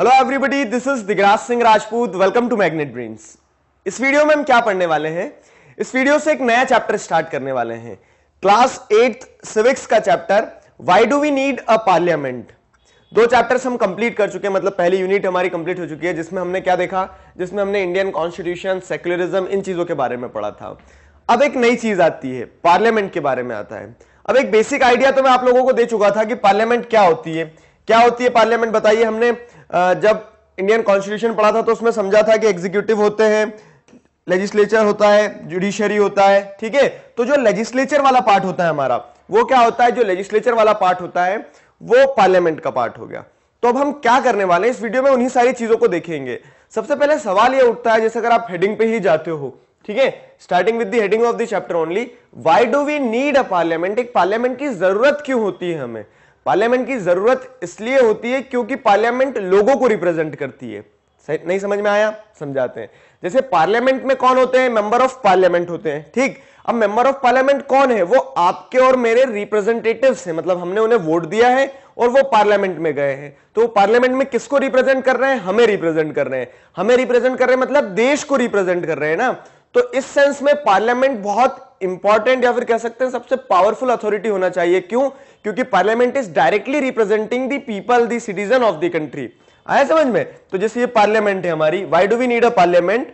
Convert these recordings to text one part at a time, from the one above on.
Hello everybody this is Digraj Singh Rajput welcome to Magnet Dreams इस video में हम क्या पढ़ने वाले हैं इस वीडियो से एक नया चैप्टर स्टार्ट करने वाले हैं क्लास एट सिविक्स का chapter why do we need a parliament दो चैप्टर्स हम कंप्लीट कर चुके हैं मतलब पहली यूनिट हमारी कंप्लीट हो चुकी है जिसमें हमने क्या देखा जिसमें हमने इंडियन कॉन्स्टिट्यूशन सेक्युलरिज्म इन चीजों के बारे में पढ़ा था अब एक नई चीज आती है पार्लियामेंट के बारे में आता है अब एक बेसिक आइडिया तो मैं आप लोगों को दे चुका था कि पार्लियामेंट क्या होती है क्या होती है पार्लियामेंट बताइए हमने जब इंडियन कॉन्स्टिट्यूशन पढ़ा था तो उसमें समझा था कि एग्जीक्यूटिव होते हैं लेजिस्लेचर होता है जुडिशरी होता है ठीक है तो जो लेजिस्लेचर वाला पार्ट होता है हमारा वो क्या होता है जो लेजिस्लेचर वाला पार्ट होता है वो पार्लियामेंट का पार्ट हो गया तो अब हम क्या करने वाले हैं इस वीडियो में उन्हीं सारी चीजों को देखेंगे सबसे पहले सवाल ये उठता है जैसे अगर आप हेडिंग पे ही जाते हो ठीक है starting with the heading of the chapter only why do we need a parliament एक पार्लियामेंट की जरूरत क्यों होती है हमें पार्लियामेंट की जरूरत इसलिए होती है क्योंकि पार्लियामेंट लोगों को रिप्रेजेंट करती है सही नहीं समझ में आया समझाते हैं जैसे पार्लियामेंट में कौन होते हैं मेंबर ऑफ पार्लियामेंट होते हैं ठीक अब मेंबर ऑफ पार्लियामेंट कौन है वो आपके और मेरे रिप्रेजेंटेटिव है मतलब हमने उन्हें वोट दिया है और वो पार्लियामेंट में गए हैं तो पार्लियामेंट में किसको रिप्रेजेंट कर रहे हैं हमें रिप्रेजेंट कर रहे हैं हमें रिप्रेजेंट कर रहे हैं मतलब देश को रिप्रेजेंट कर रहे हैं ना तो इस सेंस में पार्लियामेंट बहुत इंपॉर्टेंट या फिर कह सकते हैं सबसे पावरफुल अथॉरिटी होना चाहिए क्यों क्योंकि parliament is directly representing the people the citizen of the country आया समझ में तो जैसे ये पार्लियामेंट है हमारी why do we need a parliament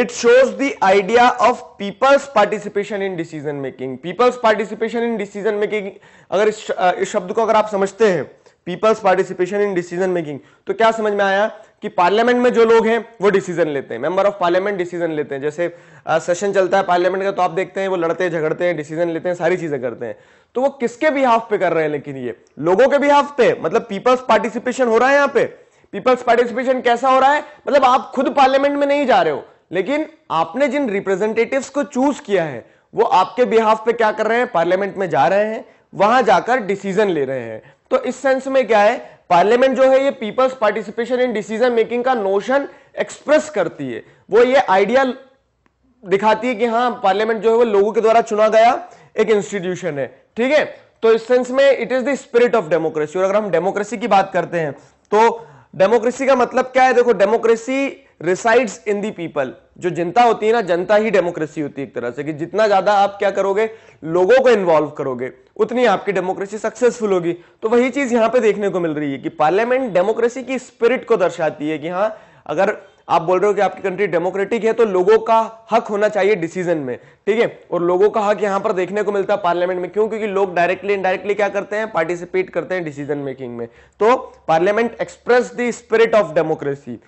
it shows the idea of people's participation in decision making people's participation in decision making अगर इस, इस शब्द को अगर आप समझते हैं people's participation in decision making तो क्या समझ में आया कि पार्लियामेंट में जो लोग हैं वो डिसीजन लेते हैं मेंबर ऑफ पार्लियामेंट डिसीजन लेते हैं जैसे सेशन चलता है पार्लियामेंट का तो आप देखते हैं वो लड़ते हैं झगड़ते हैं डिसीजन लेते हैं सारी चीजें करते हैं तो वो किसके बिहाफ पे कर रहे हैं लेकिन ये लोगों के बिहाफ पे मतलब पीपल्स पार्टिसिपेशन हो रहा है यहां पे पीपल्स पार्टिसिपेशन कैसा हो रहा है मतलब आप खुद पार्लियामेंट में नहीं जा रहे हो लेकिन आपने जिन रिप्रेजेंटेटिव्स को चूज किया है वो आपके बिहाफ पे क्या कर रहे हैं पार्लियामेंट में जा रहे हैं वहां जाकर डिसीजन ले रहे हैं तो इस सेंस में क्या है पार्लियामेंट जो है ये people's participation in decision making का नोशन एक्सप्रेस करती है वो ये आइडिया दिखाती है कि हाँ पार्लियामेंट जो है वो लोगों के द्वारा चुना गया एक इंस्टीट्यूशन है ठीक है तो इस सेंस में it is the spirit of democracy और अगर हम डेमोक्रेसी की बात करते हैं तो डेमोक्रेसी का मतलब क्या है देखो democracy resides in the people जो जनता होती है ना जनता ही डेमोक्रेसी होती है एक तरह से कि जितना ज्यादा आप क्या करोगे लोगों को इन्वॉल्व करोगे उतनी आपकी डेमोक्रेसी सक्सेसफुल होगी तो वही चीज यहां पे देखने को मिल रही है कि पार्लियामेंट डेमोक्रेसी की स्पिरिट को दर्शाती है कि हाँ अगर आप बोल रहे हो कि आपकी कंट्री डेमोक्रेटिक है तो लोगों का हक होना चाहिए डिसीजन में ठीक है और लोगों का हक यहां पर देखने को मिलता है पार्लियामेंट में क्यों क्योंकि लोग डायरेक्टली इनडायरेक्टली क्या करते हैं पार्टिसिपेट करते हैं डिसीजन मेकिंग में तो parliament express the spirit of democracy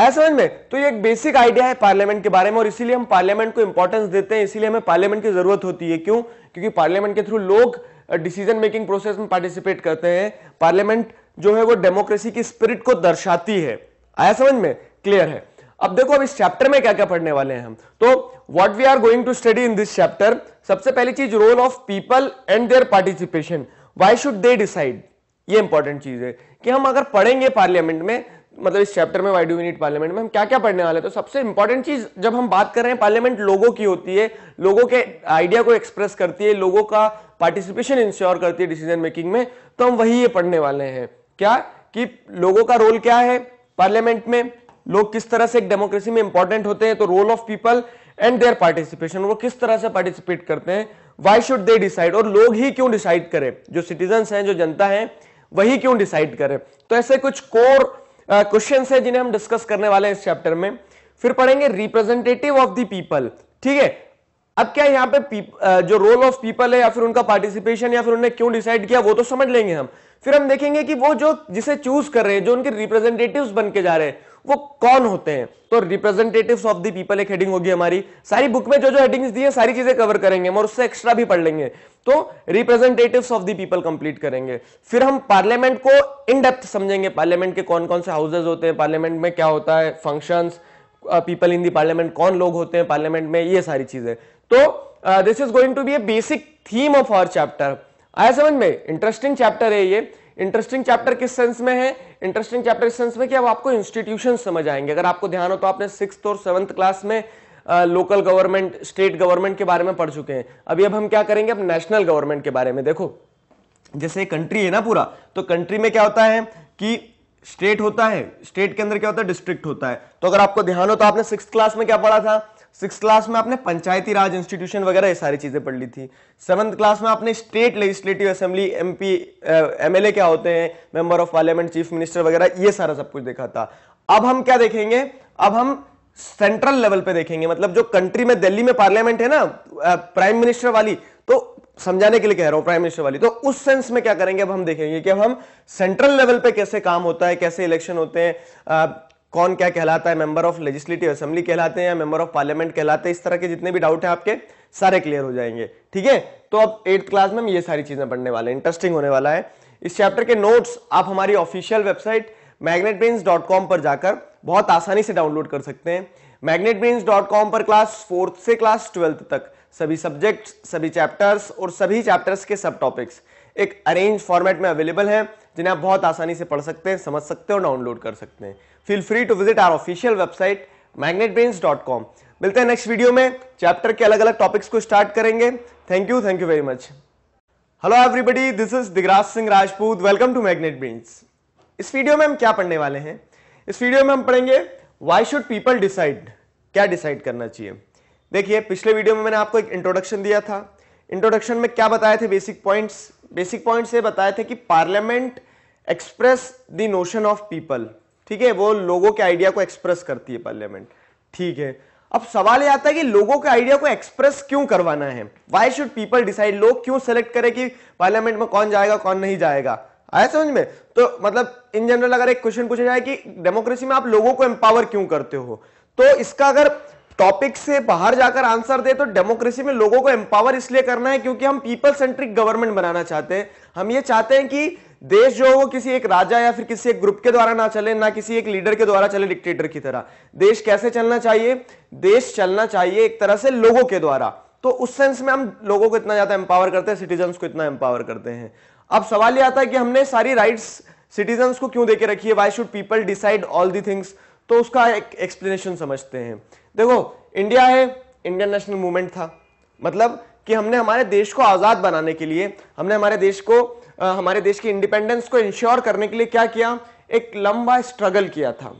आया समझ में तो ये एक बेसिक आइडिया है पार्लियामेंट के बारे में और इसीलिए हम पार्लियामेंट को इंपॉर्टेंस देते हैं इसीलिए हमें पार्लियामेंट की जरूरत होती है क्यों क्योंकि पार्लियामेंट के थ्रू लोग डिसीजन मेकिंग प्रोसेस में पार्टिसिपेट करते हैं पार्लियामेंट जो है वो डेमोक्रेसी की स्पिरिट को दर्शाती है आया समझ में क्लियर है अब देखो अब इस चैप्टर में क्या क्या पढ़ने वाले हैं हम तो what we are going to study in this chapter सबसे पहली चीज role of people and their participation why should they decide ये इंपॉर्टेंट चीज है कि हम अगर पढ़ेंगे पार्लियामेंट में मतलब इस चैप्टर में वाई डू यूनिट पार्लियामेंट में हम क्या क्या पढ़ने वाले तो सबसे इंपॉर्टेंट चीज जब हम बात कर रहे हैं पार्लियामेंट लोगों की होती है लोगों के आइडिया को एक्सप्रेस करती है लोगों का पार्टिसिपेशन इंश्योर करती है डिसीजन मेकिंग में तो हम वही ये पढ़ने वाले हैं क्या कि लोगों का रोल क्या है पार्लियामेंट में लोग किस तरह से एक डेमोक्रेसी में इंपॉर्टेंट होते हैं तो role of people and their participation वो किस तरह से पार्टिसिपेट करते हैं वाई शुड दे डिसाइड और लोग ही क्यों डिसाइड करें जो सिटीजन हैं जो जनता है वही क्यों डिसाइड करें तो ऐसे कुछ कोर क्वेश्चन uh, है जिन्हें हम डिस्कस करने वाले हैं इस चैप्टर में फिर पढ़ेंगे रिप्रेजेंटेटिव ऑफ दी पीपल ठीक है अब क्या यहां पे पीप, जो रोल ऑफ पीपल है या फिर उनका पार्टिसिपेशन या फिर उन्होंने क्यों डिसाइड किया वो तो समझ लेंगे हम फिर हम देखेंगे कि वो जो जिसे चूज कर रहे हैं जो उनके रिप्रेजेंटेटिव बन के जा रहे हैं वो कौन होते हैं तो रिप्रेजेंटेटिव ऑफ द पीपल एक हेडिंग होगी हमारी सारी बुक में जो जो हेडिंग दी है सारी चीजें कवर करेंगे और उससे एक्स्ट्रा भी पढ़ लेंगे तो representative of the people complete करेंगे फिर हम पार्लियामेंट को इन डेप्थ समझेंगे पार्लियामेंट के कौन कौन से हाउसेज होते हैं पार्लियामेंट में क्या होता है function people in the parliament कौन लोग होते हैं पार्लियामेंट में ये सारी चीजें तो this is going to be a basic theme of our chapter आया समझ में इंटरेस्टिंग चैप्टर है ये इंटरेस्टिंग चैप्टर किस सेंस में है इंटरेस्टिंग चैप्टर सेंस में कि अब आपको इंस्टीट्यूशन समझ आएंगे अगर आपको ध्यान हो तो आपने सिक्स और सेवंथ क्लास में लोकल गवर्नमेंट स्टेट गवर्नमेंट के बारे में पढ़ चुके हैं अभी अब हम क्या करेंगे अब नेशनल गवर्नमेंट के बारे में देखो जैसे कंट्री है ना पूरा तो कंट्री में क्या होता है कि स्टेट होता है स्टेट के अंदर क्या होता है डिस्ट्रिक्ट होता है तो अगर आपको ध्यान हो तो आपने सिक्स क्लास में क्या पढ़ा था सिक्स क्लास में आपने पंचायती राज इंस्टीट्यूशन वगैरह ये सारी चीज़ें पढ़ ली थी सेवंथ क्लास में आपने state legislative assembly MP MLA क्या होते हैं member of parliament chief minister वगैरह ये सारा सब कुछ देखा था अब हम क्या देखेंगे अब हम सेंट्रल लेवल पे देखेंगे मतलब जो कंट्री में दिल्ली में पार्लियामेंट है ना प्राइम मिनिस्टर वाली तो समझाने के लिए कह रहा हूं प्राइम मिनिस्टर वाली तो उस सेंस में क्या करेंगे अब हम देखेंगे कि अब हम सेंट्रल लेवल पे कैसे काम होता है कैसे इलेक्शन होते हैं कौन क्या कहलाता है मेंबर ऑफ लेजिस्लेटिव असेंबली कहलाते हैं या मेंबर ऑफ पार्लियामेंट कहलाते हैं इस तरह के जितने भी डाउट है आपके सारे क्लियर हो जाएंगे ठीक है तो अब एट्थ क्लास में हम ये सारी चीजें पढ़ने वाले हैं इंटरेस्टिंग होने वाला है इस चैप्टर के नोट्स आप हमारी ऑफिशियल वेबसाइट मैग्नेट पर जाकर बहुत आसानी से डाउनलोड कर सकते हैं मैग्नेट पर क्लास फोर्थ से क्लास ट्वेल्थ तक सभी सब्जेक्ट्स सभी चैप्टर्स और सभी चैप्टर्स के सब टॉपिक्स एक अरेंज फॉर्मेट में अवेलेबल है जिन्हें आप बहुत आसानी से पढ़ सकते हैं समझ सकते हैं और डाउनलोड कर सकते हैं feel free to visit our official website Magnet मिलते हैं नेक्स्ट वीडियो में चैप्टर के अलग अलग टॉपिक्स को स्टार्ट करेंगे thank you thank you very much hello everybody this is Digraj Singh Rajput welcome to Magnet Brains इस वीडियो में हम क्या पढ़ने वाले हैं इस वीडियो में हम पढ़ेंगे वाई शुड पीपल डिसाइड क्या डिसाइड करना चाहिए देखिए पिछले वीडियो में मैंने आपको एक इंट्रोडक्शन दिया था इंट्रोडक्शन में क्या बताए थे बेसिक पॉइंट्स बेसिक पॉइंट्स ये बताए थे कि parliament express the notion of people ठीक है वो लोगों के आइडिया को एक्सप्रेस करती है पार्लियामेंट ठीक है अब सवाल ये आता है कि लोगों के आइडिया को एक्सप्रेस क्यों करवाना है वाई शुड पीपल डिसाइड लोग क्यों सेलेक्ट करें कि पार्लियामेंट में कौन जाएगा कौन नहीं जाएगा आया समझ में तो मतलब इन जनरल अगर एक क्वेश्चन पूछा जाए कि डेमोक्रेसी में आप लोगों को एम्पावर क्यों करते हो तो इसका अगर टॉपिक से बाहर जाकर आंसर दे तो डेमोक्रेसी में लोगों को एम्पावर इसलिए करना है क्योंकि हम पीपल सेंट्रिक गवर्नमेंट बनाना चाहते हैं हम ये चाहते हैं कि देश जो वो किसी एक राजा या फिर किसी एक ग्रुप के द्वारा ना चले ना किसी एक लीडर के द्वारा चले डिक्टेटर की तरह देश कैसे चलना चाहिए देश चलना चाहिए एक तरह से लोगों के द्वारा तो उस सेंस में हम लोगों को इतना ज्यादा एम्पावर करते हैं सिटीजन को इतना एम्पावर करते हैं अब सवाल यह आता है कि हमने सारी राइट्स सिटीजन को क्यों दे के रखी है why should people decide all the things तो उसका एक एक्सप्लेनेशन समझते हैं देखो इंडिया है इंडियन नेशनल मूवमेंट था मतलब कि हमने हमारे देश को आज़ाद बनाने के लिए हमने हमारे देश को आ, हमारे देश की इंडिपेंडेंस को इंश्योर करने के लिए क्या किया एक लंबा स्ट्रगल किया था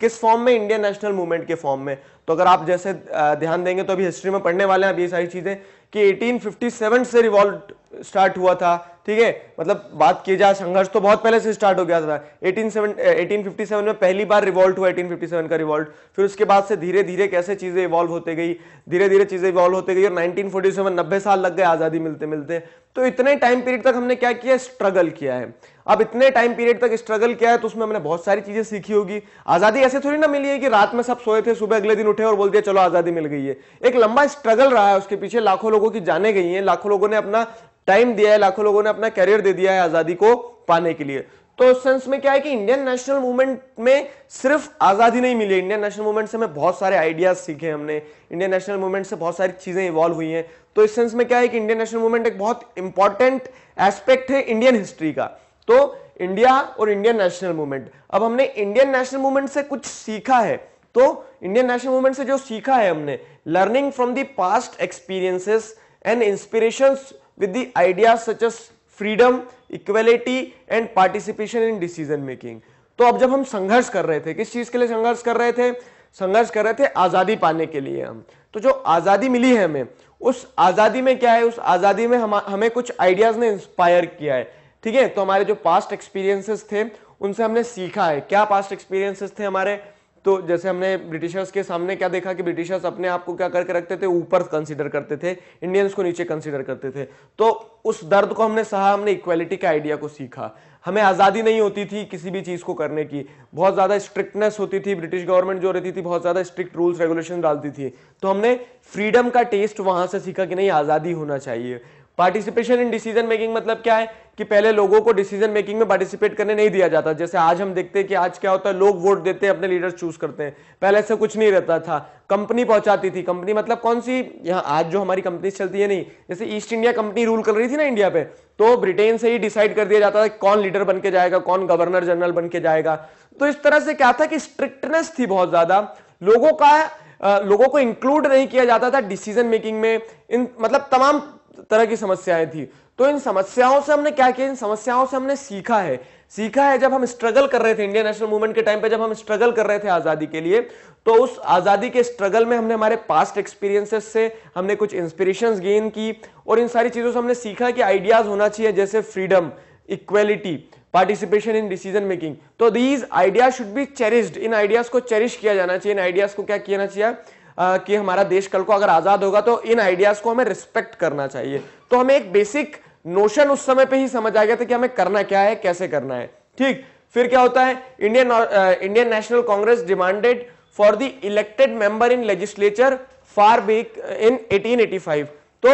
किस फॉर्म में इंडियन नेशनल मूवमेंट के फॉर्म में तो अगर आप जैसे ध्यान देंगे तो अभी हिस्ट्री में पढ़ने वाले हैं अभी ये सारी चीज़ें कि 1857 से रिवॉल्ट स्टार्ट हुआ था ठीक है मतलब बात की जाए संघर्ष तो बहुत पहले से स्टार्ट हो गया था 187 1857 eh, में पहली बार रिवॉल्ट हुआ 1857 का रिवॉल्ट फिर उसके बाद से धीरे धीरे कैसे चीज़ें इवॉल्व होते गई धीरे धीरे चीज़ें इवॉल्व होते गई और 1947 90 साल लग गए आज़ादी मिलते मिलते तो इतने टाइम पीरियड तक हमने क्या किया स्ट्रगल किया है अब इतने टाइम पीरियड तक स्ट्रगल किया है तो उसमें हमने बहुत सारी चीज़ें सीखी होगी आज़ादी ऐसे थोड़ी ना मिली है कि रात में सब सोए थे सुबह अगले दिन उठे और बोल दिया चलो आज़ादी मिल गई है एक लंबा स्ट्रगल रहा है उसके पीछे लाखों लोगों की जाने गई है लाखों लोगों ने अपना टाइम दिया है लाखों लोगों ने अपना करियर दे दिया है आजादी को पाने के लिए तो उस सेंस में क्या है कि इंडियन नेशनल मूवमेंट में सिर्फ आज़ादी नहीं मिली इंडियन नेशनल मूवमेंट से हमें बहुत सारे आइडियाज सीखे हमने इंडियन नेशनल मूवमेंट से बहुत सारी चीज़ें इवॉल्व हुई हैं तो इस सेंस में क्या है कि इंडियन नेशनल मूवमेंट एक बहुत इंपॉर्टेंट एस्पेक्ट है इंडियन हिस्ट्री का तो इंडिया और इंडियन नेशनल मूवमेंट अब हमने इंडियन नेशनल मूवमेंट से कुछ सीखा है तो इंडियन नेशनल मूवमेंट से जो सीखा है हमने learning from the past experiences and inspirations with the ideas such as freedom equality and participation in decision making तो अब जब हम संघर्ष कर रहे थे किस चीज के लिए संघर्ष कर रहे थे संघर्ष कर रहे थे आजादी पाने के लिए हम तो जो आजादी मिली है हमें उस आजादी में क्या है उस आजादी में हम हमें कुछ आइडियाज ने इंस्पायर किया है ठीक है तो हमारे जो पास्ट एक्सपीरियंसेस थे उनसे हमने सीखा है क्या पास्ट एक्सपीरियंसेस थे हमारे तो जैसे हमने ब्रिटिशर्स के सामने क्या देखा कि ब्रिटिशर्स अपने आप को क्या करके रखते थे ऊपर कंसिडर करते थे इंडियंस को नीचे कंसिडर करते थे तो उस दर्द को हमने सहा हमने इक्वालिटी के आइडिया को सीखा हमें आज़ादी नहीं होती थी किसी भी चीज़ को करने की बहुत ज़्यादा स्ट्रिक्टनेस होती थी ब्रिटिश गवर्नमेंट जो रहती थी बहुत ज़्यादा स्ट्रिक्ट रूल्स रेगुलेशन डालती थी तो हमने फ्रीडम का टेस्ट वहाँ से सीखा कि नहीं आज़ादी होना चाहिए पार्टिसिपेशन इन डिसीजन मेकिंग मतलब क्या है कि पहले लोगों को डिसीजन मेकिंग में पार्टिसिपेट करने नहीं दिया जाता जैसे आज हम देखते हैं कि आज क्या होता है लोग वोट देते हैं अपने लीडर चूज करते हैं पहले ऐसा कुछ नहीं रहता था कंपनी पहुंचाती थी कंपनी मतलब कौन सी यहाँ आज जो हमारी कंपनी चलती है नहीं जैसे ईस्ट इंडिया कंपनी रूल कर रही थी ना इंडिया पे तो ब्रिटेन से ही डिसाइड कर दिया जाता था कौन लीडर बन के जाएगा कौन गवर्नर जनरल बन के जाएगा तो इस तरह से क्या था कि स्ट्रिक्टनेस थी बहुत ज्यादा लोगों का लोगों को इंक्लूड नहीं किया जाता था डिसीजन मेकिंग में इन मतलब तमाम तरह की समस्याएं थी तो इन समस्याओं से हमने क्या किया इन समस्याओं से हमने सीखा है सीखा है जब हम स्ट्रगल कर रहे थे इंडियन नेशनल मूवमेंट के टाइम पे जब हम स्ट्रगल कर रहे थे आज़ादी के लिए तो उस आज़ादी के स्ट्रगल में हमने हमारे पास्ट एक्सपीरियंसेस से हमने कुछ इंस्पिरेशन गेन की और इन सारी चीज़ों से हमने सीखा कि आइडियाज़ होना चाहिए जैसे freedom equality participation in decision making तो these idea should be cherished इन आइडियाज को चेरिश किया जाना चाहिए इन आइडियाज को क्या किया जाना चाहिए कि हमारा देश कल को अगर आजाद होगा तो इन आइडियाज को हमें रिस्पेक्ट करना चाहिए तो हमें एक बेसिक नोशन उस समय पे ही समझ आ गया था कि हमें करना क्या है कैसे करना है ठीक फिर क्या होता है Indian Indian national Congress demanded for the elected member in legislature far back in 1885 तो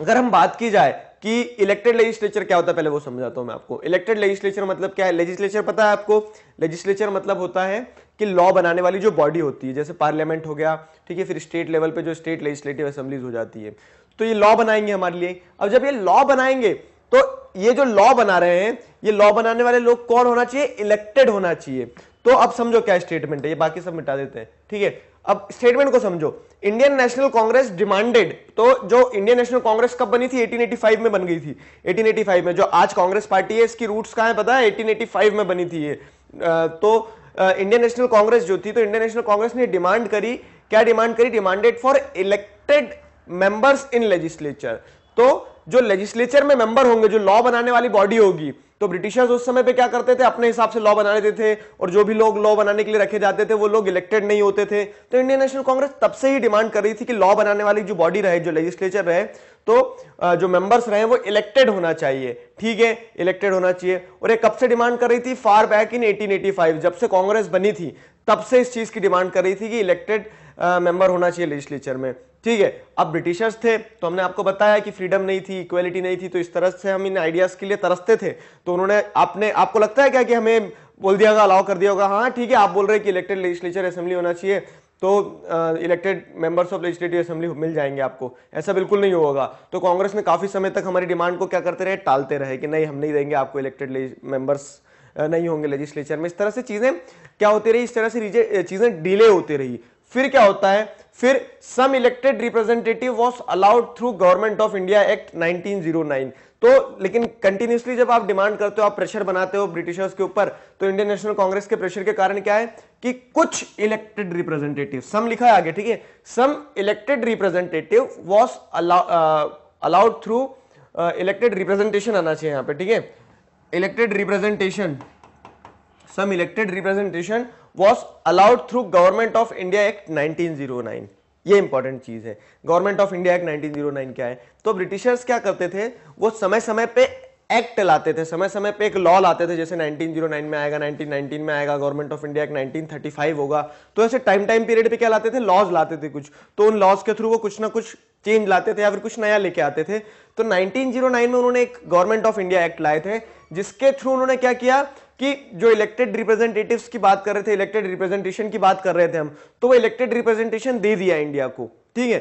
अगर हम बात की जाए कि इलेक्टेड लेजिस्लेचर क्या होता है पहले वो समझाता हूँ मैं आपको इलेक्टेड लेजिस्लेचर मतलब क्या है लेजिस्लेचर पता है आपको लेजिस्लेचर मतलब होता है कि लॉ बनाने वाली जो बॉडी होती है जैसे पार्लियामेंट हो गया ठीक है फिर स्टेट लेवल पे जो स्टेट लेजिस्लेटिव असेंबलीज हो जाती है तो ये लॉ बनाएंगे हमारे लिए अब जब ये लॉ बनाएंगे तो ये जो लॉ बना रहे हैं ये लॉ बनाने वाले लोग कौन होना चाहिए इलेक्टेड होना चाहिए तो अब समझो क्या स्टेटमेंट है ये बाकी सब मिटा देते हैं ठीक है अब स्टेटमेंट को समझो इंडियन नेशनल कांग्रेस डिमांडेड तो जो इंडियन नेशनल कांग्रेस कब बनी थी 1885 में बन गई थी 1885 में जो आज कांग्रेस पार्टी है इसकी रूट्स कहां है पता है 1885 में बनी थी ये तो इंडियन नेशनल कांग्रेस जो थी तो इंडियन नेशनल कांग्रेस ने डिमांड करी क्या डिमांड करी demanded for elected members in legislature तो जो लेजिस्लेचर में मेंबर होंगे जो लॉ बनाने वाली बॉडी होगी तो ब्रिटिशर्स उस समय पे क्या करते थे अपने हिसाब से लॉ बना लेते थे और जो भी लोग लॉ बनाने के लिए रखे जाते थे वो लोग इलेक्टेड नहीं होते थे तो इंडियन नेशनल कांग्रेस तब से ही डिमांड कर रही थी कि लॉ बनाने वाली जो बॉडी रहे जो लेजिस्लेचर रहे तो जो मेंबर्स रहे वो इलेक्टेड होना चाहिए ठीक है इलेक्टेड होना चाहिए और ये कब से डिमांड कर रही थी फार बैक इन एटीन जब से कांग्रेस बनी थी तब से इस चीज की डिमांड कर रही थी कि इलेक्टेड मेंबर होना चाहिए लेजिस्लेचर में ठीक है अब ब्रिटिशर्स थे तो हमने आपको बताया कि फ्रीडम नहीं थी इक्वलिटी नहीं थी तो इस तरह से हम इन आइडियाज के लिए तरसते थे तो उन्होंने आपने आपको लगता है क्या कि हमें बोल दिया होगा अलाउ कर दिया होगा हाँ ठीक है आप बोल रहे हैं कि इलेक्टेड लेजिस्लेचर असेंबली होना चाहिए तो elected members of legislative assembly मिल जाएंगे आपको ऐसा बिल्कुल नहीं होगा तो कांग्रेस ने काफ़ी समय तक हमारी डिमांड को क्या करते रहे टालते रहे कि नहीं हम नहीं देंगे आपको इलेक्टेड मेंबर्स नहीं होंगे लेजिस्लेचर में इस तरह से चीज़ें क्या होती रही इस तरह से चीज़ें डिले होती रही फिर क्या होता है फिर some elected representative was allowed through Government of India Act 1909 तो लेकिन कंटिन्यूसली जब आप डिमांड करते हो आप प्रेशर बनाते हो ब्रिटिशर्स के ऊपर तो इंडियन नेशनल कांग्रेस के प्रेशर के कारण क्या है कि कुछ इलेक्टेड रिप्रेजेंटेटिव सम लिखा है आगे ठीक है some elected representative was allowed through elected representation आना चाहिए यहां पे ठीक है elected representation some elected representation was allowed through Government of India Act 1909 ये इंपॉर्टेंट चीज है गवर्नमेंट ऑफ इंडिया एक्ट 1909 क्या है तो ब्रिटिशर्स क्या करते थे वो समय समय पे एक्ट लाते थे समय समय पे एक लॉ लाते थे जैसे 1909 में आएगा 1919 में आएगा गवर्नमेंट ऑफ इंडिया एक्ट 1935 होगा तो ऐसे टाइम टाइम पीरियड पे क्या लाते थे लॉज लाते थे कुछ तो उन लॉज के थ्रू वो कुछ ना कुछ चेंज लाते थे या फिर कुछ नया लेके आते थे तो 1909 में उन्होंने एक गवर्नमेंट ऑफ इंडिया एक्ट लाए थे जिसके थ्रू उन्होंने क्या किया कि जो इलेक्टेड रिप्रेजेंटेटिव्स की बात कर रहे थे इलेक्टेड रिप्रेजेंटेशन की बात कर रहे थे हम तो वो इलेक्टेड रिप्रेजेंटेशन दे दिया इंडिया को ठीक है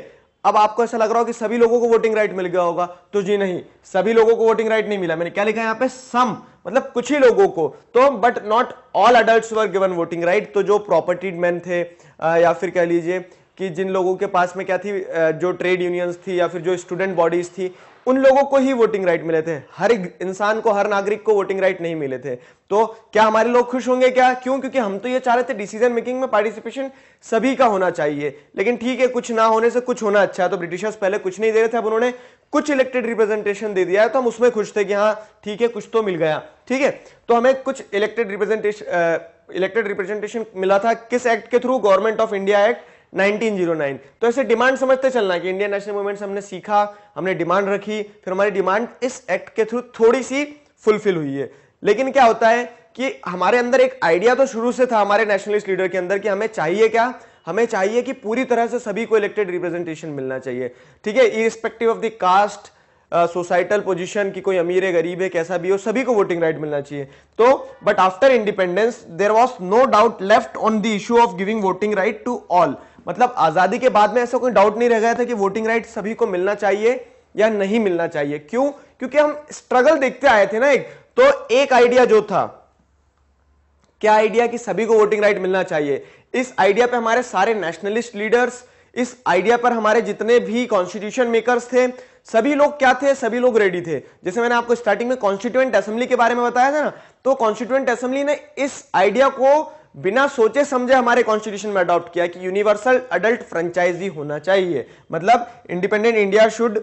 अब आपको ऐसा लग रहा हो कि सभी लोगों को वोटिंग राइट मिल गया होगा तो जी नहीं सभी लोगों को वोटिंग राइट नहीं मिला मैंने क्या लिखा यहां यहाँ पे सम मतलब कुछ ही लोगों को तो but not all adults were given voting right तो जो प्रॉपर्टी मैन थे आ, या फिर कह लीजिए कि जिन लोगों के पास में क्या थी जो ट्रेड यूनियंस थी या फिर जो स्टूडेंट बॉडीज थी उन लोगों को ही वोटिंग राइट मिले थे हर इंसान को हर नागरिक को वोटिंग राइट नहीं मिले थे तो क्या हमारे लोग खुश होंगे क्या क्यों क्योंकि हम तो ये चाह रहे थे डिसीजन मेकिंग में पार्टिसिपेशन सभी का होना चाहिए लेकिन ठीक है कुछ ना होने से कुछ होना अच्छा है तो ब्रिटिशर्स पहले कुछ नहीं दे रहे थे अब उन्होंने कुछ इलेक्टेड रिप्रेजेंटेशन दे दिया है तो हम उसमें खुश थे कि हाँ ठीक है कुछ तो मिल गया ठीक है तो हमें कुछ इलेक्टेड रिप्रेजेंटेशन इलेक्टेड रिप्रेजेंटेशन मिला था किस एक्ट के through Government of India Act 1909 तो ऐसे डिमांड समझते चलना कि इंडियन नेशनल मूवमेंट से हमने सीखा हमने डिमांड रखी फिर हमारी डिमांड इस एक्ट के थ्रू थोड़ी सी फुलफिल हुई है लेकिन क्या होता है कि हमारे अंदर एक आइडिया तो शुरू से था हमारे नेशनलिस्ट लीडर के अंदर कि हमें चाहिए क्या हमें चाहिए कि पूरी तरह से सभी को इलेक्टेड रिप्रेजेंटेशन मिलना चाहिए ठीक है irrespective of the caste societal position की कोई अमीर है गरीब है कैसा भी हो सभी को वोटिंग राइट मिलना चाहिए तो but after independence there was no doubt left on the issue of giving voting right to all मतलब आजादी के बाद में ऐसा कोई डाउट नहीं रह गया था कि वोटिंग राइट सभी को मिलना चाहिए या नहीं मिलना चाहिए क्यों क्योंकि हम स्ट्रगल देखते आए थे ना एक तो एक आइडिया जो था क्या आइडिया कि सभी को वोटिंग राइट मिलना चाहिए इस आइडिया पे हमारे सारे नेशनलिस्ट लीडर्स इस आइडिया पर हमारे जितने भी कॉन्स्टिट्यूशन मेकर्स थे सभी लोग क्या थे सभी लोग रेडी थे जैसे मैंने आपको स्टार्टिंग में कॉन्स्टिट्यूएंट असेंबली के बारे में बताया था ना तो कॉन्स्टिट्यूएंट असेंबली ने इस आइडिया को बिना सोचे समझे हमारे कॉन्स्टिट्यूशन में अडॉप्ट किया कि यूनिवर्सल अडल्ट फ्रेंचाइजी होना चाहिए मतलब independent India should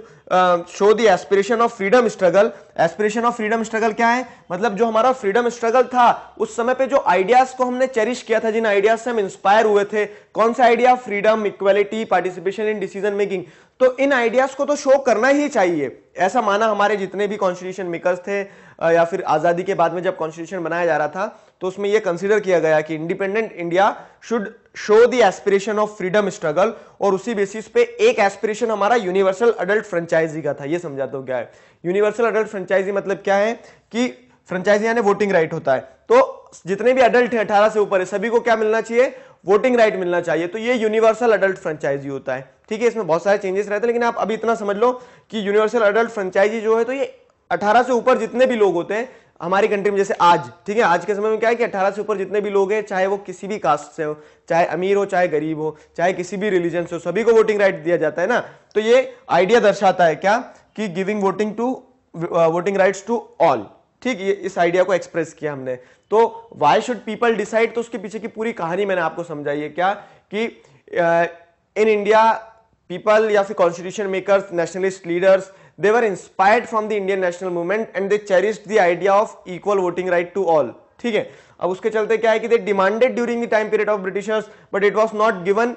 show the aspiration of freedom struggle aspiration of freedom struggle क्या है मतलब जो हमारा फ्रीडम स्ट्रगल था उस समय पे जो आइडियाज को हमने चेरिश किया था जिन आइडियाज से हम इंस्पायर हुए थे कौन सा idea freedom equality participation in decision making तो इन आइडियाज को तो शो करना ही चाहिए ऐसा माना हमारे जितने भी कॉन्स्टिट्यूशन मेकर्स थे uh, या फिर आजादी के बाद में जब कॉन्स्टिट्यूशन बनाया जा रहा था तो उसमें यह कंसिडर किया गया कि independent India should show the aspiration of freedom struggle और उसी बेसिस पे एक एस्पिरेशन हमारा यूनिवर्सल अडल्ट फ्रेंचाइजी का था यह समझाता हूँ क्या है यूनिवर्सल अडल्ट फ्रेंचाइजी मतलब क्या है कि फ्रेंचाइजी यानी वोटिंग राइट होता है तो जितने भी अडल्ट है अठारह से ऊपर है सभी को क्या मिलना चाहिए वोटिंग राइट मिलना चाहिए तो ये यूनिवर्सल अडल्ट फ्रेंचाइजी होता है ठीक है इसमें बहुत सारे चेंजेस रहते हैं लेकिन आप अभी इतना समझ लो कि यूनिवर्सल अडल्ट फ्रेंचाइजी जो है तो ये 18 से ऊपर जितने भी लोग होते हैं हमारी कंट्री में जैसे आज ठीक है आज के समय में क्या है कि 18 से ऊपर जितने भी लोग हैं चाहे वो किसी भी कास्ट से हो चाहे अमीर हो चाहे गरीब हो चाहे किसी भी रिलीजन से हो सभी को वोटिंग राइट दिया जाता है ना तो ये आइडिया दर्शाता है क्या कि giving voting to voting rights to all ठीक ये इस आइडिया को एक्सप्रेस किया हमने तो वाई शुड पीपल डिसाइड तो उसके पीछे की पूरी कहानी मैंने आपको समझाई है क्या कि इन इंडिया पीपल या फिर constitution makers nationalist leaders They were inspired from the Indian national movement and they cherished the idea of equal voting right to all. ठीक है अब उसके चलते क्या है कि they demanded during the time period of Britishers but it was not given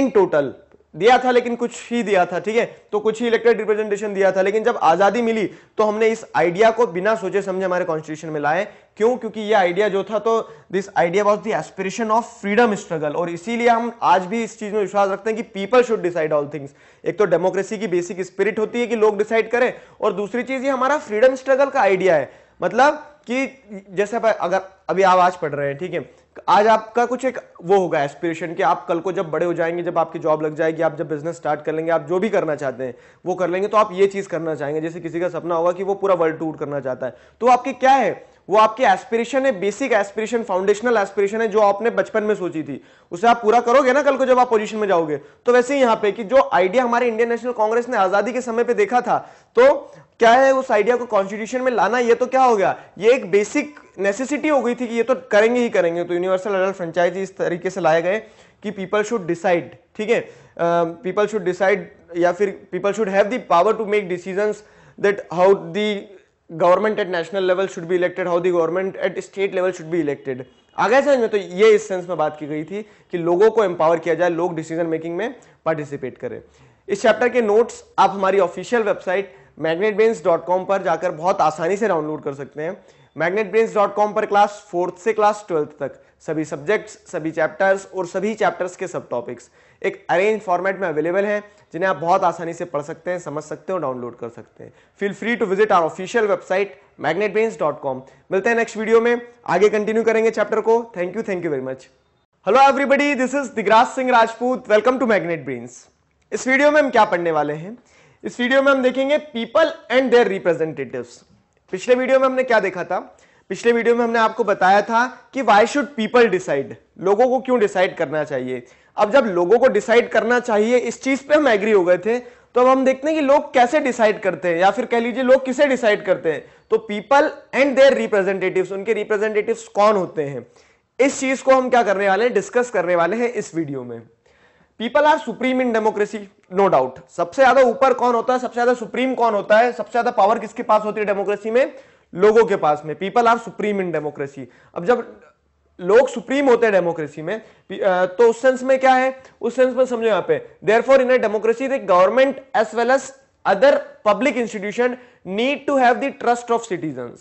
in total. दिया था लेकिन कुछ ही दिया था ठीक है तो कुछ ही इलेक्टेड रिप्रेजेंटेशन दिया था लेकिन जब आजादी मिली तो हमने इस आइडिया को बिना सोचे समझे हमारे कॉन्स्टिट्यूशन में लाए क्यों क्योंकि ये आइडिया जो था तो this idea was the aspiration of freedom struggle और इसीलिए हम आज भी इस चीज में विश्वास रखते हैं कि people should decide all things एक तो डेमोक्रेसी की बेसिक स्पिरिट होती है कि लोग डिसाइड करें और दूसरी चीज ये हमारा फ्रीडम स्ट्रगल का आइडिया है मतलब कि जैसे अगर अभी आवाज पढ़ रहे हैं ठीक है आज आपका कुछ एक वो होगा एस्पिरेशन कि आप कल को जब बड़े हो जाएंगे जब आपकी जॉब लग जाएगी आप जब बिजनेस स्टार्ट कर लेंगे आप जो भी करना चाहते हैं वो कर लेंगे तो आप ये चीज़ करना चाहेंगे जैसे किसी का सपना होगा कि वो पूरा वर्ल्ड टूर करना चाहता है तो आपके क्या है वो आपकी एस्पिरेशन है बेसिक एस्पिरेशन फाउंडेशनल एस्पिरेशन है जो आपने बचपन में सोची थी उसे आप पूरा करोगे ना कल को जब आप पोजीशन में जाओगे तो वैसे ही यहाँ पे कि जो आइडिया हमारे इंडियन नेशनल कांग्रेस ने आजादी के समय पे देखा था तो क्या है उस आइडिया को कॉन्स्टिट्यूशन में लाना ये तो क्या हो गया ये एक बेसिक नेसेसिटी हो गई थी कि ये तो करेंगे ही करेंगे तो यूनिवर्सल अडल्ट फ्रेंचाइजी इस तरीके से लाए गए कि पीपल शुड डिसाइड ठीक है पीपल शुड डिसाइड या फिर people should have the power to make decisions that how the government at national level should be elected how the government at state level should be elected आ गया समझ में तो ये इस सेंस में बात की गई थी कि लोगों को एम्पावर किया जाए लोग डिसीजन मेकिंग में पार्टिसिपेट करें इस चैप्टर के नोट्स आप हमारी ऑफिशियल वेबसाइट मैग्नेट पर जाकर बहुत आसानी से डाउनलोड कर सकते हैं कॉम पर क्लास फोर्थ से क्लास ट्वेल्थ तक सभी सब्जेक्ट्स सभी चैप्टर्स और सभी चैप्टर्स के सब टॉपिक्स एक अरेंज फॉर्मेट में अवेलेबल हैं जिन्हें आप बहुत आसानी से पढ़ सकते हैं समझ सकते हैं और डाउनलोड कर सकते हैं feel free to visit our official website com मिलते हैं नेक्स्ट वीडियो में आगे कंटिन्यू करेंगे चैप्टर को thank you thank you very much hello everybody this is Digraj Singh Rajput welcome to Magnet Brains इस वीडियो में हम क्या पढ़ने वाले हैं इस वीडियो में हम देखेंगे पीपल एंड देयर रिप्रेजेंटेटिव्स पिछले वीडियो में हमने क्या देखा था पिछले वीडियो में हमने आपको बताया था कि वाई शुड पीपल डिसाइड लोगों को क्यों डिसाइड करना चाहिए अब जब लोगों को डिसाइड करना चाहिए इस चीज पे हम एग्री हो गए थे तो अब हम देखते हैं कि लोग कैसे डिसाइड करते हैं या फिर कह लीजिए लोग किसे डिसाइड करते हैं तो पीपल एंड देयर रिप्रेजेंटेटिव उनके रिप्रेजेंटेटिव कौन होते हैं इस चीज को हम क्या करने वाले हैं डिस्कस करने वाले हैं इस वीडियो में people are supreme in democracy no doubt सबसे ज्यादा ऊपर कौन होता है सबसे ज्यादा सुप्रीम कौन होता है सबसे ज्यादा पावर किसके पास होती है डेमोक्रेसी में लोगों के पास में people are supreme in democracy अब जब लोग सुप्रीम होते हैं डेमोक्रेसी में तो उस सेंस में क्या है उस सेंस में समझो यहां पे therefore in democracy the government as well as other public institution need to have the trust of citizen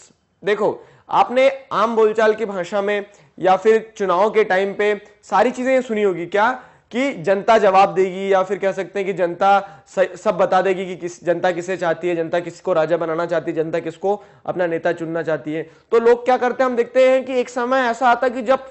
देखो आपने आम बोलचाल की भाषा में या फिर चुनाव के टाइम पे सारी चीजें सुनी होगी क्या कि जनता जवाब देगी या फिर कह सकते हैं कि जनता सब बता देगी कि किस जनता किसे चाहती है जनता किसको राजा बनाना चाहती है जनता किसको अपना नेता चुनना चाहती है तो लोग क्या करते हैं हम देखते हैं कि एक समय ऐसा आता है कि जब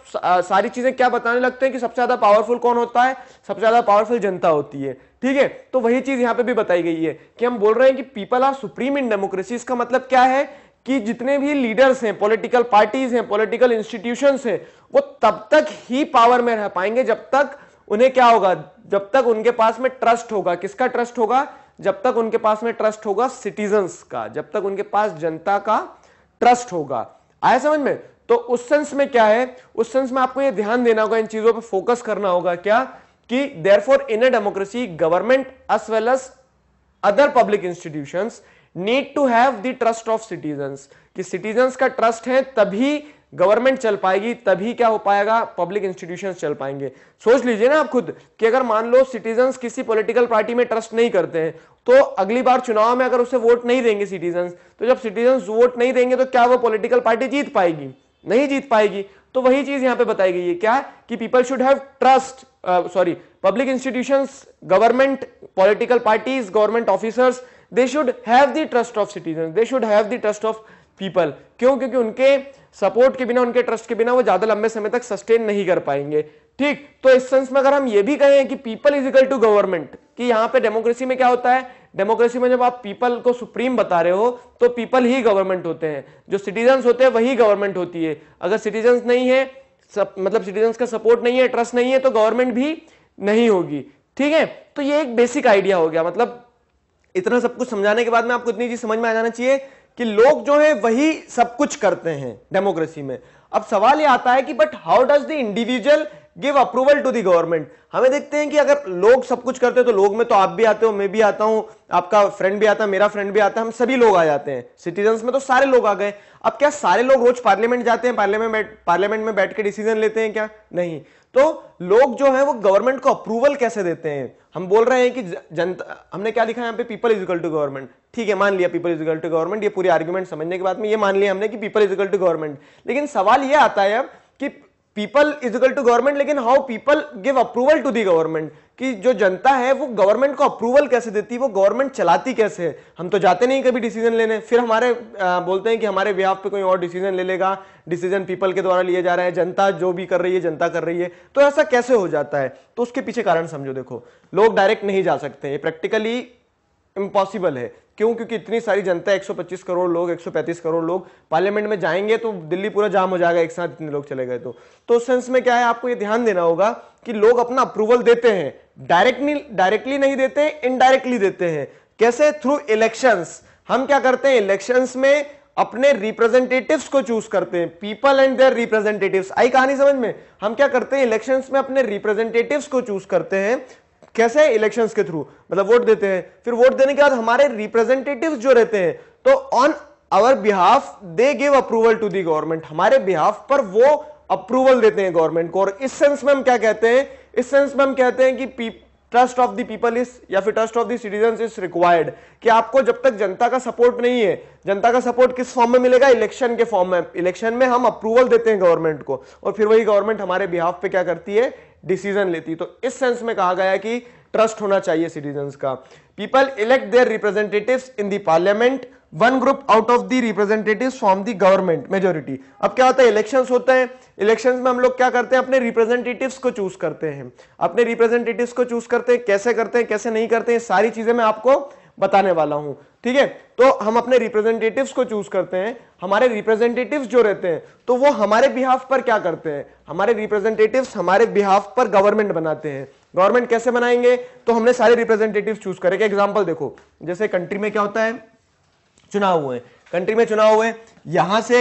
सारी चीजें क्या बताने लगते हैं कि सबसे ज्यादा पावरफुल कौन होता है सबसे ज्यादा पावरफुल जनता होती है ठीक है तो वही चीज यहाँ पे भी बताई गई है कि हम बोल रहे हैं कि people are supreme in democracy इसका मतलब क्या है कि जितने भी लीडर्स हैं पॉलिटिकल पार्टीज हैं पॉलिटिकल इंस्टीट्यूशंस हैं वो तब तक ही पावर में रह पाएंगे जब तक उन्हें क्या होगा जब तक उनके पास में ट्रस्ट होगा किसका ट्रस्ट होगा जब तक उनके पास में ट्रस्ट होगा सिटीजन का जब तक उनके पास जनता का ट्रस्ट होगा आया समझ में तो उस सेंस में क्या है उस सेंस में आपको यह ध्यान देना होगा इन चीजों पर फोकस करना होगा क्या कि therefore in a democracy government as well as other public institution need to have the trust of citizen कि सिटीजन का ट्रस्ट है तभी गवर्नमेंट चल पाएगी तभी क्या हो पाएगा पब्लिक इंस्टीट्यूशन चल पाएंगे सोच लीजिए ना आप खुद कि अगर मान लो सिटीजन किसी पॉलिटिकल पार्टी में ट्रस्ट नहीं करते हैं तो अगली बार चुनाव में अगर उसे वोट नहीं देंगे सिटीजन तो जब सिटीजन वोट नहीं देंगे तो क्या वो पॉलिटिकल पार्टी जीत पाएगी नहीं जीत पाएगी तो वही चीज यहां पे बताई गई है क्या कि people should have trust sorry public institution government political parties government officers they should have the trust of citizen they should have the trust of people क्यों क्योंकि उनके सपोर्ट के बिना उनके ट्रस्ट के बिना वो ज्यादा लंबे समय तक सस्टेन नहीं कर पाएंगे ठीक तो इस सेंस में अगर हम ये भी कहें कि people is equal to government कि यहां पे डेमोक्रेसी में क्या होता है डेमोक्रेसी में जब आप पीपल को सुप्रीम बता रहे हो तो पीपल ही गवर्नमेंट होते हैं जो सिटीजन होते हैं वही गवर्नमेंट होती है अगर सिटीजन नहीं है सब, मतलब सिटीजन का सपोर्ट नहीं है ट्रस्ट नहीं है तो गवर्नमेंट भी नहीं होगी ठीक है तो ये एक बेसिक आइडिया हो गया मतलब इतना सब कुछ समझाने के बाद में आपको इतनी चीज समझ में आ जाना चाहिए कि लोग जो है वही सब कुछ करते हैं डेमोक्रेसी में अब सवाल ये आता है कि but how does the individual give approval to the government हमें देखते हैं कि अगर लोग सब कुछ करते हैं तो लोग में तो आप भी आते हो मैं भी आता हूं आपका फ्रेंड भी आता है मेरा फ्रेंड भी आता है हम सभी लोग आ जाते हैं सिटीजन में तो सारे लोग आ गए अब क्या सारे लोग रोज पार्लियामेंट जाते हैं पार्लियामेंट में पार्लियामेंट में बैठ के डिसीजन लेते हैं क्या नहीं तो लोग जो है वो गवर्नमेंट को अप्रूवल कैसे देते हैं हम बोल रहे हैं कि जनता हमने क्या लिखा है यहाँ पे पीपल इक्वल टू गवर्नमेंट ठीक है मान लिया पीपल इक्वल टू गवर्नमेंट ये पूरी आर्ग्यूमेंट समझने के बाद में ये मान लिया हमने कि पीपल इक्वल टू गवर्नमेंट लेकिन सवाल ये आता है अब कि people is equal to government लेकिन how people give approval to the government कि जो जनता है वो गवर्नमेंट को अप्रूवल कैसे देती है वो गवर्नमेंट चलाती कैसे है हम तो जाते नहीं कभी डिसीजन लेने फिर हमारे आ, बोलते हैं कि हमारे बिहाफ पे कोई और डिसीजन ले लेगा डिसीजन पीपल के द्वारा लिए जा रहे हैं जनता जो भी कर रही है जनता कर रही है तो ऐसा कैसे हो जाता है तो उसके पीछे कारण समझो देखो लोग डायरेक्ट नहीं जा सकते प्रैक्टिकली इम्पॉसिबल है क्यों क्योंकि इतनी सारी जनता 125 करोड़ लोग 135 करोड़ लोग पार्लियामेंट में जाएंगे तो दिल्ली पूरा जाम हो जाएगा एक साथ इतने लोग चले गए तो तो उस सेंस में क्या है आपको ये ध्यान देना होगा कि लोग अपना अप्रूवल देते हैं डायरेक्टली डायरेक्टली नहीं देते इनडायरेक्टली देते हैं कैसे थ्रू इलेक्शंस हम क्या करते हैं इलेक्शंस में अपने रिप्रेजेंटेटिव्स को चूज करते हैं पीपल एंड देयर रिप्रेजेंटेटिव्स आई कहानी समझ में हम क्या करते हैं इलेक्शंस में अपने रिप्रेजेंटेटिव्स को चूज करते हैं कैसे इलेक्शंस के थ्रू मतलब वोट देते हैं फिर वोट देने के बाद हमारे रिप्रेजेंटेटिव जो रहते हैं तो on our behalf they give approval to the government हमारे बिहाफ पर वो अप्रूवल देते हैं गवर्नमेंट को और इस सेंस में हम क्या कहते हैं इस सेंस में हम कहते हैं कि trust of the people is या फिर trust of citizen is required कि आपको जब तक जनता का सपोर्ट नहीं है जनता का सपोर्ट किस फॉर्म में मिलेगा इलेक्शन के फॉर्म में इलेक्शन में हम अप्रूवल देते हैं गवर्नमेंट को और फिर वही गवर्नमेंट हमारे बिहाफ पे क्या करती है डिसीजन लेती है तो इस सेंस में कहा गया कि ट्रस्ट होना चाहिए सिटीजन का people elect their representative in the parliament one group out of the representative from the government majority अब क्या होता है इलेक्शन होते हैं इलेक्शन में हम लोग क्या करते हैं अपने रिप्रेजेंटेटिव को चूज करते हैं अपने रिप्रेजेंटेटिव को चूज करते हैं कैसे करते हैं कैसे नहीं करते हैं सारी चीजें मैं आपको बताने वाला हूं ठीक है तो हम अपने रिप्रेजेंटेटिव्स को चूज करते हैं हमारे रिप्रेजेंटेटिव्स जो रहते हैं तो वो हमारे बिहाफ पर क्या करते हैं हमारे रिप्रेजेंटेटिव्स हमारे बिहाफ पर गवर्नमेंट बनाते हैं गवर्नमेंट कैसे बनाएंगे तो हमने सारे रिप्रेजेंटेटिव चूज करेंगे एग्जाम्पल देखो जैसे कंट्री में क्या होता है चुनाव हुए कंट्री में चुनाव हुए यहां से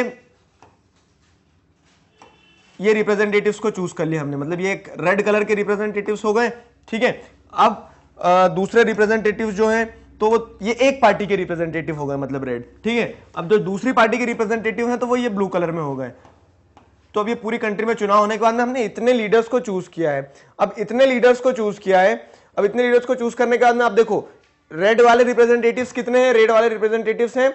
ये रिप्रेजेंटेटिव्स को चूज कर लिया हमने मतलब ये एक रेड कलर के रिप्रेजेंटेटिव्स हो गए ठीक है अब आ, दूसरे रिप्रेजेंटेटिव जो हैं तो वो ये एक पार्टी के रिप्रेजेंटेटिव हो गए मतलब रेड ठीक है अब जो दूसरी पार्टी के रिप्रेजेंटेटिव हैं तो वो ये ब्लू कलर में हो गए तो अब ये पूरी कंट्री में चुनाव होने के बाद में हमने इतने लीडर्स को चूज किया है अब इतने लीडर्स को चूज किया है अब इतने लीडर्स को चूज करने के बाद में आप देखो रेड वाले रिप्रेजेंटेटिव कितने हैं रेड वाले रिप्रेजेंटेटिव हैं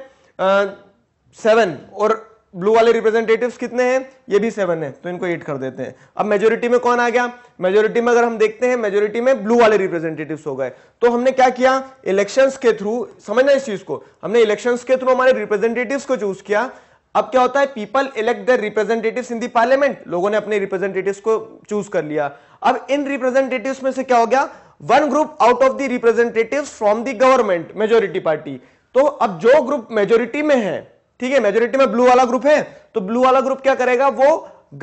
सेवन और ब्लू वाले रिप्रेजेंटेटिव कितने हैं ये भी सेवन है तो इनको एट कर देते हैं अब मेजोरिटी में कौन आ गया मेजोरिटी में अगर हम देखते हैं मेजोरिटी में ब्लू वाले रिप्रेजेंटेटिव हो गए तो हमने क्या किया इलेक्शन के थ्रू समझना इस चीज को हमने इलेक्शन के थ्रू हमारे रिप्रेजेंटेटिव को चूज किया अब क्या होता है people elect the representative in the parliament लोगों ने अपने रिप्रेजेंटेटिव को चूज कर लिया अब इन रिप्रेजेंटेटिव में से क्या हो गया one group out of the representative from the government majority party तो अब जो ग्रुप मेजोरिटी में है ठीक है मेजोरिटी में ब्लू वाला ग्रुप है तो ब्लू वाला ग्रुप क्या करेगा वो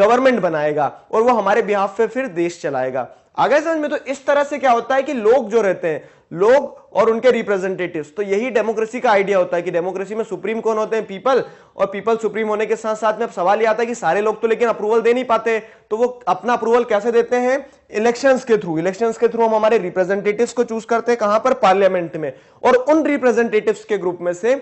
गवर्नमेंट बनाएगा और वो हमारे बिहाफ पे फिर देश चलाएगा आगे समझ में तो इस तरह से क्या होता है कि लोग जो रहते हैं लोग और उनके रिप्रेजेंटेटिव्स तो यही डेमोक्रेसी का आइडिया होता है कि डेमोक्रेसी में सुप्रीम कौन होते हैं पीपल और पीपल सुप्रीम होने के साथ साथ में अब सवाल ये आता है कि सारे लोग तो लेकिन अप्रूवल दे नहीं पाते तो वो अपना अप्रूवल कैसे देते हैं इलेक्शंस के थ्रू इलेक्शंस के थ्रू हम हमारे रिप्रेजेंटेटिव को चूज करते हैं कहां पर पार्लियामेंट में और उन रिप्रेजेंटेटिव के ग्रुप में से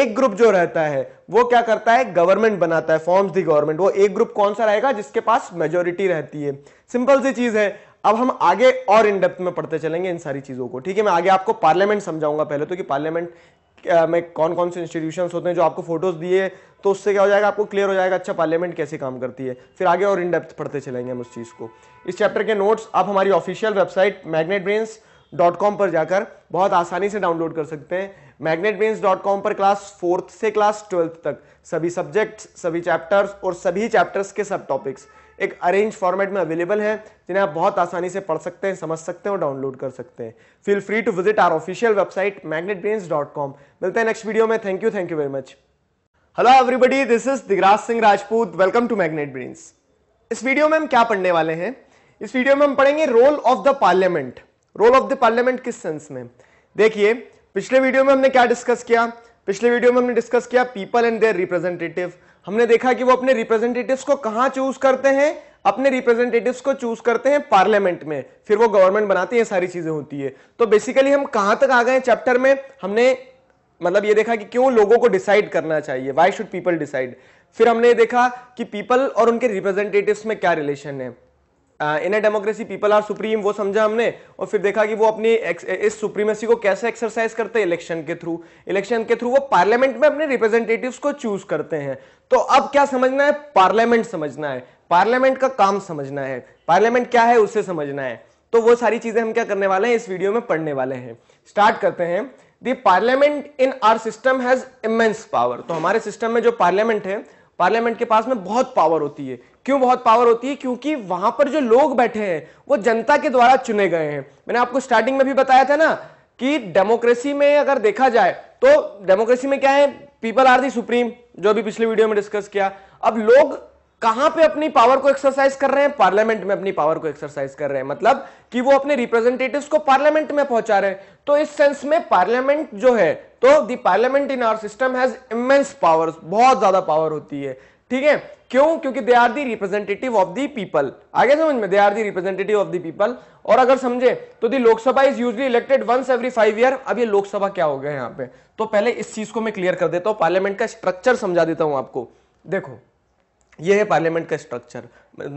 एक ग्रुप जो रहता है वो क्या करता है गवर्नमेंट बनाता है फॉर्म्स दी गवर्नमेंट वो एक ग्रुप कौन सा रहेगा जिसके पास मेजोरिटी रहती है सिंपल सी चीज है अब हम आगे और इन डेप्थ में पढ़ते चलेंगे इन सारी चीज़ों को ठीक है मैं आगे आपको पार्लियामेंट समझाऊंगा पहले तो कि पार्लियामेंट में कौन कौन से इंस्टीट्यूशन होते हैं जो आपको फोटोज दिए तो उससे क्या हो जाएगा आपको क्लियर हो जाएगा अच्छा पार्लियामेंट कैसे काम करती है फिर आगे और इन डेप्थ पढ़ते चलेंगे हम उस चीज़ को इस चैप्टर के नोट्स आप हमारी official website Magnet Brains dot com पर जाकर बहुत आसानी से डाउनलोड कर सकते हैं मैग्नेट ब्रेन्स डॉट कॉम पर क्लास फोर्थ से क्लास ट्वेल्थ तक सभी सब्जेक्ट्स सभी चैप्टर्स और सभी चैप्टर्स के सब टॉपिक्स एक अरेंज फॉर्मेट में अवेलेबल है जिन्हें आप बहुत आसानी से पढ़ सकते हैं समझ सकते हैं और डाउनलोड कर सकते हैं feel free to visit our official website Magnet dot com मिलते हैं नेक्स्ट वीडियो में thank you thank you very much hello everybody this is Digraj Singh Rajput welcome to Magnet Brains इस वीडियो में हम क्या पढ़ने वाले हैं इस वीडियो में हम पढ़ेंगे role of the parliament role of the parliament किस सेंस में देखिए पिछले वीडियो में हमने क्या डिस्कस किया पिछले वीडियो में हमने डिस्कस किया पीपल एंड देयर रिप्रेजेंटेटिव हमने देखा कि वो अपने रिप्रेजेंटेटिव्स को कहा चूज करते हैं अपने रिप्रेजेंटेटिव्स को चूज करते हैं पार्लियामेंट में फिर वो गवर्नमेंट बनाती है सारी चीजें होती है तो बेसिकली हम कहाँ तक आ गए चैप्टर में हमने मतलब ये देखा कि क्यों लोगों को डिसाइड करना चाहिए वाई शुड पीपल डिसाइड फिर हमने देखा कि पीपल और उनके रिप्रेजेंटेटिव्स में क्या रिलेशन है in a democracy people are supreme वो समझा हमने और फिर देखा कि वो अपनी इस सुप्रीमेसी को कैसे एक्सरसाइज करते हैं इलेक्शन के थ्रू इलेक्शन के थ्रू वो पार्लियामेंट में अपने रिप्रेजेंटेटिव्स को चूज करते हैं तो अब क्या समझना है पार्लियामेंट समझना है पार्लियामेंट का काम समझना है पार्लियामेंट क्या है उसे समझना है तो वो सारी चीजें हम क्या करने वाले हैं इस वीडियो में पढ़ने वाले हैं स्टार्ट करते हैं the parliament in our system has immense power तो हमारे सिस्टम में जो पार्लियामेंट है पार्लियामेंट के पास में बहुत पावर होती है क्यों बहुत पावर होती है क्योंकि वहां पर जो लोग बैठे हैं वो जनता के द्वारा चुने गए हैं मैंने आपको स्टार्टिंग में भी बताया था ना कि डेमोक्रेसी में अगर देखा जाए तो डेमोक्रेसी में क्या है पीपल आर दी सुप्रीम जो अभी पिछले वीडियो में डिस्कस किया अब लोग कहां पे अपनी पावर को एक्सरसाइज कर रहे हैं पार्लियामेंट में अपनी पावर को एक्सरसाइज कर रहे हैं मतलब कि वो अपने रिप्रेजेंटेटिव्स को पार्लियामेंट में पहुंचा रहे हैं तो इस सेंस में पार्लियामेंट जो है तो the parliament in our system has immense powers बहुत ज्यादा पावर होती है ठीक है क्यों क्योंकि they are the representative of the people आगे समझ में they are the representative of the people और अगर समझे तो the Lok Sabha is usually elected once every five year अब ये लोकसभा क्या हो गया यहां पे तो पहले इस चीज को मैं क्लियर कर देता हूं पार्लियामेंट का स्ट्रक्चर समझा देता हूं आपको देखो ये है पार्लियामेंट का स्ट्रक्चर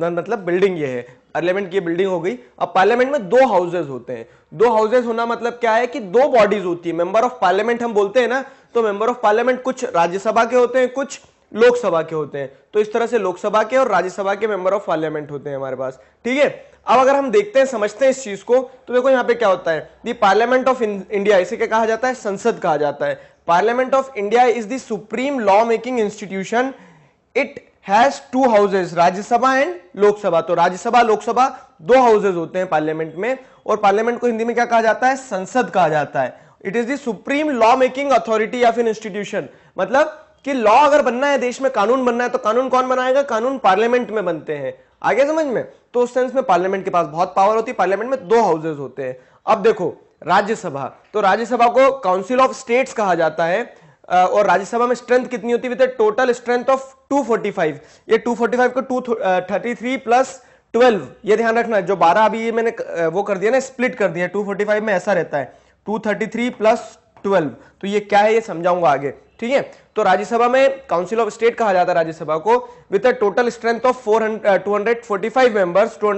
मतलब बिल्डिंग ये है पार्लियामेंट की बिल्डिंग हो गई अब पार्लियामेंट में दो हाउसेज होते हैं दो हाउसेज होना मतलब क्या है कि दो बॉडीज होती है मेंबर ऑफ पार्लियामेंट हम बोलते हैं ना तो मेंबर ऑफ पार्लियामेंट कुछ राज्यसभा के होते हैं कुछ लोकसभा के होते हैं तो इस तरह से लोकसभा के और राज्यसभा के मेंबर ऑफ पार्लियामेंट होते हैं हमारे पास ठीक है अब अगर हम देखते हैं समझते हैं इस चीज को तो देखो यहाँ पे क्या होता है दी पार्लियामेंट ऑफ इंडिया इसे क्या कहा जाता है संसद कहा जाता है Parliament of India is the supreme law making institution it has two houses Rajya Sabha and Lok Sabha तो राज्यसभा लोकसभा दो हाउसेज होते हैं पार्लियामेंट में और पार्लियामेंट को हिंदी में क्या कहा जाता है संसद कहा जाता है it is the supreme law making authority of an institution मतलब कि लॉ अगर बनना है देश में कानून बनना है तो कानून कौन बनाएगा कानून पार्लियामेंट में बनते हैं आगे समझ में तो उस सेंस में पार्लियामेंट के पास बहुत पावर होती है पार्लियामेंट में दो हाउसेज होते हैं अब देखो राज्यसभा तो राज्यसभा को काउंसिल ऑफ स्टेट्स कहा जाता है और राज्यसभा में स्ट्रेंथ कितनी होती है टोटल स्ट्रेंथ ऑफ 245 ये 245 को 233 प्लस 12 ये ध्यान रखना जो 12 अभी ये मैंने वो कर दिया ना स्प्लिट कर दिया 245 में ऐसा रहता है 233 प्लस 12 तो ये क्या है ये समझाऊंगा आगे ठीक है तो राज्यसभा में काउंसिल ऑफ स्टेट कहा जाता है राज्यसभा को with a total strength of four two hundred forty five members two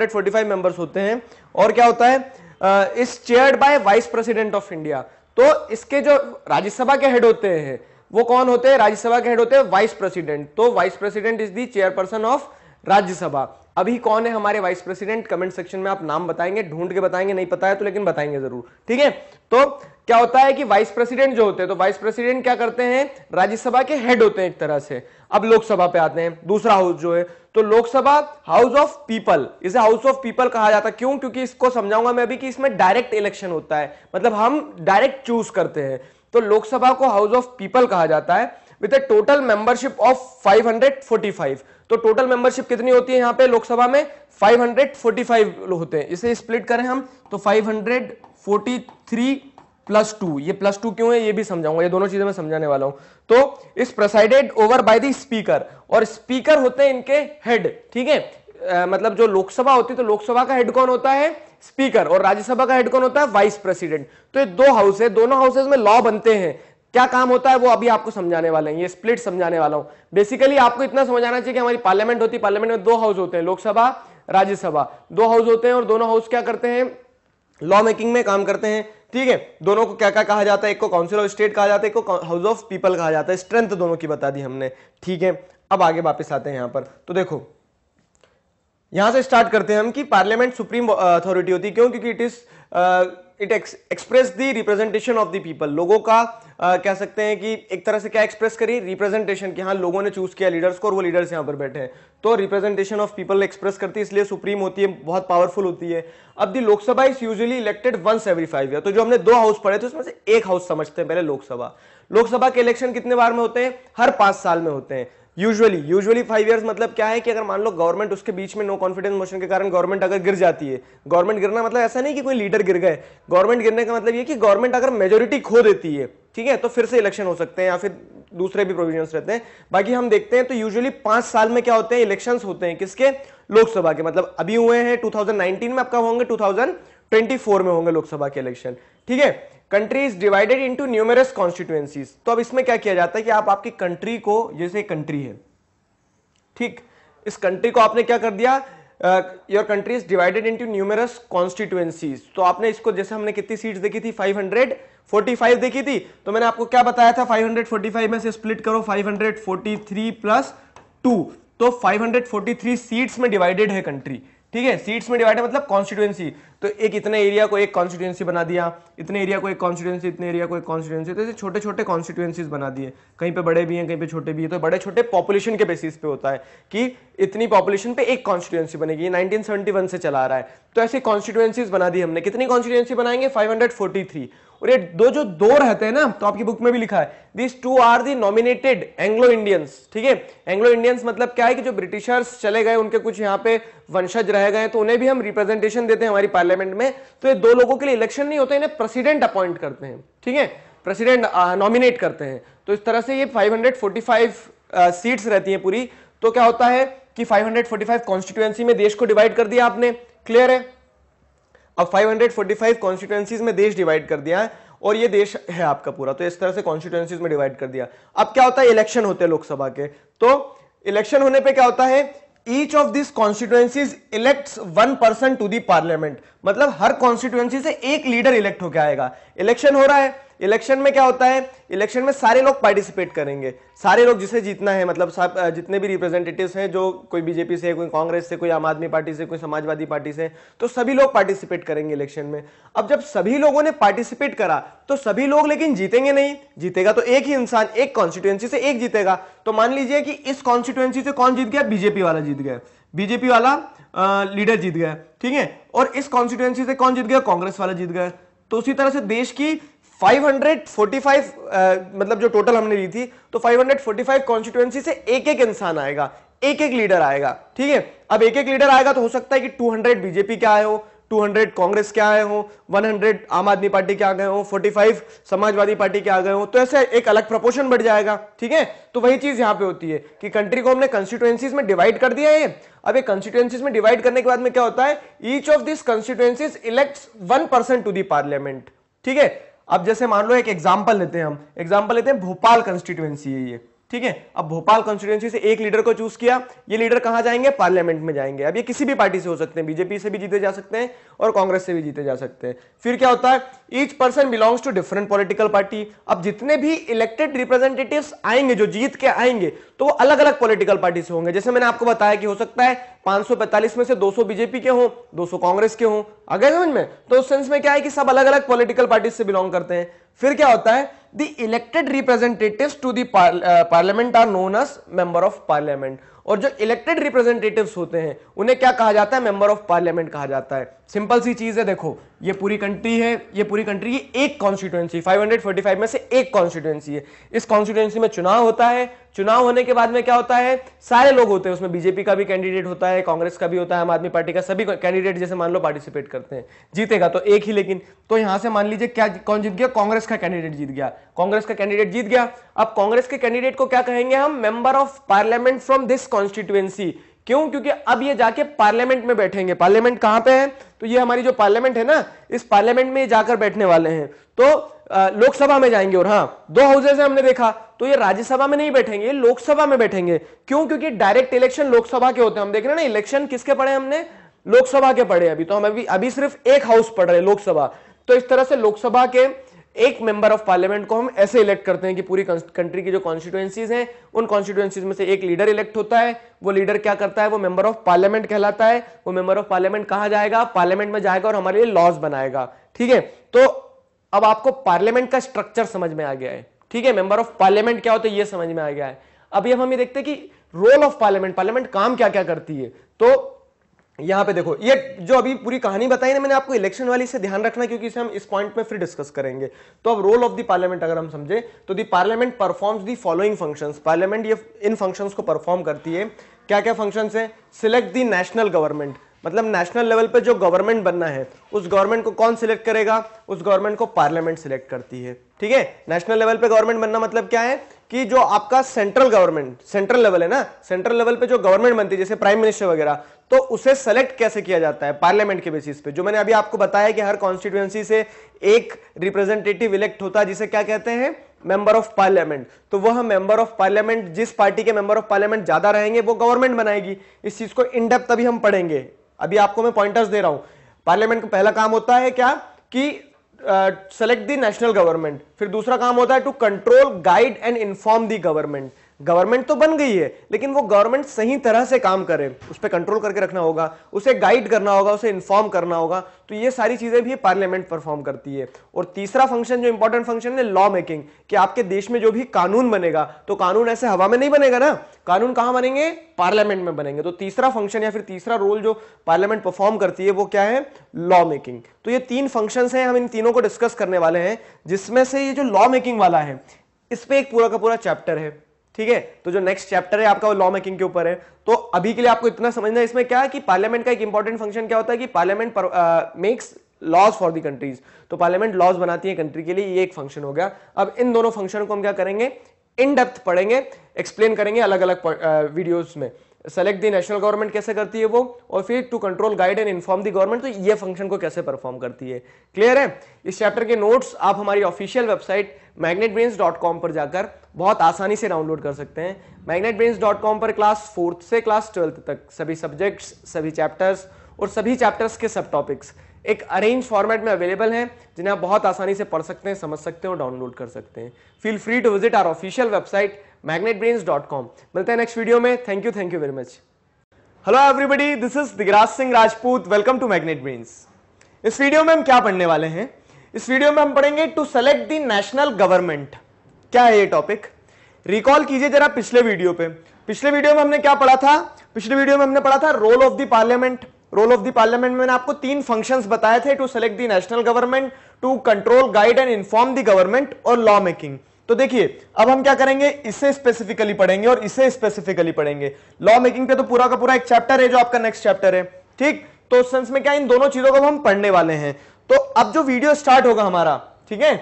members होते हैं और क्या होता है is chaired by Vice President of India तो इसके जो राज्यसभा के हेड होते हैं वो कौन होते हैं राज्यसभा के हेड होते हैं वाइस प्रेसिडेंट तो Vice President is the chairperson of Rajya Sabha अभी कौन है हमारे वाइस प्रेसिडेंट कमेंट सेक्शन में आप नाम बताएंगे ढूंढ के बताएंगे नहीं पता है तो लेकिन बताएंगे जरूर ठीक है तो क्या होता है कि वाइस प्रेसिडेंट जो होते हैं तो वाइस प्रेसिडेंट क्या करते हैं राज्यसभा के हेड होते हैं एक तरह से अब लोकसभा पे आते हैं दूसरा हाउस जो है तो लोकसभा हाउस ऑफ पीपल इसे हाउस ऑफ पीपल कहा जाता है क्यों क्योंकि इसको समझाऊंगा मैं अभी कि इसमें डायरेक्ट इलेक्शन होता है मतलब हम डायरेक्ट चूज करते हैं तो लोकसभा को हाउस ऑफ पीपल कहा जाता है with a total membership of 545 तो टोटल मेंबरशिप कितनी होती है यहां पे लोकसभा में 545 होते हैं इसे स्प्लिट करें हम तो 543 प्लस टू ये प्लस टू क्यों है ये भी समझाऊंगा ये दोनों चीजें मैं समझाने वाला हूं तो इस presided over by the speaker और स्पीकर होते हैं इनके हेड ठीक है मतलब जो लोकसभा होती है तो लोकसभा का हेड कौन होता है स्पीकर और राज्यसभा का हेड कौन होता है वाइस प्रेसिडेंट तो ये दो हाउस है दोनों हाउसेज में लॉ बनते हैं क्या काम होता है वो अभी आपको समझाने वाले हैं ये स्प्लिट समझाने वाला हूं बेसिकली आपको इतना समझाना चाहिए कि हमारी पार्लियामेंट होती है पार्लियामेंट में दो हाउस होते हैं लोकसभा राज्यसभा दो हाउस होते हैं और दोनों हाउस क्या करते हैं लॉ मेकिंग में काम करते हैं ठीक है दोनों को क्या क्या कहा जाता है एक को काउंसिल ऑफ स्टेट कहा जाता है एक को हाउस ऑफ पीपल कहा जाता है स्ट्रेंथ दोनों की बता दी हमने ठीक है अब आगे वापस आते हैं यहां पर तो देखो यहां से स्टार्ट करते हैं हम कि पार्लियामेंट सुप्रीम अथॉरिटी होती है क्यों क्योंकि it is it express the representation of the people लोगों का आ, कह सकते हैं कि एक तरह से क्या एक्सप्रेस करी रिप्रेजेंटेशन की हाँ लोगों ने चूज किया लीडर्स को और वो लीडर्स यहाँ पर बैठे हैं तो रिप्रेजेंटेशन ऑफ पीपल एक्सप्रेस करती है इसलिए सुप्रीम होती है बहुत पावरफुल होती है अब the Lok Sabha is usually elected once every five year तो जो हमने दो हाउस पढ़े थे उसमें से एक हाउस समझते हैं पहले लोकसभा लोकसभा के इलेक्शन कितने बार में होते हैं हर पांच साल में होते हैं यूजुअली यूजुअली फाइव ईयर्स मतलब क्या है कि अगर मान लो गवर्नमेंट उसके बीच में नो कॉन्फिडेंस मोशन के कारण गवर्नमेंट अगर गिर जाती है गवर्नमेंट गिरना मतलब ऐसा नहीं कि कोई लीडर गिर गए गवर्नमेंट गिरने का मतलब ये कि गवर्नमेंट अगर मेजोरिटी खो देती है ठीक है तो फिर से इलेक्शन हो सकते हैं या फिर दूसरे भी प्रोविजन रहते हैं बाकी हम देखते हैं तो यूजली पांच साल में क्या होते हैं इलेक्शन होते हैं किसके लोकसभा के मतलब अभी हुए हैं टू में आपका होंगे 2024 में होंगे लोकसभा के इलेक्शन ठीक है country is divided into numerous constituencies तो अब इसमें क्या किया जाता है कि आप आपकी कंट्री को जैसे कंट्री है ठीक इस कंट्री को आपने क्या कर दिया your country is divided into numerous constituencies तो आपने इसको जैसे हमने कितनी सीट देखी थी 545 देखी थी तो मैंने आपको क्या बताया था 545 में से स्प्लिट करो 543 प्लस टू तो 543 सीट्स में डिवाइडेड है कंट्री ठीक है सीट्स में डिवाइडेड मतलब कॉन्स्टिट्यूएंसी तो एक इतने एरिया को एक कॉन्स्टिट्यूंसी बना दिया इतने एरिया को एक कॉन्स्टिट्यूंसी इतने एरिया को एक कॉन्स्टिट्यूंसी तो ऐसे छोटे छोटे कॉन्स्टिट्यूंसीज बना दिए कहीं पे बड़े भी हैं कहीं पे छोटे भी हैं तो बड़े छोटे पॉपुलेशन के बेसिस पे होता है कि इतनी पॉपुलेशन पे एक कॉन्स्टिट्यूंसी बनेगी ये 1971 से चला रहा है तो ऐसे कॉन्स्टिट्यूंसीज बना दी हमने कितनी कॉन्स्टिट्यूंसी बनाएंगे 543 और ये दो जो दो रहते हैं ना तो आपकी बुक में भी लिखा है this two are the nominated Anglo Indians ठीक है एंग्लो इंडियंस मतलब क्या है कि जो ब्रिटिशर्स चले गए उनके कुछ यहाँ पे वंशज रह गए तो उन्हें भी हम रिप्रेजेंटेशन देते हैं हमारी पार्लियामेंट में तो ये दो लोगों के लिए इलेक्शन नहीं होता इन्हें प्रेसिडेंट अपॉइंट करते हैं ठीक है प्रेसिडेंट नॉमिनेट करते हैं तो इस तरह से ये 545 सीट्स रहती हैं पूरी तो क्या होता है कि 545 कॉन्स्टिट्यूएंसी में देश को डिवाइड कर दिया आपने क्लियर है अब 545 कॉन्स्टिट्यूएंसीज में देश डिवाइड कर दिया है और ये देश है आपका पूरा तो इस तरह से कॉन्स्टिट्यूएंसीज में डिवाइड कर दिया अब क्या होता है इलेक्शन होते हैं लोकसभा के तो इलेक्शन होने पर क्या होता है each of this constituencies elects one person to the parliament मतलब हर कॉन्स्टिट्युएंसी से एक लीडर इलेक्ट होकर आएगा इलेक्शन हो रहा है इलेक्शन में क्या होता है इलेक्शन में सारे लोग पार्टिसिपेट करेंगे सारे लोग जिसे जीतना है मतलब जितने भी रिप्रेजेंटेटिव्स हैं जो कोई बीजेपी से कोई कांग्रेस से कोई आम आदमी पार्टी से कोई समाजवादी पार्टी से तो सभी लोग पार्टिसिपेट करेंगे इलेक्शन में अब जब सभी लोगों ने पार्टिसिपेट करा तो सभी लोग लेकिन जीतेंगे नहीं जीतेगा तो एक ही इंसान एक कॉन्स्टिट्युएंसी से एक जीतेगा तो मान लीजिए कि इस कॉन्स्टिट्युएंसी से कौन जीत गया बीजेपी वाला जीत गया बीजेपी वाला लीडर जीत गया ठीक है और इस कॉन्स्टिट्युएंसी से कौन जीत गया कांग्रेस वाला जीत गया तो उसी तरह से देश की 545 uh, मतलब जो टोटल हमने ली थी तो 545 कॉन्स्टिट्युएंसी से एक एक इंसान आएगा एक एक लीडर आएगा ठीक है अब एक एक लीडर आएगा तो हो सकता है कि 200 बीजेपी के आए हो 200 कांग्रेस के आए हो 100 आम आदमी पार्टी के आ गए हो 45 समाजवादी पार्टी के आ गए हो तो ऐसे एक अलग प्रपोर्शन बढ़ जाएगा ठीक है तो वही चीज यहां पे होती है कि कंट्री को हमने कंस्टिट्यूएंसीज में डिवाइड कर दिया है अब ये कंस्टिट्यूएंसीज में डिवाइड करने के बाद में क्या होता है each of this constituencies elects one person to the parliament ठीक है अब जैसे मान लो एक एग्जाम्पल लेते हैं हम एग्जाम्पल लेते हैं भोपाल कंस्टिट्युएंसी है ये ठीक है अब भोपाल कॉन्स्टिट्यूंसी से एक लीडर को चूज किया ये लीडर कहां जाएंगे पार्लियामेंट में जाएंगे अब ये किसी भी पार्टी से हो सकते हैं बीजेपी से भी जीते जा सकते हैं और कांग्रेस से भी जीते जा सकते हैं फिर क्या होता है each person belongs to different political party अब जितने भी इलेक्टेड रिप्रेजेंटेटिव आएंगे जो जीत के आएंगे तो वो अलग अलग पॉलिटिकल पार्टी से होंगे जैसे मैंने आपको बताया कि हो सकता है 545 में से 200 बीजेपी के हों 200 कांग्रेस के हों अगर समझ में तो उस सेंस में क्या है कि सब अलग अलग पॉलिटिकल पार्टी से बिलोंग करते हैं फिर क्या होता है the elected representative to the parliament are known as member of parliament और जो इलेक्टेड रिप्रेजेंटेटिव होते हैं उन्हें क्या कहा जाता है मेंबर ऑफ पार्लियामेंट कहा जाता है सिंपल सी चीज है देखो ये पूरी कंट्री है ये पूरी कंट्री की एक कॉन्स्टिट्यूएंसी 545 में से एक कॉन्स्टिट्यूएंसी है इस कॉन्स्टिट्यूएंसी में चुनाव होता है चुनाव होने के बाद में क्या होता है सारे लोग होते हैं उसमें बीजेपी का भी कैंडिडेट होता है कांग्रेस का भी होता है आम आदमी पार्टी का सभी कैंडिडेट जैसे मान लो पार्टिसिपेट करते हैं जीतेगा तो एक ही लेकिन तो यहां से मान लीजिए क्या कौन जीत गया कांग्रेस का कैंडिडेट जीत गया कांग्रेस का कैंडिडेट जीत गया अब कांग्रेस के कैंडिडेट को क्या कहेंगे हम member of parliament from this constituency क्यों क्योंकि अब ये जाके पार्लियामेंट में बैठेंगे पार्लियामेंट कहां पे है तो ये हमारी जो पार्लियामेंट है ना इस पार्लियामेंट में जाकर बैठने वाले हैं तो लोकसभा में जाएंगे और हाँ दो हाउसेज है हमने देखा तो ये राज्यसभा में नहीं बैठेंगे ये लोकसभा में बैठेंगे क्यों क्योंकि डायरेक्ट इलेक्शन लोकसभा के होते हैं हम देख रहे हैं ना इलेक्शन किसके पड़े हमने लोकसभा के पड़े अभी तो हम अभी अभी सिर्फ एक हाउस पड़ रहे हैं लोकसभा तो इस तरह से लोकसभा के एक मेंबर ऑफ पार्लियामेंट को हम ऐसे इलेक्ट करते हैं कि पूरी कंट्री की जो कॉन्स्टिट्यूएंसीज हैं उन कॉन्स्टिट्यूएंसीज में से एक लीडर इलेक्ट होता है वो लीडर क्या करता है वो मेंबर ऑफ पार्लियामेंट कहलाता है वो मेंबर ऑफ पार्लियामेंट कहा जाएगा पार्लियामेंट में जाएगा और हमारे लिए लॉज बनाएगा ठीक है तो अब आपको पार्लियामेंट का स्ट्रक्चर समझ में आ गया है ठीक है मेंबर ऑफ पार्लियामेंट क्या होता है ये समझ में आ गया है अभी अब हम ये देखते हैं कि रोल ऑफ पार्लियामेंट पार्लियामेंट काम क्या क्या करती है तो यहां पे देखो ये जो अभी पूरी कहानी बताई ना मैंने आपको इलेक्शन वाली से ध्यान रखना क्योंकि इसे हम इस पॉइंट में फिर डिस्कस करेंगे तो अब रोल ऑफ द पार्लियामेंट अगर हम समझे तो the parliament performs the following functions parliament ये इन फंक्शंस को परफॉर्म करती है क्या क्या फंक्शन है सिलेक्ट दी नेशनल गवर्नमेंट मतलब नेशनल लेवल पे जो गवर्नमेंट बनना है उस गवर्नमेंट को कौन सिलेक्ट करेगा उस गवर्नमेंट को पार्लियामेंट सिलेक्ट करती है ठीक है नेशनल लेवल पे गवर्नमेंट बनना मतलब क्या है कि जो आपका सेंट्रल गवर्नमेंट सेंट्रल लेवल है ना सेंट्रल लेवल पे जो गवर्नमेंट बनती है जैसे प्राइम मिनिस्टर वगैरह तो उसे सेलेक्ट कैसे किया जाता है पार्लियामेंट के बेसिस पे जो मैंने अभी आपको बताया कि हर कॉन्स्टिट्यूएंसी से एक रिप्रेजेंटेटिव इलेक्ट होता है जिसे क्या कहते हैं मेंबर ऑफ पार्लियामेंट तो वह मेंबर ऑफ पार्लियामेंट जिस पार्टी के मेंबर ऑफ पार्लियामेंट ज्यादा रहेंगे वो गवर्नमेंट बनाएगी इस चीज को इनडेप्थ अभी हम पढ़ेंगे अभी आपको मैं पॉइंटर्स दे रहा हूं पार्लियामेंट का पहला काम होता है क्या कि सेलेक्ट द नेशनल गवर्नमेंट फिर दूसरा काम होता है to control guide and inform the government government तो बन गई है लेकिन वो गवर्नमेंट सही तरह से काम करे उस पर कंट्रोल करके रखना होगा उसे गाइड करना होगा उसे इन्फॉर्म करना होगा तो ये सारी चीज़ें भी पार्लियामेंट परफॉर्म करती है और तीसरा फंक्शन जो इंपॉर्टेंट फंक्शन है लॉ मेकिंग कि आपके देश में जो भी कानून बनेगा तो कानून ऐसे हवा में नहीं बनेगा ना कानून कहां बनेंगे पार्लियामेंट में बनेंगे तो तीसरा फंक्शन या फिर तीसरा रोल जो पार्लियामेंट परफॉर्म करती है वो क्या है लॉ मेकिंग तो ये तीन फंक्शन है हम इन तीनों को डिस्कस करने वाले हैं जिसमें से ये जो लॉ मेकिंग वाला है इस पर एक पूरा का पूरा चैप्टर है ठीक है तो जो नेक्स्ट चैप्टर है आपका वो लॉ मेकिंग के ऊपर है तो अभी के लिए आपको इतना समझना है इसमें क्या है कि पार्लियामेंट का एक इंपॉर्टेंट फंक्शन क्या होता है कि parliament makes laws for the countries तो पार्लियामेंट लॉज बनाती है कंट्री के लिए ये एक फंक्शन हो गया अब इन दोनों फंक्शन को हम क्या करेंगे इन डेप्थ पढ़ेंगे एक्सप्लेन करेंगे अलग अलग वीडियोज में सेलेक्ट दी नेशनल गवर्नमेंट कैसे करती है वो और फिर to control guide and inform the government तो ये फंक्शन को कैसे परफॉर्म करती है क्लियर है इस चैप्टर के नोट्स आप हमारी ऑफिशियल वेबसाइट मैग्नेट पर जाकर बहुत आसानी से डाउनलोड कर सकते हैं मैग्नेट पर क्लास फोर्थ से क्लास ट्वेल्थ तक सभी सब्जेक्ट्स सभी चैप्टर्स और सभी चैप्टर्स के सब टॉपिक्स एक अरेंज फॉर्मेट में अवेलेबल हैं जिन्हें आप बहुत आसानी से पढ़ सकते हैं समझ सकते हैं और डाउनलोड कर सकते हैं feel free to visit our official website magnetbrains.com मिलते हैं नेक्स्ट वीडियो में thank you thank you very much hello everybody this is Digraj Singh Rajput welcome to Magnet Brains इस वीडियो में हम क्या पढ़ने वाले हैं इस वीडियो में हम पढ़ेंगे to select the national government क्या है ये टॉपिक रिकॉल कीजिए जरा पिछले वीडियो पे पिछले वीडियो में हमने क्या पढ़ा था पिछले वीडियो में हमने पढ़ा था role of the parliament role of the parliament में मैंने आपको तीन फंक्शंस बताए थे to select the national government to control guide and inform the government और लॉ मेकिंग तो देखिए अब हम क्या करेंगे इसे स्पेसिफिकली पढ़ेंगे और इसे स्पेसिफिकली पढ़ेंगे लॉ मेकिंग पे तो पूरा का पूरा एक चैप्टर है जो आपका नेक्स्ट चैप्टर है ठीक तो उस सेंस में क्या इन दोनों चीजों को हम पढ़ने वाले हैं तो अब जो वीडियो स्टार्ट होगा हमारा ठीक है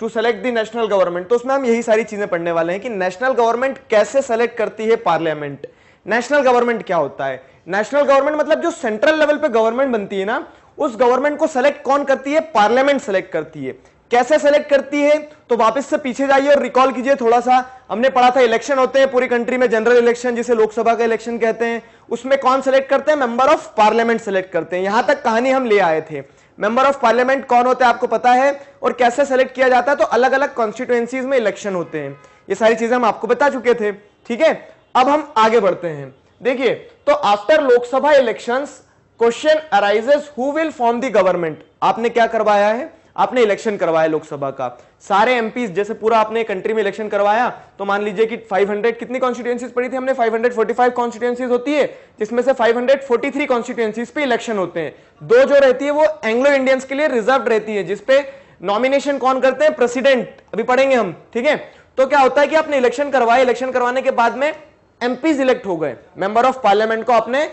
to select the national government तो उसमें हम यही सारी चीजें पढ़ने वाले हैं कि नेशनल गवर्नमेंट कैसे सेलेक्ट करती है पार्लियामेंट नेशनल गवर्नमेंट क्या होता है नेशनल गवर्नमेंट मतलब जो सेंट्रल लेवल पे गवर्नमेंट बनती है ना उस गवर्नमेंट को सेलेक्ट कौन करती है पार्लियामेंट सेलेक्ट करती है कैसे सेलेक्ट करती है तो वापस से पीछे जाइए और रिकॉल कीजिए थोड़ा सा हमने पढ़ा था इलेक्शन होते हैं पूरी कंट्री में जनरल इलेक्शन जिसे लोकसभा का इलेक्शन कहते हैं उसमें कौन सेलेक्ट करते हैं मेंबर ऑफ पार्लियामेंट सेलेक्ट करते हैं यहां तक कहानी हम ले आए थे मेंबर ऑफ पार्लियामेंट कौन होते हैं आपको पता है और कैसे सेलेक्ट किया जाता है तो अलग अलग कॉन्स्टिट्युएंसीज में इलेक्शन होते हैं ये सारी चीजें हम आपको बता चुके थे ठीक है अब हम आगे बढ़ते हैं देखिए तो after Lok Sabha elections question arises who will form the government आपने क्या करवाया है आपने इलेक्शन करवाया लोकसभा का सारे एमपी जैसे पूरा आपने कंट्री में इलेक्शन करवाया तो मान लीजिए कि 500 कितनी कॉन्स्टिट्यूएंसीज पड़ी थी हमने 545 कॉन्स्टिट्यूएंसीज होती है जिसमें से 543 कॉन्स्टिट्यूएंसीज पे इलेक्शन होते हैं दो जो रहती है वो एंग्लो इंडियंस के लिए रिजर्व रहती है जिसपे नॉमिनेशन कौन करते हैं प्रेसिडेंट अभी पढ़ेंगे हम ठीक है तो क्या होता है कि आपने इलेक्शन करवाया इलेक्शन करवाने के बाद में एमपीज इलेक्ट हो गए मेंबर ऑफ पार्लियामेंट को आपने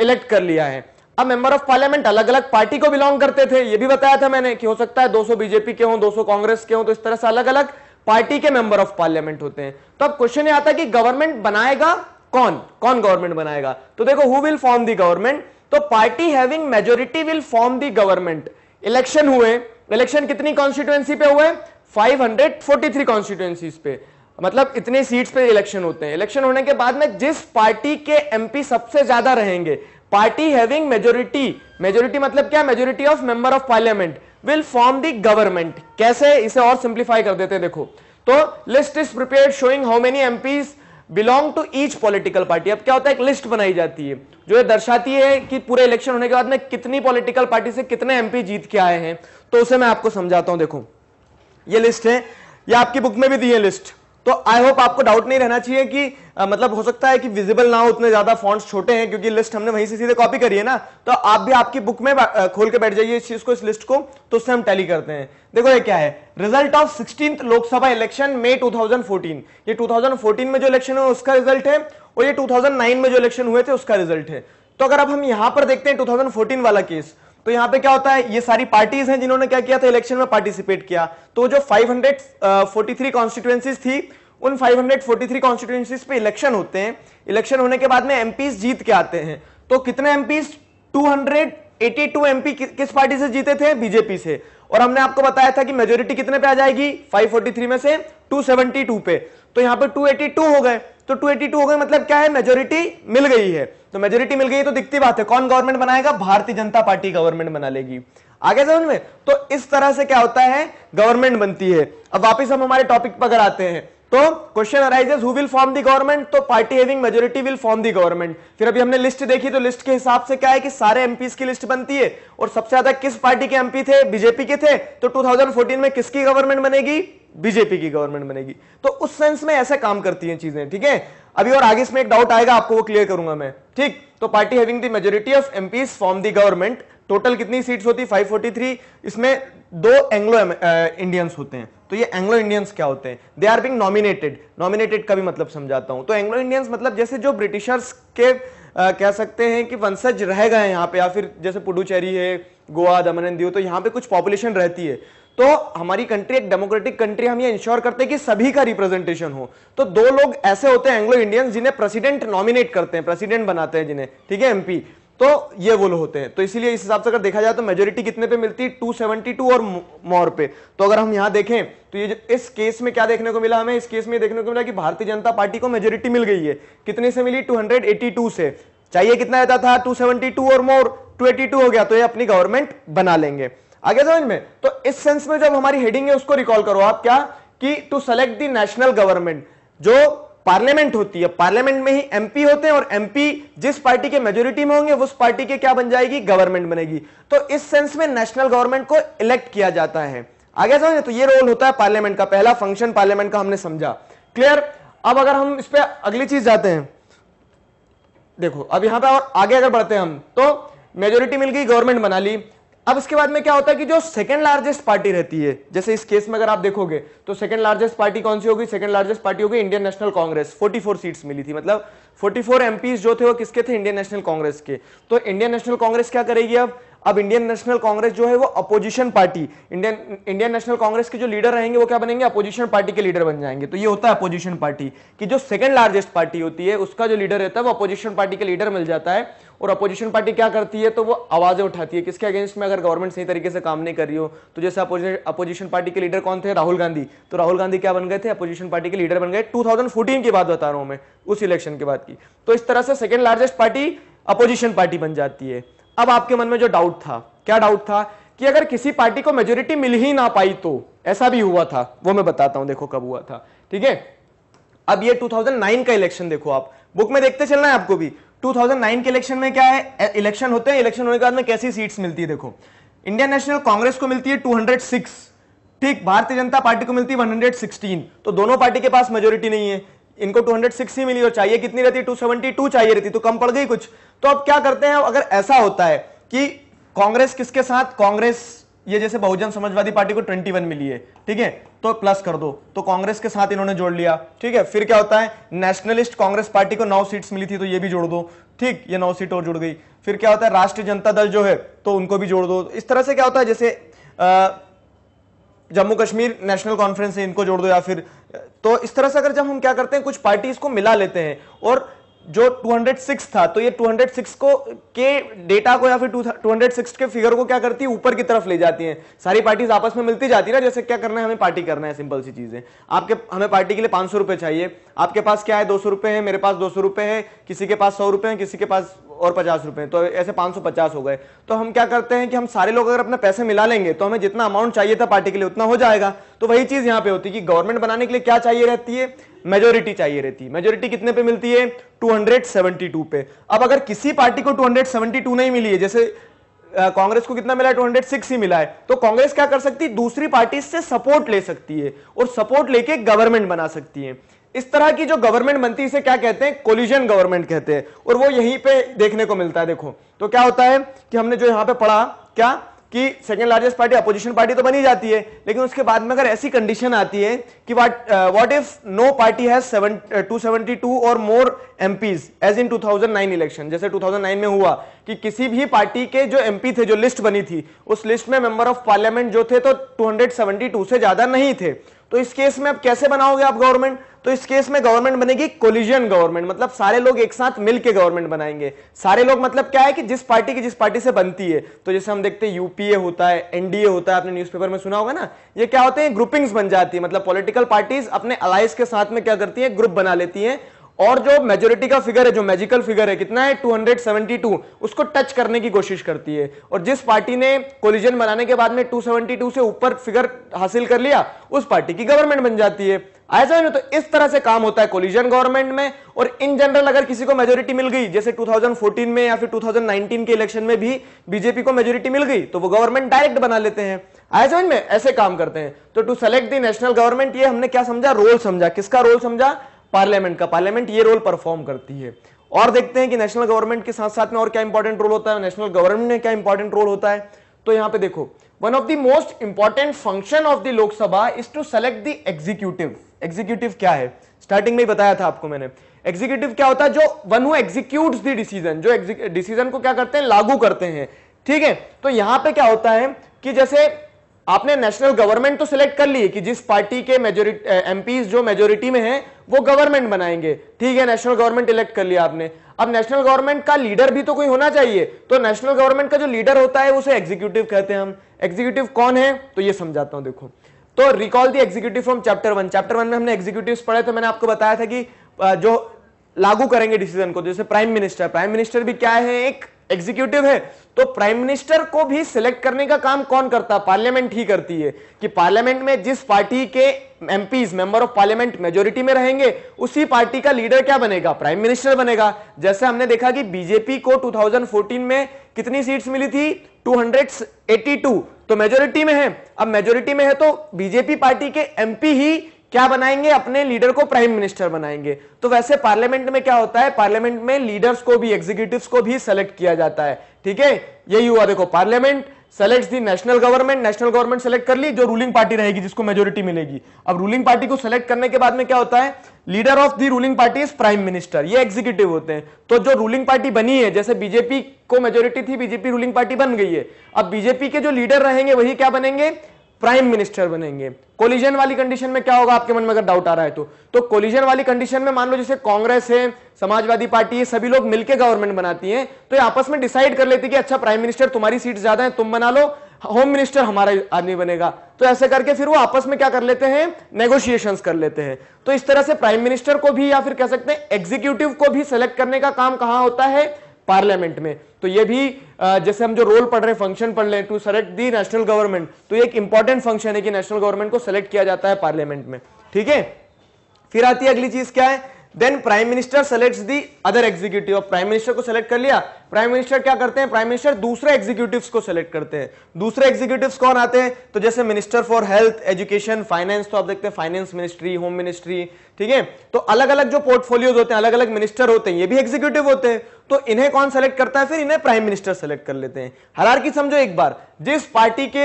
इलेक्ट कर लिया है अब मेंबर ऑफ पार्लियामेंट अलग अलग पार्टी को बिलोंग करते थे ये भी बताया था मैंने कि हो सकता है 200 बीजेपी के हों 200 कांग्रेस के हों तो इस तरह से अलग अलग पार्टी के मेंबर ऑफ पार्लियामेंट होते हैं तो अब क्वेश्चन ये आता है कि गवर्नमेंट बनाएगा कौन कौन गवर्नमेंट बनाएगा तो देखो who will form the government तो party having majority will form the government election हुए इलेक्शन कितनी कॉन्स्टिट्युएंसी पे हुए फाइव कॉन्स्टिट्युएंसीज पे मतलब इतने सीट्स पे इलेक्शन होते हैं इलेक्शन होने के बाद में जिस पार्टी के एमपी सबसे ज्यादा रहेंगे पार्टी हैविंग मेजोरिटी मेजोरिटी मतलब क्या majority of member of parliament will form the government कैसे इसे और सिंप्लीफाई कर देते हैं देखो तो list is prepare showing how many MPs belong to each political party अब क्या होता है एक लिस्ट बनाई जाती है जो ये दर्शाती है कि पूरे इलेक्शन होने के बाद में कितनी पॉलिटिकल पार्टी से कितने एमपी जीत के आए हैं तो उसे मैं आपको समझाता हूं देखो ये लिस्ट है ये आपकी बुक में भी दी है लिस्ट तो आई होप आपको डाउट नहीं रहना चाहिए कि आ, मतलब हो सकता है कि विजिबल ना हो उतने ज्यादा फॉन्ट्स छोटे हैं क्योंकि लिस्ट हमने वहीं से सीधे कॉपी करी है ना तो आप भी आपकी बुक में खोल के बैठ जाइए इस चीज को इस लिस्ट को तो उससे हम टैली करते हैं देखो ये क्या है result of sixteen Lok Sabha election May two ये टू में जो इलेक्शन हुआ उसका रिजल्ट है और ये टू में जो इलेक्शन हुए थे उसका रिजल्ट है तो अगर अब हम यहां पर देखते हैं 2014 वाला केस तो यहाँ पे क्या होता है ये सारी पार्टीज हैं जिन्होंने क्या किया था इलेक्शन में पार्टिसिपेट किया तो जो 543 कॉन्स्टिट्यूएंसीज थी उन 543 कॉन्स्टिट्यूएंसीज पे इलेक्शन होते हैं इलेक्शन होने के बाद में एमपी जीत के आते हैं तो कितने एमपीज 282 एमपी किस पार्टी से जीते थे बीजेपी से और हमने आपको बताया था कि मेजोरिटी कितने पे आ जाएगी फाइव में से टू पे तो यहाँ पे टू हो गए तो टू हो गए मतलब क्या है मेजोरिटी मिल गई है तो मेजोरिटी मिल गई तो दिखती बात है कौन गवर्नमेंट बनाएगा भारतीय जनता पार्टी गवर्नमेंट बना लेगी आगे समझ में तो इस तरह से क्या होता है गवर्नमेंट बनती है अब वापस हम हमारे टॉपिक पर आते हैं तो question arises who will form the government तो party having majority will form the government फिर अभी हमने लिस्ट देखी तो लिस्ट के हिसाब से क्या है कि सारे एमपी की लिस्ट बनती है और सबसे ज्यादा किस पार्टी के एमपी थे बीजेपी के थे तो 2014 में किसकी गवर्नमेंट बनेगी बीजेपी की गवर्नमेंट बनेगी तो उस सेंस में ऐसे काम करती है चीजें ठीक है अभी और आगे इसमें एक डाउट आएगा आपको वो क्लियर करूंगा मैं ठीक तो party having the majority of MPs from the government total कितनी सीट्स होती 543 इसमें दो एंग्लो इंडियंस uh, होते हैं तो ये एंग्लो इंडियंस क्या होते हैं they are being nominated nominated का भी मतलब समझाता हूं तो एंग्लो इंडियंस मतलब जैसे जो ब्रिटिशर्स के आ, uh, कह सकते हैं कि वंशज रह गए यहाँ पे या फिर जैसे पुडुचेरी है गोवा दमन दीव तो यहाँ पे कुछ पॉपुलेशन रहती है तो हमारी कंट्री एक डेमोक्रेटिक कंट्री हम ये इंश्योर करते हैं कि सभी का रिप्रेजेंटेशन हो तो दो लोग ऐसे होते हैं एंग्लो इंडियंस जिन्हें प्रेसिडेंट नॉमिनेट करते हैं प्रेसिडेंट बनाते हैं जिन्हें ठीक है एमपी तो ये वो होते हैं तो इसलिए इस हिसाब से अगर देखा जाए तो मेजोरिटी कितने पे मिलती है 272 और मोर पे तो अगर हम यहां देखें तो ये इस केस में क्या देखने को मिला हमें इस केस में देखने को मिला कि भारतीय जनता पार्टी को मेजोरिटी मिल गई है कितने से मिली 282 से चाहिए कितना रहता था 272 और मोर 282 हो गया तो ये अपनी गवर्नमेंट बना लेंगे आगे समझ में तो इस सेंस में जब हमारी हेडिंग है उसको रिकॉल करो आप क्या कि to select the national government जो पार्लियामेंट होती है पार्लियामेंट में ही एमपी होते हैं और एमपी जिस पार्टी के मेजोरिटी में होंगे उस पार्टी के क्या बन जाएगी गवर्नमेंट बनेगी तो इस सेंस में नेशनल गवर्नमेंट को इलेक्ट किया जाता है आगे समझे तो ये रोल होता है पार्लियामेंट का पहला फंक्शन पार्लियामेंट का हमने समझा क्लियर अब अगर हम इस पर अगली चीज जाते हैं देखो अब यहां पर और आगे अगर बढ़ते हैं हम तो मेजोरिटी मिल गई गवर्नमेंट बना ली अब इसके बाद में क्या होता है कि जो सेकंड लार्जेस्ट पार्टी रहती है जैसे इस केस में अगर आप देखोगे तो सेकंड लार्जेस्ट पार्टी कौन सी होगी सेकंड लार्जेस्ट पार्टी होगी इंडियन नेशनल कांग्रेस 44 सीट्स मिली थी मतलब 44 एमपीज जो थे वो किसके थे इंडियन नेशनल कांग्रेस के तो इंडियन नेशनल कांग्रेस क्या करेगी अब अब इंडियन नेशनल कांग्रेस जो है वो opposition party Indian Indian national Congress के जो लीडर रहेंगे वो क्या बनेंगे अपोजिशन पार्टी के लीडर बन जाएंगे तो ये होता है अपोजिशन पार्टी की जो सेकंड लार्जेस्ट पार्टी होती है उसका जो लीडर रहता है वो अपोजिशन पार्टी के लीडर मिल जाता है और अपोजिशन पार्टी क्या करती है तो वो आवाजें उठाती है किसके अगेंस्ट में अगर गवर्नमेंट सही तरीके से काम नहीं कर रही हो तो जैसे अपोजिशन पार्टी के लीडर कौन थे राहुल गांधी तो राहुल गांधी क्या बन गए थे अपोजिशन पार्टी के लीडर बन गए 2014 की बात बता रहा हूं मैं उस इलेक्शन के बाद की तो इस तरह से second largest party opposition party बन जाती है अब आपके मन में जो डाउट था क्या डाउट था कि अगर किसी पार्टी को मेजोरिटी मिल ही ना पाई तो ऐसा भी हुआ था वो मैं बताता हूं देखो कब हुआ था ठीक है अब ये 2009 का इलेक्शन देखो आप बुक में देखते चलना है आपको भी 2009 के इलेक्शन में क्या है इलेक्शन होते हैं इलेक्शन होने के बाद में कैसी सीट्स मिलती है देखो इंडियन नेशनल कांग्रेस को मिलती है 206 ठीक भारतीय जनता पार्टी को मिलती है 116 तो दोनों पार्टी के पास मेजोरिटी नहीं है इनको 206 ही मिली और चाहिए कितनी रहती 272 चाहिए रहती तो कम पड़ गई कुछ तो अब क्या करते हैं अगर ऐसा होता है कि कांग्रेस किसके साथ कांग्रेस ये जैसे बहुजन समाजवादी पार्टी को 21 मिली है ठीक है तो प्लस कर दो तो कांग्रेस के साथ इन्होंने जोड़ लिया ठीक है फिर क्या होता है नेशनलिस्ट कांग्रेस पार्टी को नौ सीट्स मिली थी तो ये भी जोड़ दो ठीक ये नौ सीट और जुड़ गई फिर क्या होता है राष्ट्रीय जनता दल जो है तो उनको भी जोड़ दो इस तरह से क्या होता है जैसे जम्मू कश्मीर नेशनल कॉन्फ्रेंस है इनको जोड़ दो या फिर तो इस तरह से अगर जब हम क्या करते हैं कुछ पार्टीज को मिला लेते हैं और जो 206 था तो ये 206 को के डेटा को या फिर 206 के फिगर को क्या करती है ऊपर की तरफ ले जाती हैं सारी पार्टीज आपस में मिलती जाती है ना जैसे क्या करना है हमें पार्टी करना है सिंपल सी चीजें आपके हमें पार्टी के लिए पांच सौ रुपए चाहिए आपके पास क्या है दो सौ रुपए है मेरे पास दो सौ रुपए है किसी के पास सौ रुपए है किसी के पास और पचास रुपए तो ऐसे पांच सौ पचास हो गए तो हम क्या करते हैं कि हम सारे लोग अगर अपने पैसे मिला लेंगे तो हमें जितना अमाउंट चाहिए था पार्टी के लिए उतना हो जाएगा तो वही चीज यहाँ पे होती है कि गवर्नमेंट बनाने के लिए क्या चाहिए रहती है मेजोरिटी चाहिए रहती है मेजोरिटी कितने पे मिलती है टू पे अब अगर किसी पार्टी को टू नहीं मिली है जैसे कांग्रेस को कितना मिला है 206 ही मिला है तो कांग्रेस क्या कर सकती है दूसरी पार्टी से सपोर्ट ले सकती है और सपोर्ट लेके गवर्नमेंट बना सकती है इस तरह की जो गवर्नमेंट बनती है इसे क्या कहते हैं कोलिजन गवर्नमेंट कहते हैं और वो यहीं पे देखने को मिलता है देखो तो क्या होता है कि हमने जो यहां पे पढ़ा क्या कि second largest party opposition party तो बनी जाती है लेकिन उसके बाद में अगर ऐसी कंडीशन आती है कि what what if no party has two seventy two or more MPs as in 2009 election जैसे 2009 में हुआ कि किसी भी पार्टी के जो एमपी थे जो लिस्ट बनी थी उस लिस्ट में मेंबर ऑफ पार्लियामेंट जो थे तो 272 से ज्यादा नहीं थे तो इस केस में अब कैसे बनाओगे आप गवर्नमेंट तो इस केस में गवर्नमेंट बनेगी कोलिजन गवर्नमेंट मतलब सारे लोग एक साथ मिलकर गवर्नमेंट बनाएंगे सारे लोग मतलब क्या है कि जिस पार्टी की जिस पार्टी से बनती है तो जैसे हम देखते हैं यूपीए होता है एनडीए होता है आपने न्यूज़पेपर में सुना होगा ना ये क्या होते हैं ग्रुपिंग्स बन जाती है मतलब पॉलिटिकल पार्टीज अपने अलाइज के साथ में क्या करती है ग्रुप बना लेती है और जो मेजोरिटी का फिगर है जो मैजिकल फिगर है कितना है 272 उसको टच करने की कोशिश करती है और जिस पार्टी ने कोलिजन बनाने के बाद में 272 से ऊपर फिगर हासिल कर लिया उस पार्टी की गवर्नमेंट बन जाती है ऐसा है ना तो इस तरह से काम होता है कोलिजन गवर्नमेंट में और इन जनरल अगर किसी को मेजोरिटी मिल गई जैसे 2014 में या फिर 2019 के इलेक्शन में भी बीजेपी को मेजोरिटी मिल गई तो वो गवर्नमेंट डायरेक्ट बना लेते हैं ऐसा में ऐसे काम करते हैं तो to select the national government ये हमने क्या समझा रोल समझा किसका रोल समझा पार्लियामेंट का पार्लियामेंट ये रोल परफॉर्म करती है और देखते हैं कि नेशनल गवर्नमेंट के साथ साथ में और क्या इंपॉर्टेंट रोल होता है नेशनल गवर्नमेंट में क्या इंपॉर्टेंट रोल होता है तो यहां पे देखो one of the most important function of the Lok Sabha is to select the executive executive क्या है स्टार्टिंग में ही बताया था आपको मैंने एग्जीक्यूटिव क्या होता है जो one who execute the decision जो डिसीजन को क्या करते हैं लागू करते हैं ठीक है तो यहां पे क्या होता है कि जैसे आपने नेशनल गवर्नमेंट तो सिलेक्ट कर ली कि जिस पार्टी के मेजोरिटी एमपीज जो मेजोरिटी में हैं वो गवर्नमेंट बनाएंगे ठीक है नेशनल गवर्नमेंट इलेक्ट कर लिया आपने अब नेशनल गवर्नमेंट का लीडर भी तो कोई होना चाहिए तो नेशनल गवर्नमेंट का जो लीडर होता है उसे एग्जीक्यूटिव कहते हैं हम एग्जीक्यूटिव कौन है तो ये समझाता हूं देखो तो recall the executive from chapter one chapter one में हमने एग्जीक्यूटिव पढ़े तो मैंने आपको बताया था कि जो लागू करेंगे डिसीजन को जैसे प्राइम मिनिस्टर प्राइम मिनिस्टर भी क्या है एक एग्जीक्यूटिव है तो प्राइम मिनिस्टर को भी सिलेक्ट करने का काम कौन करता है पार्लियामेंट ही करती है कि पार्लियामेंट में जिस पार्टी के MPs member of parliament majority में रहेंगे उसी पार्टी का लीडर क्या बनेगा प्राइम मिनिस्टर बनेगा जैसे हमने देखा कि बीजेपी को 2014 में कितनी सीट्स मिली थी 282 तो मेजोरिटी में है अब मेजोरिटी में है तो बीजेपी पार्टी के एमपी ही क्या बनाएंगे अपने लीडर को प्राइम मिनिस्टर बनाएंगे तो वैसे पार्लियामेंट में क्या होता है पार्लियामेंट में लीडर्स को भी एग्जीक्यूटिव को भी सेलेक्ट किया जाता है ठीक है यही हुआ देखो parliament select the national government national government select कर ली जो रूलिंग पार्टी रहेगी जिसको मेजोरिटी मिलेगी अब रूलिंग पार्टी को सेलेक्ट करने के बाद में क्या होता है leader of the ruling party is prime minister ये एग्जीक्यूटिव होते हैं तो जो रूलिंग पार्टी बनी है जैसे बीजेपी को मेजोरिटी थी बीजेपी रूलिंग पार्टी बन गई है अब बीजेपी के जो लीडर रहेंगे वही क्या बनेंगे प्राइम मिनिस्टर बनेंगे कोलिजन वाली कंडीशन में क्या होगा आपके मन में अगर डाउट आ रहा है तो तो कोलिजन वाली कंडीशन में मान लो जैसे कांग्रेस है समाजवादी पार्टी है सभी लोग मिलकर गवर्नमेंट बनाती है तो ये आपस में डिसाइड कर लेती कि अच्छा प्राइम मिनिस्टर तुम्हारी सीट ज्यादा है तुम बना लो होम मिनिस्टर हमारा आदमी बनेगा तो ऐसे करके फिर वो आपस में क्या कर लेते हैं नेगोशिएशंस कर लेते हैं तो इस तरह से प्राइम मिनिस्टर को भी या फिर कह सकते हैं एग्जीक्यूटिव को भी सेलेक्ट करने का काम कहां होता है पार्लियामेंट में तो ये भी जैसे हम जो रोल पढ़ रहे फंक्शन पढ़ लें to select the national government तो एक इंपॉर्टेंट फंक्शन है कि नेशनल गवर्नमेंट को सेलेक्ट किया जाता है पार्लियामेंट में ठीक है फिर आती है अगली चीज क्या है then prime minister select the other executive prime minister को सेलेक्ट कर लिया प्राइम मिनिस्टर क्या करते हैं प्राइम मिनिस्टर दूसरे एग्जीक्यूटिव को सेलेक्ट करते हैं दूसरे एग्जीक्यूटिव कौन आते हैं तो जैसे minister for health education finance तो आप देखते हैं फाइनेंस मिनिस्ट्री होम मिनिस्ट्री ठीक है तो अलग अलग जो पोर्टफोलियोज होते हैं अलग अलग मिनिस्टर होते हैं ये भी एग्जीक्यूटिव होते हैं तो इन्हें कौन सेलेक्ट करता है फिर इन्हें प्राइम मिनिस्टर सेलेक्ट कर लेते हैं की समझो एक बार जिस पार्टी के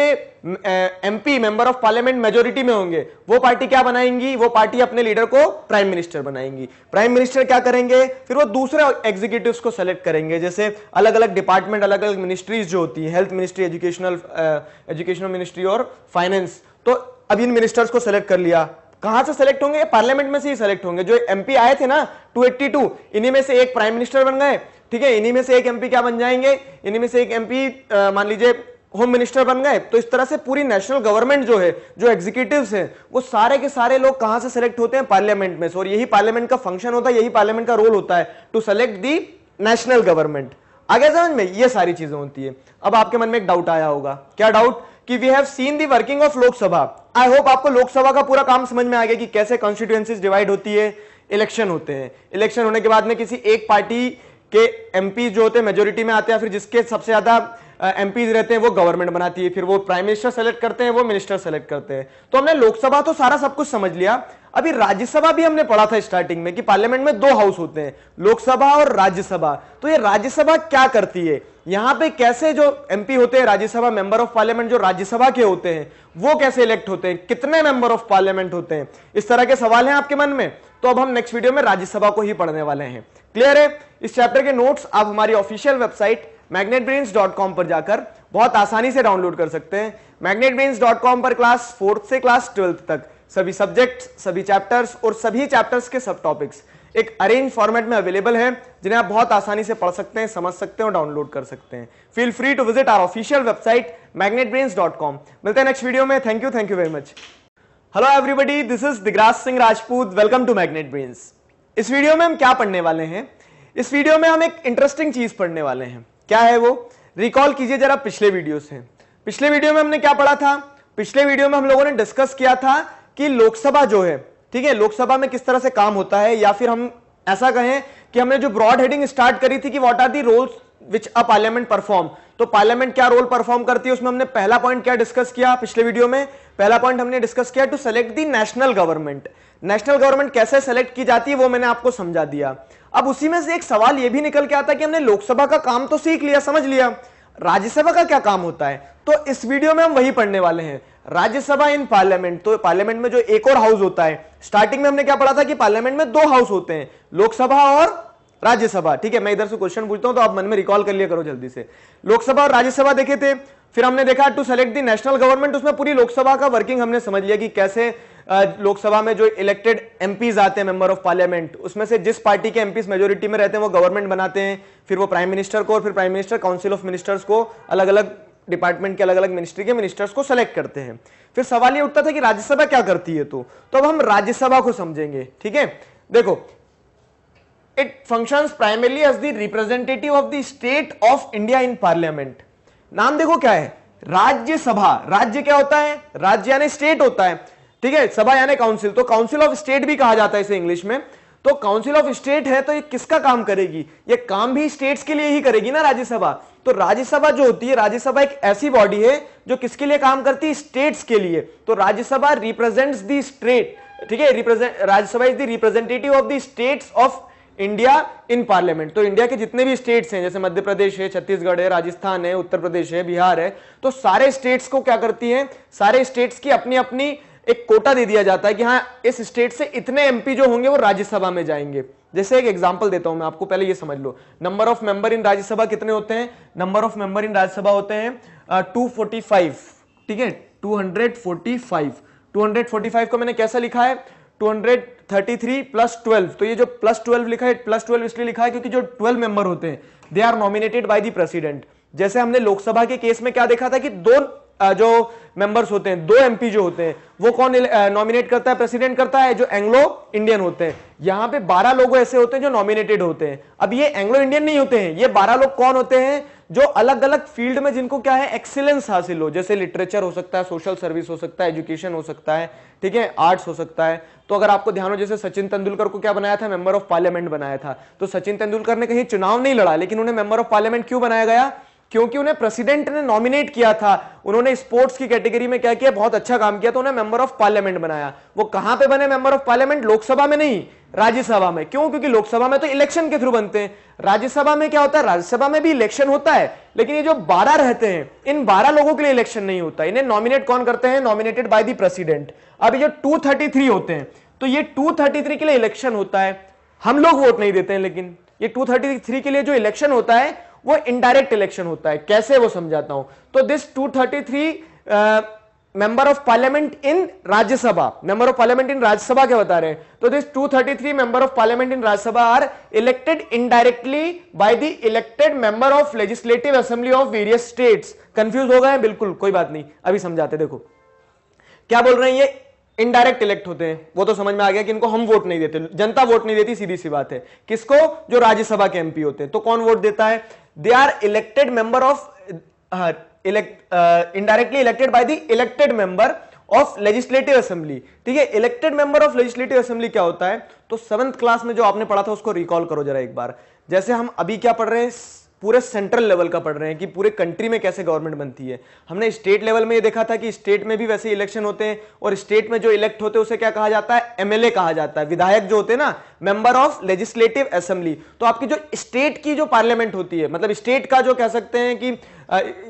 MP member of parliament majority में होंगे वो पार्टी क्या बनाएंगी वो पार्टी अपने लीडर को प्राइम मिनिस्टर बनाएंगी प्राइम मिनिस्टर क्या करेंगे फिर वो दूसरे एग्जीक्यूटिव को सेलेक्ट करेंगे जैसे अलग अलग डिपार्टमेंट अलग अलग मिनिस्ट्रीज जो होती है health ministry educational educational ministry और फाइनेंस तो अब इन मिनिस्टर्स को सेलेक्ट कर लिया कहां से सेलेक्ट होंगे पार्लियामेंट में से ही सेलेक्ट होंगे जो एमपी आए थे ना 282 इन्हीं में से एक प्राइम मिनिस्टर बन गए ठीक है इन्हीं में से एक एमपी क्या बन जाएंगे इन्हीं में से एक एमपी मान लीजिए होम मिनिस्टर बन गए तो इस तरह से पूरी नेशनल गवर्नमेंट जो है जो एग्जीक्यूटिव है वो सारे के सारे लोग कहां से सिलेक्ट होते हैं पार्लियामेंट में से और यही पार्लियामेंट का फंक्शन होता है यही पार्लियामेंट का रोल होता है to select the national government आगे समझ में ये सारी चीजें होती है अब आपके मन में एक डाउट आया होगा क्या डाउट कि we have seen the working of Lok Sabha I hope आपको लोकसभा का पूरा काम समझ में आ गया कि कैसे कॉन्स्टिट्यूएंसीज डिवाइड होती है इलेक्शन होते हैं इलेक्शन होने के बाद में किसी एक पार्टी कि एमपी जो होते हैं मेजोरिटी में आते हैं फिर जिसके सबसे ज्यादा एमपीज रहते हैं वो गवर्नमेंट बनाती है फिर वो प्राइम मिनिस्टर सेलेक्ट करते हैं वो मिनिस्टर सेलेक्ट करते हैं तो हमने लोकसभा तो सारा सब कुछ समझ लिया अभी राज्यसभा भी हमने पढ़ा था स्टार्टिंग में कि पार्लियामेंट में दो हाउस होते हैं लोकसभा और राज्यसभा तो ये राज्यसभा क्या करती है यहाँ पे कैसे जो एमपी होते हैं राज्यसभा मेंबर ऑफ पार्लियामेंट जो राज्यसभा के होते हैं वो कैसे इलेक्ट होते हैं कितने मेंबर ऑफ पार्लियामेंट होते हैं इस तरह के सवाल हैं आपके मन में तो अब हम नेक्स्ट वीडियो में राज्यसभा को ही पढ़ने वाले हैं क्लियर है इस चैप्टर के नोट्स आप हमारी ऑफिशियल वेबसाइट मैग्नेट पर जाकर बहुत आसानी से डाउनलोड कर सकते हैं मैग्नेट पर क्लास फोर्थ से क्लास ट्वेल्थ तक सभी सब्जेक्ट सभी चैप्टर्स और सभी चैप्टर्स के सब टॉपिक्स एक अरेंज फॉर्मेट में अवेलेबल है जिन्हें आप बहुत आसानी से पढ़ सकते हैं समझ सकते हैं और डाउनलोड कर सकते हैं feel free to visit our official website Magnet मिलते हैं नेक्स्ट वीडियो में thank you thank you very much hello everybody this is Digraj Singh Rajput welcome to Magnet Brains इस वीडियो में हम क्या पढ़ने वाले हैं इस वीडियो में हम एक इंटरेस्टिंग चीज पढ़ने वाले हैं क्या है वो रिकॉल कीजिए जरा पिछले वीडियो से पिछले वीडियो में हमने क्या पढ़ा था पिछले वीडियो में हम लोगों ने डिस्कस किया था कि लोकसभा जो है ठीक है लोकसभा में किस तरह से काम होता है या फिर हम ऐसा कहें कि हमने जो ब्रॉड हेडिंग स्टार्ट करी थी कि what are the roles which a parliament perform तो पार्लियामेंट क्या रोल परफॉर्म करती है उसमें हमने पहला पॉइंट क्या डिस्कस किया पिछले वीडियो में पहला पॉइंट हमने डिस्कस किया to select the national government national government कैसे सेलेक्ट की जाती है वो मैंने आपको समझा दिया अब उसी में से एक सवाल ये भी निकल के आता है कि हमने लोकसभा का काम तो सीख लिया समझ लिया राज्यसभा का क्या काम होता है तो इस वीडियो में हम वही पढ़ने वाले हैं राज्यसभा इन पार्लियामेंट तो पार्लियामेंट में जो एक और हाउस होता है स्टार्टिंग में हमने क्या पढ़ा था कि पार्लियामेंट में दो हाउस होते हैं लोकसभा और राज्यसभा ठीक है मैं इधर से क्वेश्चन पूछता हूं तो आप मन में रिकॉल कर लिया करो जल्दी से लोकसभा और राज्यसभा देखे थे फिर हमने देखा to select the national government उसमें पूरी लोकसभा का वर्किंग हमने समझ लिया कि कैसे लोकसभा में जो इलेक्टेड एमपीज आते हैं मेंबर ऑफ पार्लियामेंट उसमें से जिस पार्टी के एमपीज मेजोरिटी में रहते हैं वो गवर्नमेंट बनाते हैं फिर वो प्राइम मिनिस्टर को और फिर prime minister council of ministers को अलग अलग डिपार्टमेंट के अलग अलग मिनिस्ट्री के मिनिस्टर्स को सेलेक्ट करते हैं फिर सवाल ये उठता था कि राज्यसभा क्या करती है तो तो अब हम राज्यसभा को समझेंगे ठीक है देखो it function primarily as the representative of the state of India in parliament नाम देखो क्या है राज्यसभा राज्य क्या होता है राज्य यानी स्टेट होता है ठीक है सभा यानी काउंसिल तो काउंसिल ऑफ स्टेट भी कहा जाता है इसे इंग्लिश में तो काउंसिल ऑफ स्टेट है तो ये किसका काम करेगी ये काम भी स्टेट्स के लिए ही करेगी ना राज्यसभा तो राज्यसभा जो होती है राज्यसभा एक ऐसी बॉडी है जो किसके लिए काम करती है स्टेट्स के लिए तो राज्यसभा रिप्रेजेंट्स दी स्टेट ठीक है Rajya Sabha is the representative of the states of India in parliament तो इंडिया के जितने भी स्टेट्स हैं जैसे मध्य प्रदेश है छत्तीसगढ़ है राजस्थान है उत्तर प्रदेश है बिहार है तो सारे स्टेट्स को क्या करती है सारे स्टेट्स की अपनी अपनी एक कोटा दे दिया जाता है कि हाँ इस स्टेट से इतने एमपी जो होंगे वो राज्यसभा में जाएंगे जैसे एक एग्जांपल देता हूं मैं आपको पहले ये समझ लो number of member in Rajya Sabha कितने होते हैं number of member in Rajya Sabha होते हैं टू फोर्टी ठीक है टू हंड्रेड को मैंने कैसा लिखा है टू हंड्रेड प्लस 12 तो ये जो प्लस 12 लिखा है प्लस 12 इसलिए लिखा है क्योंकि जो 12 मेंबर होते हैं they are nominated by the president जैसे हमने लोकसभा के केस में क्या देखा था कि दो जो मेंबर्स होते हैं दो एमपी जो होते हैं वो कौन नॉमिनेट करता है प्रेसिडेंट करता है जो एंग्लो इंडियन होते हैं यहां पे 12 लोग ऐसे होते हैं जो नॉमिनेटेड होते हैं अब ये एंग्लो इंडियन नहीं होते हैं ये 12 लोग कौन होते हैं जो अलग अलग फील्ड में जिनको क्या है एक्सीलेंस हासिल हो जैसे लिटरेचर हो सकता है सोशल सर्विस हो सकता है एजुकेशन हो सकता है ठीक है आर्ट्स हो सकता है तो अगर आपको ध्यान हो जैसे सचिन तेंदुलकर को क्या बनाया था मेंबर ऑफ पार्लियामेंट बनाया था तो सचिन तेंदुलकर ने कहीं चुनाव नहीं लड़ा लेकिन उन्हें मेंबर ऑफ पार्लियामेंट क्यों बनाया गया क्योंकि उन्हें प्रेसिडेंट ने नॉमिनेट किया था उन्होंने स्पोर्ट्स की कैटेगरी में क्या किया बहुत अच्छा काम किया तो उन्हें मेंबर ऑफ पार्लियामेंट बनाया वो कहां पे बने मेंबर ऑफ पार्लियामेंट लोकसभा में नहीं राज्यसभा में क्यों क्योंकि लोकसभा में तो इलेक्शन के थ्रू बनते हैं राज्यसभा में क्या होता है राज्यसभा में भी इलेक्शन होता है लेकिन ये जो बारह रहते हैं इन बारह लोगों के लिए इलेक्शन नहीं होता इन्हें नॉमिनेट कौन करते हैं नॉमिनेटेड बाय दी प्रेसिडेंट अब ये जो टू होते हैं तो ये टू के लिए इलेक्शन होता है हम लोग वोट नहीं देते हैं लेकिन ये 233 के लिए जो इलेक्शन होता है वो इनडायरेक्ट इलेक्शन होता है कैसे वो समझाता हूं तो this 233 member of parliament in Rajya Sabha member of parliament in Rajya Sabha क्या बता रहे हैं तो this 233 member of parliament in Rajya Sabha are elected indirectly by the elected member of legislative assembly of various states confuse हो गए बिल्कुल कोई बात नहीं अभी समझाते देखो क्या बोल रहे हैं ये इनडायरेक्ट इलेक्ट होते हैं वो तो समझ में आ गया कि इनको हम वोट नहीं देते जनता वोट नहीं देती सीधी सी बात है किसको जो राज्यसभा के एमपी होते हैं तो कौन वोट देता है they are elected member of elect indirectly elected by the elected member of legislative assembly ठीक है elected member of legislative assembly क्या होता है तो सेवंथ क्लास में जो आपने पढ़ा था उसको रिकॉल करो जरा एक बार जैसे हम अभी क्या पढ़ रहे हैं पूरे सेंट्रल लेवल का पढ़ रहे हैं कि पूरे कंट्री में कैसे गवर्नमेंट बनती है हमने स्टेट लेवल में ये देखा था कि स्टेट में भी वैसे इलेक्शन होते हैं और स्टेट में जो इलेक्ट होते हैं उसे क्या कहा जाता है एमएलए कहा जाता है विधायक जो होते हैं ना मेंबर ऑफ लेजिस्लेटिव असेंबली तो आपकी जो स्टेट की जो पार्लियामेंट होती है मतलब स्टेट का जो कह सकते हैं कि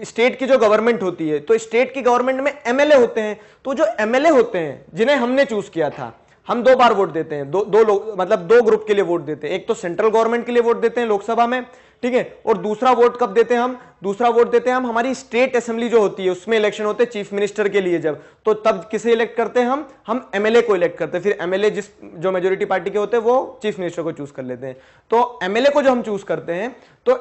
स्टेट की जो गवर्नमेंट होती है तो स्टेट की गवर्नमेंट में एमएलए होते हैं तो जो एमएलए होते हैं जिन्हें हमने चूज किया था हम दो बार वोट देते हैं दो दो लोग मतलब दो ग्रुप के लिए वोट देते हैं एक तो सेंट्रल गवर्नमेंट के लिए वोट देते हैं लोकसभा में ठीक है और दूसरा वोट कब देते हैं हम दूसरा वोट देते हैं हम हमारी स्टेट असेंबली जो होती है उसमें इलेक्शन होते हैं चीफ मिनिस्टर के लिए जब तो तब किसे इलेक्ट करते हैं हम हम एमएलए को इलेक्ट करते हैं फिर एमएलए जिस जो मेजोरिटी पार्टी के होते हैं वो चीफ मिनिस्टर को चूज कर लेते हैं तो एमएलए को जो हम चूज करते हैं तो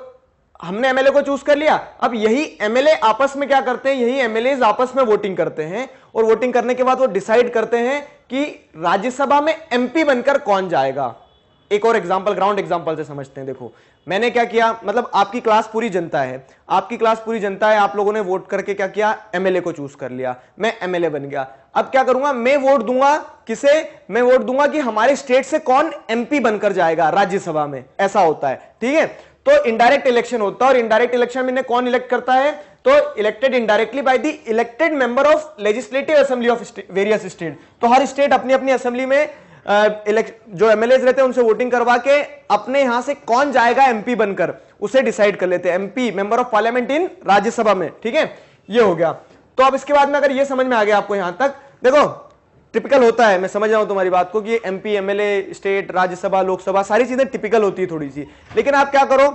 हमने एमएलए को चूज कर लिया अब यही एमएलए आपस में क्या करते हैं यही एमएलए आपस में वोटिंग करते हैं और वोटिंग करने के बाद वो डिसाइड करते हैं कि राज्यसभा में एमपी बनकर कौन जाएगा एक और एग्जाम्पल ग्राउंड एग्जाम्पल से समझते हैं देखो मैंने क्या किया मतलब आपकी क्लास पूरी जनता है आपकी क्लास पूरी जनता है आप लोगों ने वोट करके क्या किया एमएलए को चूज कर लिया मैं एमएलए बन गया अब क्या करूंगा मैं वोट दूंगा किसे मैं वोट दूंगा कि हमारे स्टेट से कौन एमपी बनकर जाएगा राज्यसभा में ऐसा होता है ठीक है तो इनडायरेक्ट इलेक्शन होता है और इनडायरेक्ट इलेक्शन में कौन इलेक्ट करता है तो elected indirectly by the elected member of legislative assembly of various state तो हर स्टेट अपनी अपनी असेंबली में जो एमएलए रहते हैं उनसे वोटिंग करवा के अपने यहां से कौन जाएगा एमपी बनकर उसे डिसाइड कर लेते हैं MP member of parliament in Rajya Sabha में ठीक है ये हो गया तो अब इसके बाद में अगर ये समझ में आ गया आपको यहां तक देखो टिपिकल होता है मैं समझ रहा हूं तुम्हारी बात को कि MP MLA state Rajya Sabha Lok Sabha सारी चीजें टिपिकल होती है थोड़ी सी लेकिन आप क्या करो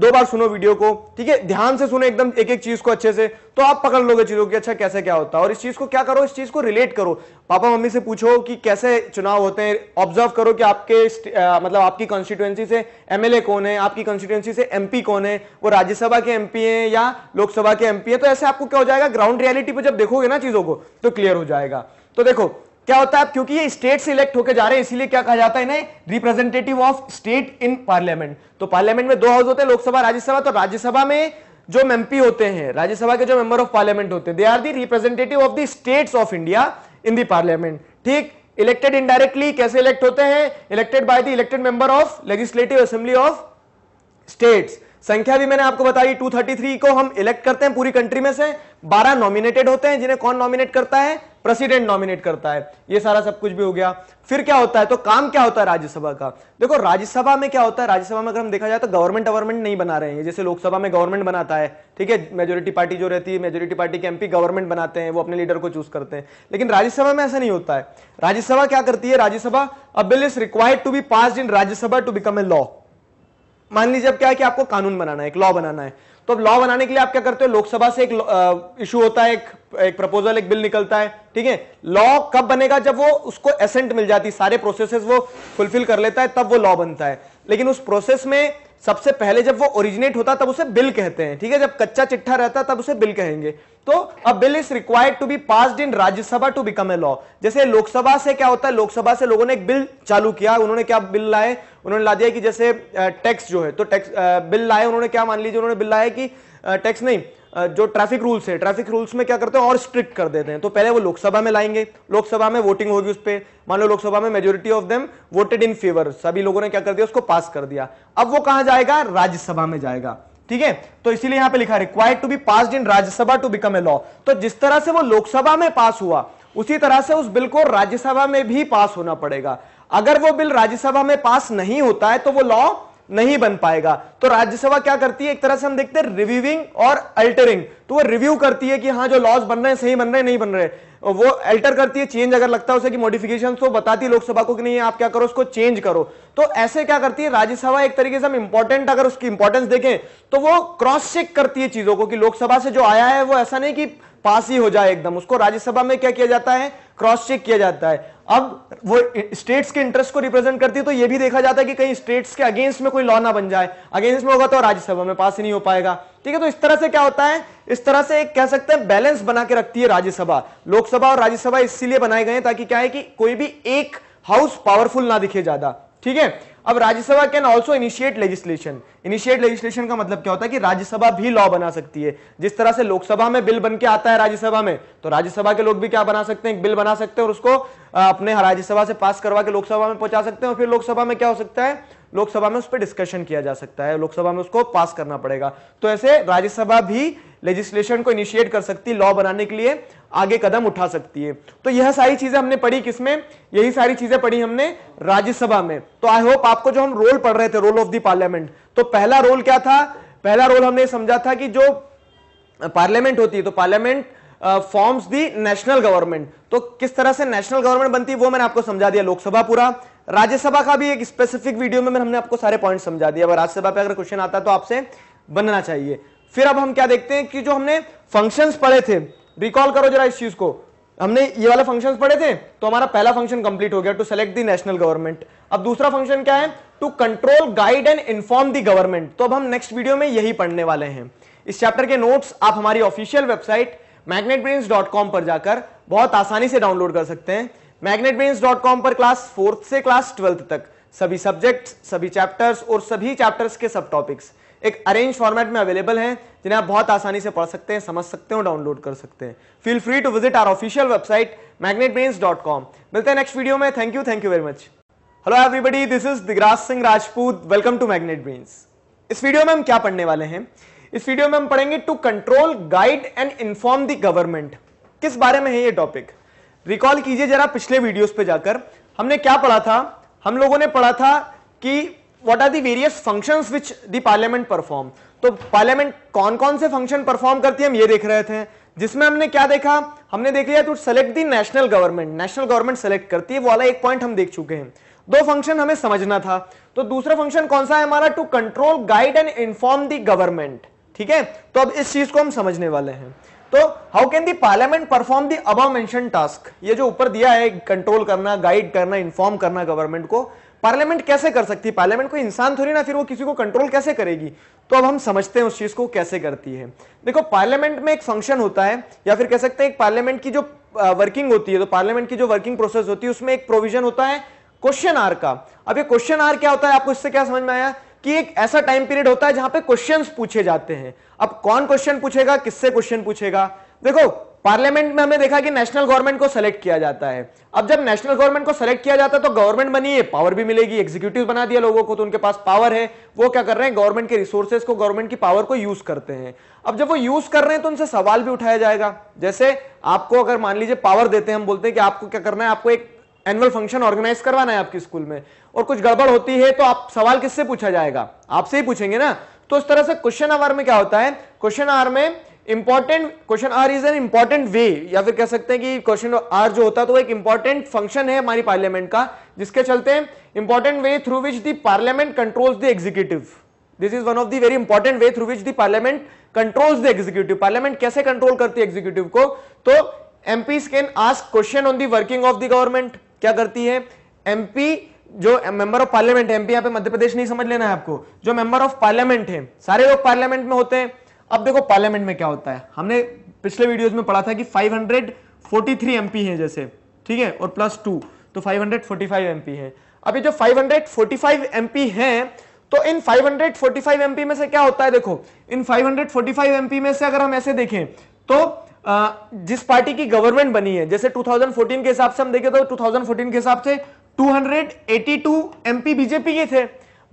दो बार सुनो वीडियो को ठीक है ध्यान से सुनो एकदम एक एक चीज को अच्छे से तो आप पकड़ लोगे चीजों की अच्छा कैसे क्या होता है और इस चीज को क्या करो इस चीज को रिलेट करो पापा मम्मी से पूछो कि कैसे चुनाव होते हैं ऑब्जर्व करो कि आपके आ, मतलब आपकी कॉन्स्टिट्युएंसी से एमएलए कौन है आपकी कॉन्स्टिट्युएंसी से एमपी कौन है वो राज्यसभा के एमपी है या लोकसभा के एमपी है तो ऐसे आपको क्या हो जाएगा ग्राउंड रियलिटी पर जब देखोगे ना चीजों को तो क्लियर हो जाएगा तो देखो क्या होता है क्योंकि ये स्टेट से इलेक्ट होकर जा रहे हैं इसीलिए क्या कहा जाता है इन्हें representative of state in parliament तो पार्लियामेंट में दो हाउस होते हैं लोकसभा राज्यसभा तो राज्यसभा में जो एमपी होते हैं राज्यसभा के जो मेंबर ऑफ पार्लियामेंट होते हैं they are the representative of the states of India in the parliament ठीक इलेक्टेड इनडायरेक्टली कैसे इलेक्ट होते हैं elected by the elected member of legislative assembly of states संख्या भी मैंने आपको बताई 233 को हम इलेक्ट करते हैं पूरी कंट्री में से 12 नॉमिनेटेड होते हैं जिन्हें कौन नॉमिनेट करता है प्रेसिडेंट नॉमिनेट करता है ये सारा सब कुछ भी हो गया फिर क्या होता है तो काम क्या होता है राज्यसभा का देखो राज्यसभा में क्या होता है राज्यसभा में अगर हम देखा जाए तो गवर्नमेंट गवर्नमेंट नहीं बना रहे हैं जैसे लोकसभा में गवर्नमेंट बनाता है ठीक है मेजोरिटी पार्टी जो रहती है मेजोरिटी पार्टी के एमपी गवर्नमेंट बनाते हैं वो अपने लीडर को चूज करते हैं लेकिन राज्यसभा में ऐसा नहीं होता है राज्यसभा क्या करती है Rajya Sabha a bill is required to be pass in Rajya Sabha to become a law मान लीजिए अब क्या है कि आपको कानून बनाना है एक लॉ बनाना है तो अब लॉ बनाने के लिए आप क्या करते हो लोकसभा से एक इशू होता है एक एक प्रपोजल एक बिल निकलता है ठीक है लॉ कब बनेगा जब वो उसको एसेंट मिल जाती सारे प्रोसेसेस वो फुलफिल कर लेता है तब वो लॉ बनता है लेकिन उस प्रोसेस में सबसे पहले जब वो ओरिजिनेट होता तब उसे बिल कहते हैं ठीक है जब कच्चा चिट्ठा रहता तब उसे बिल कहेंगे तो a bill is required to be pass in Rajya Sabha to become a law जैसे लोकसभा से क्या होता है लोकसभा से लोगों ने एक बिल चालू किया उन्होंने क्या बिल लाए उन्होंने ला दिया कि जैसे टैक्स जो है तो टैक्स बिल लाए उन्होंने क्या मान लीजिए उन्होंने बिल लाया कि टैक्स नहीं जो ट्रैफिक रूल्स है ट्रैफिक रूल्स में क्या करते हैं और स्ट्रिक्ट कर देते हैं तो पहले वो लोकसभा में लाएंगे लोकसभा में वोटिंग होगी उस पर मान लो लोकसभा में majority of them voted in favour सभी लोगों ने क्या कर दिया उसको पास कर दिया अब वो कहां जाएगा राज्यसभा में जाएगा ठीक है तो इसीलिए यहां पे लिखा required to be pass in Rajya Sabha to become a law तो जिस तरह से वो लोकसभा में पास हुआ उसी तरह से उस बिल को राज्यसभा में भी पास होना पड़ेगा अगर वो बिल राज्यसभा में पास नहीं होता है तो वो लॉ नहीं बन पाएगा तो राज्यसभा क्या करती है एक तरह से हम देखते हैं रिव्यूइंग और अल्टरिंग तो वो रिव्यू करती है कि हाँ जो लॉज बन रहे हैं सही बन रहे हैं नहीं बन रहे वो अल्टर करती है चेंज अगर लगता है उसे कि मॉडिफिकेशन तो बताती है लोकसभा को कि नहीं आप क्या करो उसको चेंज करो तो ऐसे क्या करती है राज्यसभा एक तरीके से हम इंपॉर्टेंट अगर उसकी इंपॉर्टेंस देखें तो वो क्रॉस चेक करती है चीजों को कि लोकसभा से जो आया है वो ऐसा नहीं कि पास ही हो जाए एकदम उसको राज्यसभा में क्या किया जाता है क्रॉस चेक किया जाता है अब वो स्टेट्स के इंटरेस्ट को रिप्रेजेंट करती है तो ये भी देखा जाता है कि कहीं स्टेट्स के अगेंस्ट में कोई लॉ ना बन जाए अगेंस्ट में होगा तो राज्यसभा में पास ही नहीं हो पाएगा ठीक है तो इस तरह से क्या होता है इस तरह से कह सकते हैं बैलेंस बना के रखती है राज्यसभा लोकसभा और राज्यसभा इसीलिए बनाए गए ताकि क्या है कि कोई भी एक हाउस पावरफुल ना दिखे ज्यादा ठीक है अब Rajya Sabha can also initiate legislation initiate legislation का मतलब क्या होता है कि राज्यसभा भी लॉ बना सकती है जिस तरह से लोकसभा में बिल बन के आता है राज्यसभा में तो राज्यसभा के लोग भी क्या बना सकते हैं बिल बना सकते हैं और उसको अपने राज्यसभा से पास करवा के लोकसभा में पहुंचा सकते हैं और फिर लोकसभा में क्या हो सकता है लोकसभा में उस पर डिस्कशन किया जा सकता है लोकसभा में उसको पास करना पड़ेगा तो ऐसे राज्यसभा भी लेजिस्लेशन को इनिशिएट कर सकती है लॉ बनाने के लिए आगे कदम उठा सकती है तो यह सारी चीजें हमने पढ़ी किसमें यही सारी चीजें पढ़ी हमने राज्यसभा में तो आई होप आपको जो हम रोल पढ़ रहे थे रोल ऑफ द पार्लियामेंट तो पहला रोल क्या था पहला रोल हमने समझा था कि जो पार्लियामेंट होती है तो parliament forms the national government तो किस तरह से नेशनल गवर्नमेंट बनती है वो मैंने आपको समझा दिया लोकसभा पूरा राज्यसभा का भी एक स्पेसिफिक वीडियो में हमने आपको सारे पॉइंट समझा दिया राज्यसभा पे अगर क्वेश्चन आता है तो आपसे बनना चाहिए फिर अब हम क्या देखते हैं कि जो हमने फंक्शंस पढ़े थे रिकॉल करो जरा इस चीज को हमने ये वाले फंक्शंस पढ़े थे तो हमारा पहला फंक्शन कंप्लीट हो गया to select the national government अब दूसरा फंक्शन क्या है to control guide and inform the government तो अब हम नेक्स्ट वीडियो में यही पढ़ने वाले हैं इस चैप्टर के नोट्स आप हमारी ऑफिशियल वेबसाइट मैग्नेट पर जाकर बहुत आसानी से डाउनलोड कर सकते हैं कॉम पर क्लास फोर्थ से क्लास ट्वेल्थ तक सभी सब्जेक्ट सभी चैप्टर्स और सभी चैप्टर्स के सब टॉपिक्स एक अरेंज फॉर्मेट में अवेलेबल हैं जिन्हें आप बहुत आसानी से पढ़ सकते हैं समझ सकते हैं डाउनलोड कर सकते हैं feel free to visit our official website magnetbrains.com मिलते हैं नेक्स्ट वीडियो में thank you thank you very much hello everybody this is Digraj Singh Rajput welcome to Magnet Brains इस वीडियो में हम क्या पढ़ने वाले हैं इस वीडियो में हम पढ़ेंगे to control guide and inform the government किस बारे में है ये टॉपिक रिकॉल कीजिए जरा पिछले वीडियोस पे जाकर हमने क्या पढ़ा था हम लोगों ने पढ़ा था कि what are the various functions which the parliament perform तो पार्लियामेंट कौन कौन से फंक्शन परफॉर्म करती है हम ये देख रहे थे जिसमें हमने क्या देखा हमने देख लिया to select the national government national government select करती है वो वाला एक पॉइंट हम देख चुके हैं दो फंक्शन हमें समझना था तो दूसरा फंक्शन कौन सा है हमारा to control guide and inform the government ठीक है तो अब इस चीज को हम समझने वाले हैं तो how can the parliament perform the above mentioned task ये जो ऊपर दिया है कंट्रोल करना गाइड करना इन्फॉर्म करना गवर्नमेंट को पार्लियामेंट कैसे कर सकती है पार्लियामेंट कोई इंसान थोड़ी ना फिर वो किसी को कंट्रोल कैसे करेगी तो अब हम समझते हैं उस चीज को कैसे करती है देखो पार्लियामेंट में एक फंक्शन होता है या फिर कह सकते हैं एक पार्लियामेंट की जो वर्किंग होती है तो पार्लियामेंट की जो वर्किंग प्रोसेस होती है उसमें एक प्रोविजन होता है क्वेश्चन आर का अब ये क्वेश्चन आर क्या होता है आपको इससे क्या समझ में आया कि एक ऐसा टाइम पीरियड होता है जहां पे क्वेश्चंस पूछे जाते हैं अब कौन क्वेश्चन पूछेगा किससे क्वेश्चन पूछेगा देखो पार्लियामेंट में हमने देखा कि नेशनल गवर्नमेंट को सेलेक्ट किया जाता है अब जब नेशनल गवर्नमेंट को सेलेक्ट किया जाता है तो गवर्नमेंट बनी है पावर भी मिलेगी एग्जीक्यूटिव बना दिया लोगों को तो उनके पास पावर है वो क्या कर रहे हैं गवर्नमेंट के रिसोर्सेज को गवर्नमेंट की पावर को यूज करते हैं अब जब वो यूज कर रहे हैं तो उनसे सवाल भी उठाया जाएगा जैसे आपको अगर मान लीजिए पावर देते हैं हम बोलते हैं कि आपको क्या करना है आपको एक एनुअल फंक्शन ऑर्गेनाइज करवाना है आपके स्कूल में और कुछ गड़बड़ होती है तो आप सवाल किससे पूछा जाएगा आपसे ही पूछेंगे ना तो उस तरह से क्वेश्चन आवर में क्या होता है क्वेश्चन आर में important question hour is an important way या फिर कह सकते हैं कि क्वेश्चन आर जो होता है तो एक इंपॉर्टेंट फंक्शन है हमारी पार्लियामेंट का जिसके चलते important way through which the parliament control the executive this is one of the very important way through which the parliament controls the executive parliament कैसे कंट्रोल करती है एग्जीक्यूटिव को तो MPs can ask question on the working of the government क्या करती है MP जो member of parliament MP यहां पे मध्य प्रदेश नहीं समझ लेना है आपको जो मेंबर ऑफ पार्लियामेंट है सारे लोग पार्लियामेंट में होते हैं अब देखो पार्लियामेंट में क्या होता है हमने पिछले वीडियोस में पढ़ा था कि 543 एमपी हैं जैसे ठीक है और प्लस टू तो 545 एमपी हैं अब ये जो 545 एमपी हैं तो इन 545 एमपी में से क्या होता है देखो इन 545 एमपी में से अगर हम ऐसे देखें तो जिस पार्टी की गवर्नमेंट बनी है जैसे 2014 के हिसाब से हम देखें तो 2014 के हिसाब से 282 एमपी बीजेपी के थे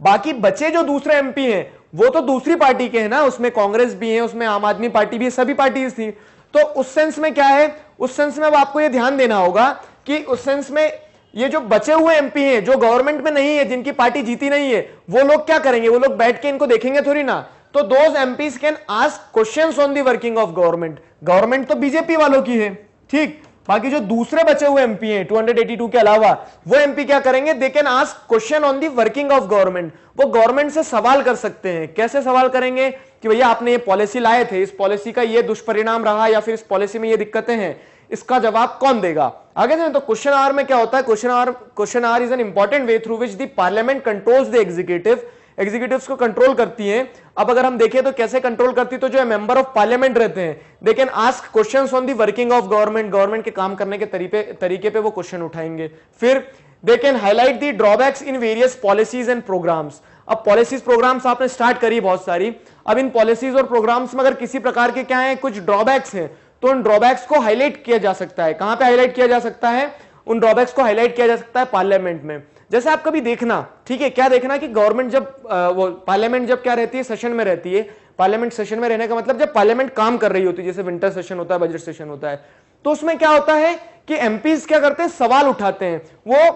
बाकी बचे जो दूसरे एमपी हैं वो तो दूसरी पार्टी के हैं ना उसमें कांग्रेस भी है उसमें आम आदमी पार्टी भी है सभी पार्टीज थी तो उस सेंस में क्या है उस सेंस में अब आपको यह ध्यान देना होगा कि उस सेंस में ये जो बचे हुए एमपी हैं जो गवर्नमेंट में नहीं है जिनकी पार्टी जीती नहीं है वो लोग क्या करेंगे वो लोग बैठ के इनको देखेंगे थोड़ी ना तो those MPs can ask question on the working of government government तो बीजेपी वालों की है ठीक बाकी जो दूसरे बचे हुए एमपी हैं 282 के अलावा वो एमपी क्या करेंगे they can ask question on the working of government वो गवर्नमेंट से सवाल कर सकते हैं कैसे सवाल करेंगे कि भैया आपने ये पॉलिसी लाए थे इस पॉलिसी का ये दुष्परिणाम रहा या फिर इस पॉलिसी में ये दिक्कतें हैं इसका जवाब कौन देगा आगे तो क्वेश्चन आर में क्या होता है question hour question hour is an important way through which the parliament controls the executive executive को कंट्रोल करती है अब अगर हम देखें तो कैसे कंट्रोल करती तो जो मेंबर ऑफ पार्लियामेंट रहते हैं they can ask question on the working of government government के काम करने के तरीके तरीके पे वो क्वेश्चन उठाएंगे फिर they can highlight the drawbacks in various policies and programmes अब पॉलिसीज प्रोग्राम्स आपने स्टार्ट करी बहुत सारी अब इन पॉलिसीज और प्रोग्राम्स में अगर किसी प्रकार के क्या है कुछ ड्रॉबैक्स हैं तो उन ड्रॉबैक्स को हाईलाइट किया जा सकता है कहां पे हाईलाइट किया जा सकता है उन ड्रॉबैक्स को हाईलाइट किया जा सकता है पार्लियामेंट में जैसे आप कभी देखना ठीक है क्या देखना कि गवर्नमेंट जब वो पार्लियामेंट जब क्या रहती है सेशन में रहती है पार्लियामेंट सेशन में रहने का मतलब जब पार्लियामेंट काम कर रही होती है जैसे विंटर सेशन होता है बजट सेशन होता है तो उसमें क्या होता है कि एमपीज क्या करते हैं सवाल उठाते हैं वो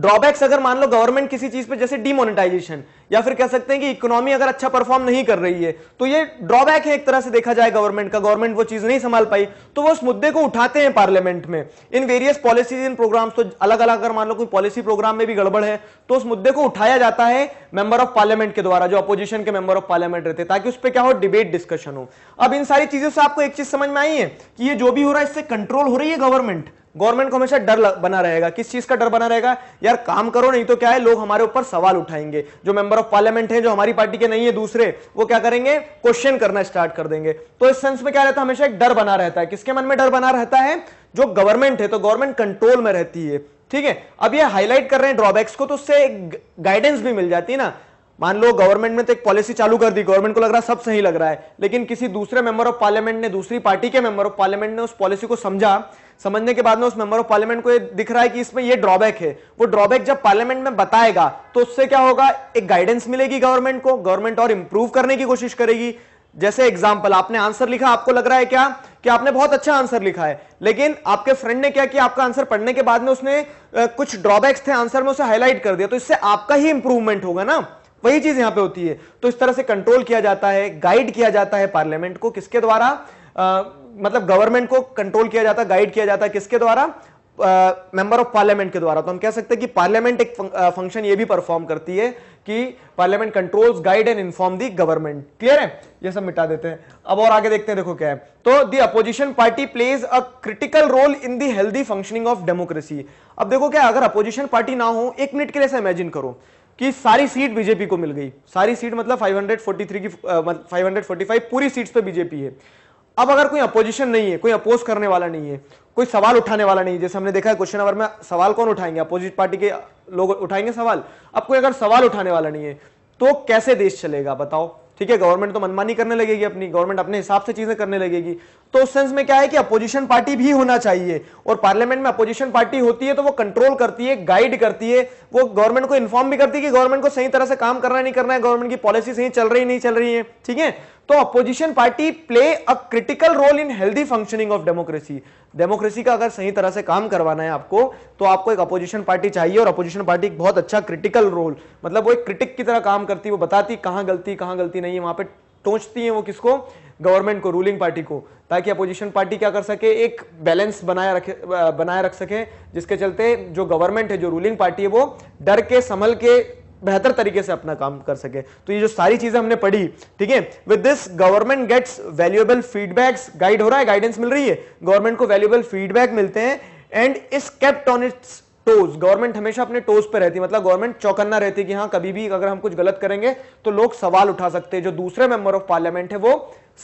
ड्रॉबैक्स अगर मान लो गवर्नमेंट किसी चीज पे जैसे डिमोनेटाइजेशन या फिर कह सकते हैं कि इकोनॉमी अगर अच्छा परफॉर्म नहीं कर रही है तो ये ड्रॉबैक है एक तरह से देखा जाए गवर्नमेंट का गवर्नमेंट वो चीज नहीं संभाल पाई तो वो उस मुद्दे को उठाते हैं पार्लियामेंट में in various policies in programmes तो अलग अलग अगर मान लो कोई पॉलिसी प्रोग्राम में भी गड़बड़ है तो उस मुद्दे को उठाया जाता है मेंबर ऑफ पार्लियामेंट के द्वारा जो अपोजिशन के मेंबर ऑफ पार्लियामेंट रहते हैं ताकि उस पर क्या हो डिबेट डिस्कशन हो अब इन सारी चीजों से आपको एक चीज समझ में आई है कि ये जो भी हो रहा है इससे कंट्रोल हो रही है गवर्नमेंट गवर्नमेंट को हमेशा डर बना रहेगा किस चीज का डर बना रहेगा यार काम करो नहीं तो क्या है लोग हमारे ऊपर सवाल उठाएंगे जो मेंबर ऑफ पार्लियामेंट है जो हमारी पार्टी के नहीं है दूसरे वो क्या करेंगे क्वेश्चन करना स्टार्ट कर देंगे तो इस सेंस में क्या रहता है हमेशा एक डर बना रहता है किसके मन में डर बना रहता है जो गवर्नमेंट है तो गवर्नमेंट कंट्रोल में रहती है ठीक है अब ये हाईलाइट कर रहे हैं ड्रॉबैक्स को तो उससे एक गाइडेंस भी मिल जाती है ना मान लो गवर्नमेंट ने तो एक पॉलिसी चालू कर दी गवर्नमेंट को लग रहा है सब सही लग रहा है लेकिन किसी दूसरे मेंबर ऑफ पार्लियामेंट ने दूसरी पार्टी के मेंबर ऑफ पार्लियामेंट ने उस पॉलिसी को समझा समझने के बाद में उस मेंबर ऑफ पार्लियामेंट को ये दिख रहा है कि इसमें ये ड्रॉबैक है वो ड्रॉबैक जब पार्लियामेंट में बताएगा तो उससे क्या होगा एक गाइडेंस मिलेगी गवर्नमेंट को गवर्नमेंट और इंप्रूव करने की कोशिश करेगी जैसे एग्जाम्पल आपने आंसर लिखा आपको लग रहा है क्या कि आपने बहुत अच्छा आंसर लिखा है लेकिन आपके फ्रेंड ने क्या किया आपका आंसर पढ़ने के बाद में उसने कुछ ड्रॉबैक्स थे आंसर में उसे हाईलाइट कर दिया तो इससे आपका ही इंप्रूवमेंट होगा ना वही चीज यहां पे होती है तो इस तरह से कंट्रोल किया जाता है गाइड किया जाता है पार्लियामेंट को किसके द्वारा मतलब गवर्नमेंट को कंट्रोल किया जाता गाइड किया जाता किसके द्वारा मेंबर ऑफ पार्लियामेंट के द्वारा तो हम कह सकते हैं कि पार्लियामेंट एक फंक्शन ये भी परफॉर्म करती है कि parliament controls guide and inform the government clear है ये सब मिटा देते हैं अब और आगे देखते हैं देखो क्या है तो the opposition party plays a critical role in the healthy functioning of democracy अब देखो क्या अगर अपोजिशन पार्टी ना हो एक मिनट के लिए ऐसा इमेजिन करो कि सारी सीट बीजेपी को मिल गई सारी सीट मतलब 543 की फाइव 545 मतलब पूरी सीट्स पे बीजेपी है अब अगर कोई अपोजिशन नहीं है कोई अपोज करने वाला नहीं है कोई सवाल उठाने वाला नहीं जैसे हमने देखा है क्वेश्चन नंबर में सवाल कौन उठाएंगे अपोजिट पार्टी के लोग उठाएंगे सवाल अब कोई अगर सवाल उठाने वाला नहीं है तो कैसे देश चलेगा बताओ ठीक है गवर्नमेंट तो मनमानी करने लगेगी अपनी गवर्नमेंट अपने हिसाब से चीजें करने लगेगी तो उस सेंस में क्या है कि अपोजिशन पार्टी भी होना चाहिए और पार्लियामेंट में अपोजिशन पार्टी होती है तो वो कंट्रोल करती है गाइड करती है वो गवर्नमेंट को इन्फॉर्म भी करती है कि गवर्नमेंट को सही तरह से काम करना नहीं करना है गवर्नमेंट की पॉलिसी सही चल रही नहीं चल रही है ठीक है तो opposition party play a critical role in healthy functioning of democracy democracy का अगर सही तरह से काम करवाना है आपको तो आपको एक अपोजिशन पार्टी चाहिए और अपोजिशन पार्टी एक बहुत अच्छा क्रिटिकल रोल मतलब वो एक क्रिटिक की तरह काम करती है वो बताती कहां गलती कहां गलती नहीं है वहां पर टोचती है वो किसको गवर्नमेंट को रूलिंग पार्टी को ताकि अपोजिशन पार्टी क्या कर सके एक बैलेंस बनाए रखे बनाए रख सके जिसके चलते जो गवर्नमेंट है जो रूलिंग पार्टी है वो डर के संभल के बेहतर तरीके से अपना काम कर सके तो ये जो सारी चीजें हमने पढ़ी ठीक है with this government gets valuable feedbacks guide हो रहा है गाइडेंस मिल रही है गवर्नमेंट को वैल्यूएबल फीडबैक मिलते हैं and is kept on its toes government हमेशा अपने टोज पर रहती मतलब गवर्नमेंट चौकन्ना रहती कि हाँ कभी भी अगर हम कुछ गलत करेंगे तो लोग सवाल उठा सकते हैं जो दूसरे मेंबर ऑफ पार्लियामेंट है वो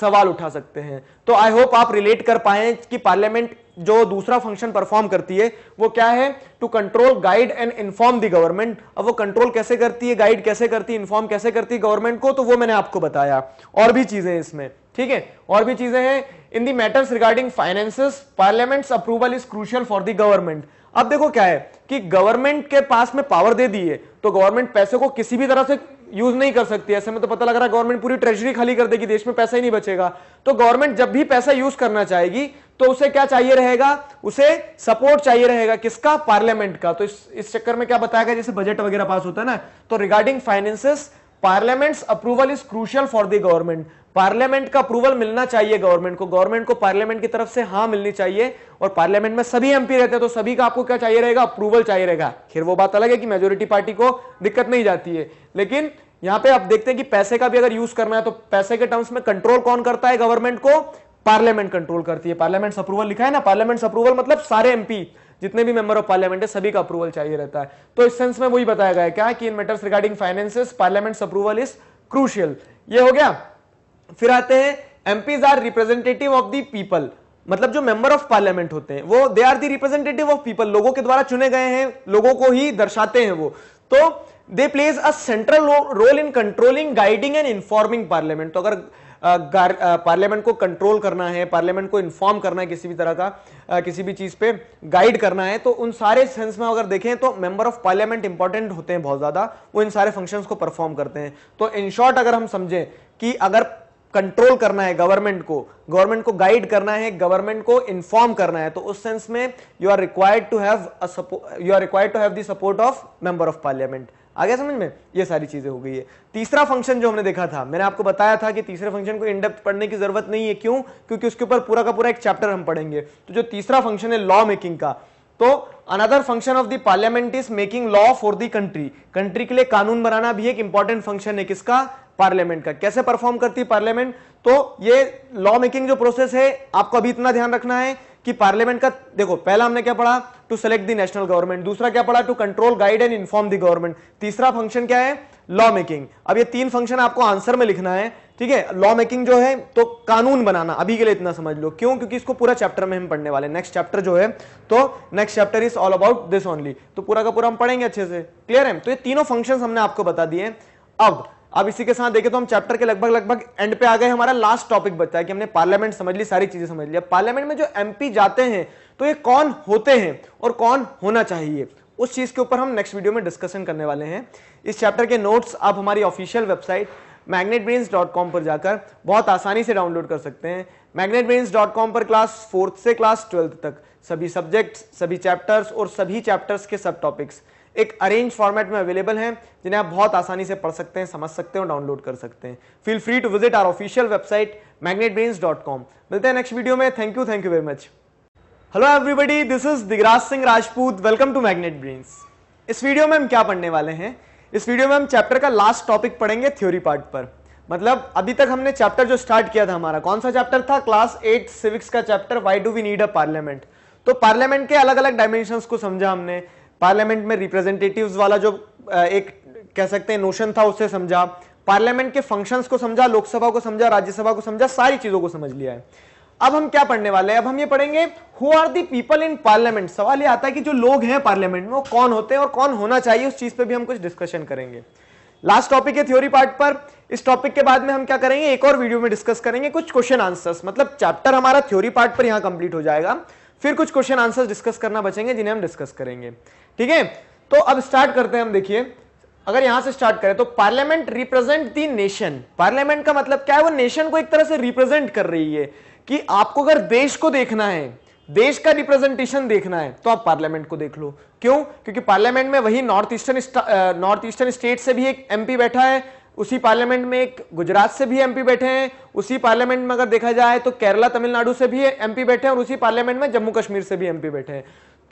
सवाल उठा सकते हैं तो आई होप आप रिलेट कर पाए कि पार्लियामेंट जो दूसरा फंक्शन परफॉर्म करती है वो क्या है to control guide and inform the government अब वो कंट्रोल कैसे करती है गाइड कैसे करती है इन्फॉर्म कैसे करती है गवर्नमेंट को तो वो मैंने आपको बताया और भी चीजें इसमें ठीक है और भी चीजें हैं in the matters regarding finance parliament's approval is crucial for the government अब देखो क्या है कि गवर्नमेंट के पास में पावर दे दी है तो गवर्नमेंट पैसे को किसी भी तरह से यूज नहीं कर सकती ऐसे में तो पता लग रहा है गवर्नमेंट पूरी ट्रेजरी खाली कर देगी देश में पैसा ही नहीं बचेगा तो गवर्नमेंट जब भी पैसा यूज करना चाहेगी तो उसे क्या चाहिए रहेगा उसे सपोर्ट चाहिए रहेगा किसका पार्लियामेंट का तो इस इस चक्कर में क्या बताया गया जैसे बजट वगैरह पास होता है ना तो regarding finances parliament's approval is crucial for the government parliament का अप्रूवल मिलना चाहिए गवर्नमेंट को गवर्नमेंट को पार्लियामेंट की तरफ से हाँ मिलनी चाहिए और पार्लियामेंट में सभी एमपी रहते हैं तो सभी का आपको क्या चाहिए रहेगा अप्रूवल चाहिए रहेगा फिर वो बात अलग है कि मेजोरिटी पार्टी को दिक्कत नहीं जाती है लेकिन यहां पे आप देखते हैं कि पैसे का भी अगर यूज करना है तो पैसे के टर्म्स में कंट्रोल कौन करता है गवर्नमेंट को पार्लियामेंट कंट्रोल करती है पार्लियामेंट अप्रूवल लिखा है ना पार्लियामेंट अप्रूवल मतलब सारे एमपी जितने भी मेंबर ऑफ पार्लियामेंट है सभी का अप्रूवल चाहिए रहता है तो इस सेंस में वही बताया गया है क्या कि in matters regarding finances parliament approval is crucial ये हो गया फिर आते हैं MPs are representative of the people मतलब जो मेंबर ऑफ पार्लियामेंट होते हैं वो they are the representative of people लोगों के द्वारा चुने गए हैं लोगों को ही दर्शाते हैं वो तो they plays a central role in controlling guiding and informing parliament तो अगर पार्लियामेंट को कंट्रोल करना है पार्लियामेंट को इन्फॉर्म करना है किसी भी तरह का किसी भी चीज पे गाइड करना है तो उन सारे सेंस में अगर देखें तो मेंबर ऑफ पार्लियामेंट इंपॉर्टेंट होते हैं बहुत ज्यादा वो इन सारे फंक्शंस को परफॉर्म करते हैं तो इन शॉर्ट अगर हम समझें कि अगर कंट्रोल करना है गवर्नमेंट को गवर्नमेंट को गाइड करना है गवर्नमेंट को इन्फॉर्म करना है तो उस सेंस में you are required to have you are required to have the support of member of parliament आ गया समझ में ये सारी चीजें हो गई है तीसरा फंक्शन जो हमने देखा था मैंने आपको बताया था कि तीसरे फंक्शन को इनडेप्थ पढ़ने की जरूरत नहीं है क्यों क्योंकि उसके ऊपर पूरा का पूरा एक चैप्टर हम पढ़ेंगे तो जो तीसरा फंक्शन है लॉ मेकिंग का तो another function of the parliament is making law for the country country के लिए कानून बनाना भी एक इंपॉर्टेंट फंक्शन है किसका पार्लियामेंट का कैसे परफॉर्म करती है पार्लियामेंट तो ये लॉ मेकिंग जो प्रोसेस है आपको अभी इतना ध्यान रखना है कि पार्लियामेंट का देखो पहला हमने क्या पढ़ा to select the national government दूसरा क्या पढ़ा to control guide and inform the government तीसरा फंक्शन क्या है लॉ मेकिंग अब ये तीन फंक्शन आपको आंसर में लिखना है ठीक है लॉ मेकिंग जो है तो कानून बनाना अभी के लिए इतना समझ लो क्यों क्योंकि इसको पूरा चैप्टर में हम पढ़ने वाले नेक्स्ट चैप्टर जो है तो next chapter is all about this only तो पूरा का पूरा हम पढ़ेंगे अच्छे से क्लियर है तो ये तीनों फंक्शन हमने आपको बता दिए अब अब इसी के साथ देखें तो हम चैप्टर के लगभग लगभग एंड पे आ गए हमारा लास्ट टॉपिक बचा है कि हमने पार्लियामेंट समझ ली सारी चीजें समझ लिया पार्लियामेंट में जो एमपी जाते हैं तो ये कौन होते हैं और कौन होना चाहिए उस चीज के ऊपर हम नेक्स्ट वीडियो में डिस्कशन करने वाले हैं इस चैप्टर के नोट्स आप हमारी ऑफिशियल वेबसाइट मैग्नेट पर जाकर बहुत आसानी से डाउनलोड कर सकते हैं मैग्नेट पर क्लास फोर्थ से क्लास ट्वेल्थ तक सभी सब्जेक्ट्स सभी चैप्टर्स और सभी चैप्टर्स के सब टॉपिक्स एक अरेंज फॉर्मेट में अवेलेबल हैं जिन्हें आप बहुत आसानी से पढ़ सकते हैं समझ सकते हैं डाउनलोड कर सकते हैं feel free to visit our official website magnetbrains.com मिलते हैं नेक्स्ट वीडियो में thank you thank you very much hello everybody this is Digraj Singh Rajput welcome to Magnet Brains इस वीडियो में हम क्या पढ़ने वाले हैं इस वीडियो में हम चैप्टर का लास्ट टॉपिक पढ़ेंगे थ्योरी पार्ट पर मतलब अभी तक हमने चैप्टर जो स्टार्ट किया था हमारा कौन सा चैप्टर था क्लास एट सिविक्स का chapter why do we need a parliament तो पार्लियामेंट के अलग अलग डायमेंशन को समझा हमने पार्लियामेंट में रिप्रेजेंटेटिव्स वाला जो एक कह सकते हैं नोशन था उससे समझा पार्लियामेंट के फंक्शंस को समझा लोकसभा को समझा राज्यसभा को समझा सारी चीजों को समझ लिया है अब हम क्या पढ़ने वाले हैं अब हम ये पढ़ेंगे who are the people in parliament सवाल ये आता है कि जो लोग हैं पार्लियामेंट में वो कौन होते हैं और कौन होना चाहिए उस चीज पर भी हम कुछ डिस्कशन करेंगे लास्ट टॉपिक है थ्योरी पार्ट पर इस टॉपिक के बाद में हम क्या करेंगे एक और वीडियो में डिस्कस करेंगे कुछ क्वेश्चन आंसर्स मतलब चैप्टर हमारा थ्योरी पार्ट पर यहां कंप्लीट हो जाएगा फिर कुछ क्वेश्चन आंसर्स डिस्कस करना बचेंगे जिन्हें हम डिस्कस करेंगे ठीक है तो अब स्टार्ट करते हैं हम देखिए अगर यहां से स्टार्ट करें तो parliament represent the nation parliament का मतलब क्या है वो नेशन को एक तरह से रिप्रेजेंट कर रही है कि आपको अगर देश को देखना है देश का रिप्रेजेंटेशन देखना है तो आप पार्लियामेंट को देख लो क्यों क्योंकि पार्लियामेंट में वही north eastern north eastern state से भी एक एमपी बैठा है उसी पार्लियामेंट में एक गुजरात से भी एमपी बैठे हैं उसी पार्लियामेंट में अगर देखा जाए तो केरला तमिलनाडु से भी एमपी बैठे हैं और उसी पार्लियामेंट में जम्मू कश्मीर से भी एमपी बैठे हैं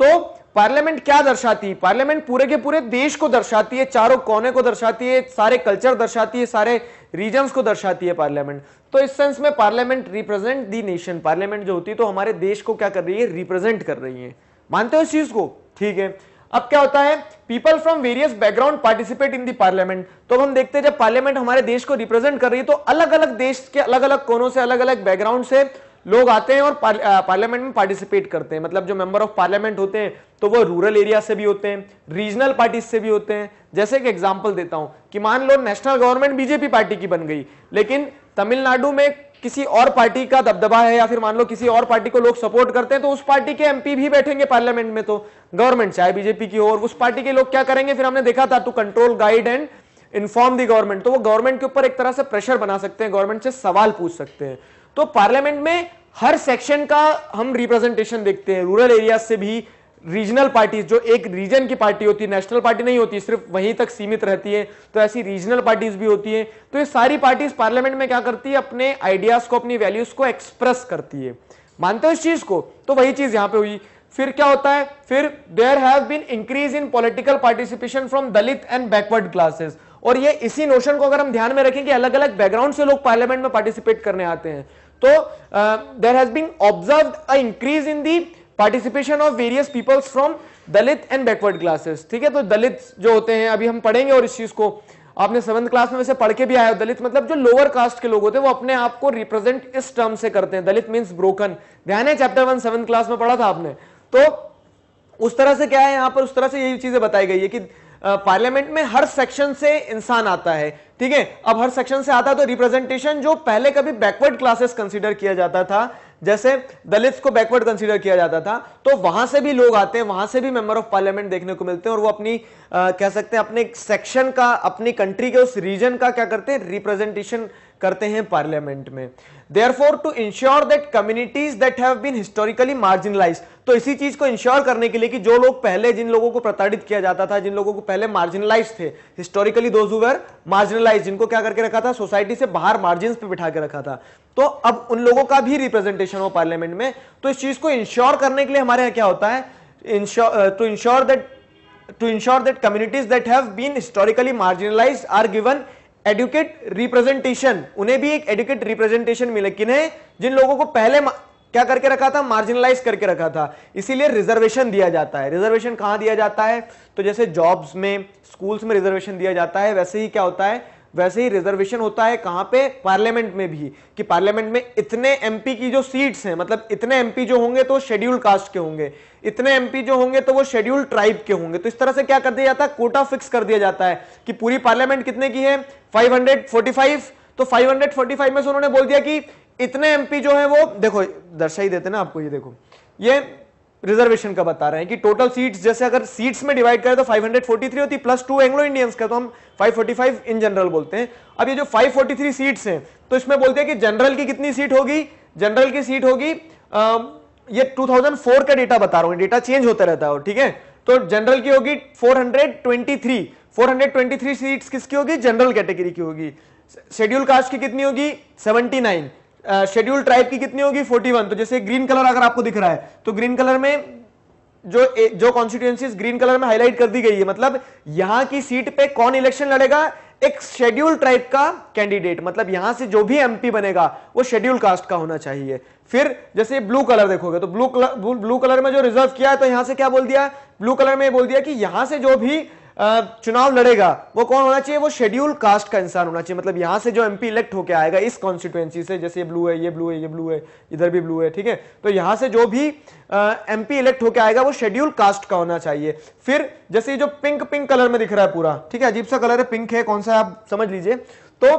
तो पार्लियामेंट क्या दर्शाती है पार्लियामेंट पूरे के पूरे देश को दर्शाती है चारों कोने को दर्शाती है सारे कल्चर दर्शाती है सारे रीजन को दर्शाती है पार्लियामेंट तो इस सेंस में parliament represent the nation parliament जो होती है तो हमारे देश को क्या कर रही है रिप्रेजेंट कर रही है मानते हो इस चीज को ठीक है अब क्या होता है people from various background participate in the parliament तो हम देखते हैं जब पार्लियामेंट हमारे देश को रिप्रेजेंट कर रही है तो अलग अलग देश के अलग अलग कोनों से अलग अलग बैकग्राउंड से लोग आते हैं और पार्लियामेंट में पार्टिसिपेट करते हैं मतलब जो मेंबर ऑफ पार्लियामेंट होते हैं तो वो रूरल एरिया से भी होते हैं रीजनल पार्टीज से भी होते हैं जैसे एक एग्जाम्पल देता हूं कि मान लो नेशनल गवर्नमेंट बीजेपी पार्टी की बन गई लेकिन तमिलनाडु में किसी और पार्टी का दबदबा है या फिर मान लो किसी और पार्टी को लोग सपोर्ट करते हैं तो उस पार्टी के एमपी भी बैठेंगे पार्लियामेंट में तो गवर्नमेंट चाहे बीजेपी की हो और उस पार्टी के लोग क्या करेंगे फिर हमने देखा था to control guide and inform the government तो वो गवर्नमेंट के ऊपर एक तरह से प्रेशर बना सकते हैं गवर्नमेंट से सवाल पूछ सकते हैं तो पार्लियामेंट में हर सेक्शन का हम रिप्रेजेंटेशन देखते हैं रूरल एरिया से भी रीजनल पार्टीज जो एक रीजन की पार्टी होती है नेशनल पार्टी नहीं होती सिर्फ वहीं तक सीमित रहती है तो ऐसी रीजनल पार्टीज भी होती है तो ये सारी पार्टीज पार्लियामेंट में क्या करती है अपने आइडियाज को अपनी वैल्यूज को एक्सप्रेस करती है मानते हो इस चीज को तो वही चीज यहां पे हुई फिर क्या होता है फिर there have been increase in political participation from Dalit and backward classes और ये इसी नोशन को अगर हम ध्यान में रखें कि अलग अलग बैकग्राउंड से लोग पार्लियामेंट में पार्टिसिपेट करने आते हैं तो there has been observe a increase in the participation of various peoples from Dalit and backward classes ठीक है तो दलित जो होते हैं अभी हम पढ़ेंगे और इस चीज को आपने सेवंथ क्लास में वैसे पढ़ के भी आया दलित मतलब जो लोअर कास्ट के लोग होते हैं वो अपने आप को रिप्रेजेंट इस टर्म से करते हैं दलित मीन्स ब्रोकन ध्यान है चैप्टर वन सेवंथ क्लास में पढ़ा था आपने तो उस तरह से क्या है यहां पर उस तरह से यही चीजें बताई गई है कि पार्लियामेंट uh, में हर सेक्शन से इंसान आता है ठीक है अब हर सेक्शन से आता है तो रिप्रेजेंटेशन जो पहले कभी बैकवर्ड क्लासेस कंसिडर किया जाता था जैसे दलित को बैकवर्ड कंसीडर किया जाता था तो वहां से भी लोग आते हैं वहां से भी मेंबर ऑफ पार्लियामेंट देखने को मिलते हैं और वो अपनी आ, कह सकते हैं अपने सेक्शन का अपनी कंट्री के उस रीजन का क्या करते हैं रिप्रेजेंटेशन करते हैं पार्लियामेंट में therefore to ensure that communities that have been historically marginalise तो इसी चीज को इंश्योर करने के लिए कि जो लोग पहले जिन लोगों को प्रताड़ित किया जाता था जिन लोगों को पहले मार्जिनलाइज थे हिस्टोरिकली दो हुर मार्जिनलाइज जिनको क्या करके रखा था सोसाइटी से बाहर मार्जिन पे बिठा के रखा था तो अब उन लोगों का भी रिप्रेजेंटेशन हो पार्लियामेंट में तो इस चीज को इंश्योर करने के लिए हमारे यहाँ क्या होता है to ensure that to ensure that communities that have been historically marginalise are given adequate representation उन्हें भी एक एडुकेट रिप्रेजेंटेशन मिले है जिन लोगों को पहले क्या करके रखा था मार्जिनलाइज करके रखा था इसीलिए रिजर्वेशन दिया जाता है रिजर्वेशन कहां दिया जाता है तो जैसे जॉब्स में स्कूल्स में रिजर्वेशन दिया जाता है वैसे ही क्या होता है वैसे ही रिजर्वेशन होता है कहां पे पार्लियामेंट में भी कि पार्लियामेंट में इतने एमपी की जो सीट्स हैं मतलब इतने एमपी जो होंगे तो शेड्यूल कास्ट के होंगे इतने एमपी जो होंगे तो वो शेड्यूल ट्राइब तो के होंगे तो इस तरह से क्या कर दिया जाता है कोटा फिक्स कर दिया जाता है कि पूरी पार्लियामेंट कितने की है फाइव तो फाइव में से उन्होंने बोल दिया कि इतने एमपी जो है वो देखो दर्शाई देते ना आपको ये देखो ये रिजर्वेशन का बता रहे हैं कि टोटल सीट्स जैसे अगर सीट्स में डिवाइड करें तो 543 होती प्लस टू एंग्लो इंडियंस का तो हम 545 इन जनरल बोलते हैं अब ये जो 543 सीट्स हैं तो इसमें बोलते हैं कि जनरल की कितनी सीट होगी जनरल की सीट होगी ये 2004 का डेटा बता रहा हूँ डेटा चेंज होता रहता है ठीक है तो जनरल की होगी फोर 423 सीट्स किसकी होगी जनरल कैटेगरी की होगी शेड्यूल कास्ट की कितनी होगी 79 शेड्यूल ट्राइब की कितनी होगी 41 तो जैसे ग्रीन कलर अगर आपको दिख रहा है तो ग्रीन कलर में जो जो कॉन्स्टिट्यूएंसीज ग्रीन कलर में हाईलाइट कर दी गई है मतलब यहां की सीट पे कौन इलेक्शन लड़ेगा एक शेड्यूल ट्राइब का कैंडिडेट मतलब यहां से जो भी एमपी बनेगा वो शेड्यूल कास्ट का होना चाहिए फिर जैसे ब्लू कलर देखोगे तो ब्लू कलर ब्लू कलर में जो रिजर्व किया है तो यहां से क्या बोल दिया ब्लू कलर में बोल दिया कि यहां से जो भी चुनाव लड़ेगा वो कौन होना चाहिए वो शेड्यूल कास्ट का इंसान होना चाहिए मतलब यहां से जो एमपी इलेक्ट होकर आएगा इस कॉन्स्टिट्युएंसी से जैसे ये ब्लू है ये ब्लू है ये ब्लू है इधर भी ब्लू है ठीक है तो यहां से जो भी एमपी इलेक्ट होकर आएगा वो शेड्यूल कास्ट का होना चाहिए फिर जैसे जो पिंक पिंक कलर में दिख रहा है पूरा ठीक है अजीब सा कलर है पिंक है कौन सा आप समझ लीजिए तो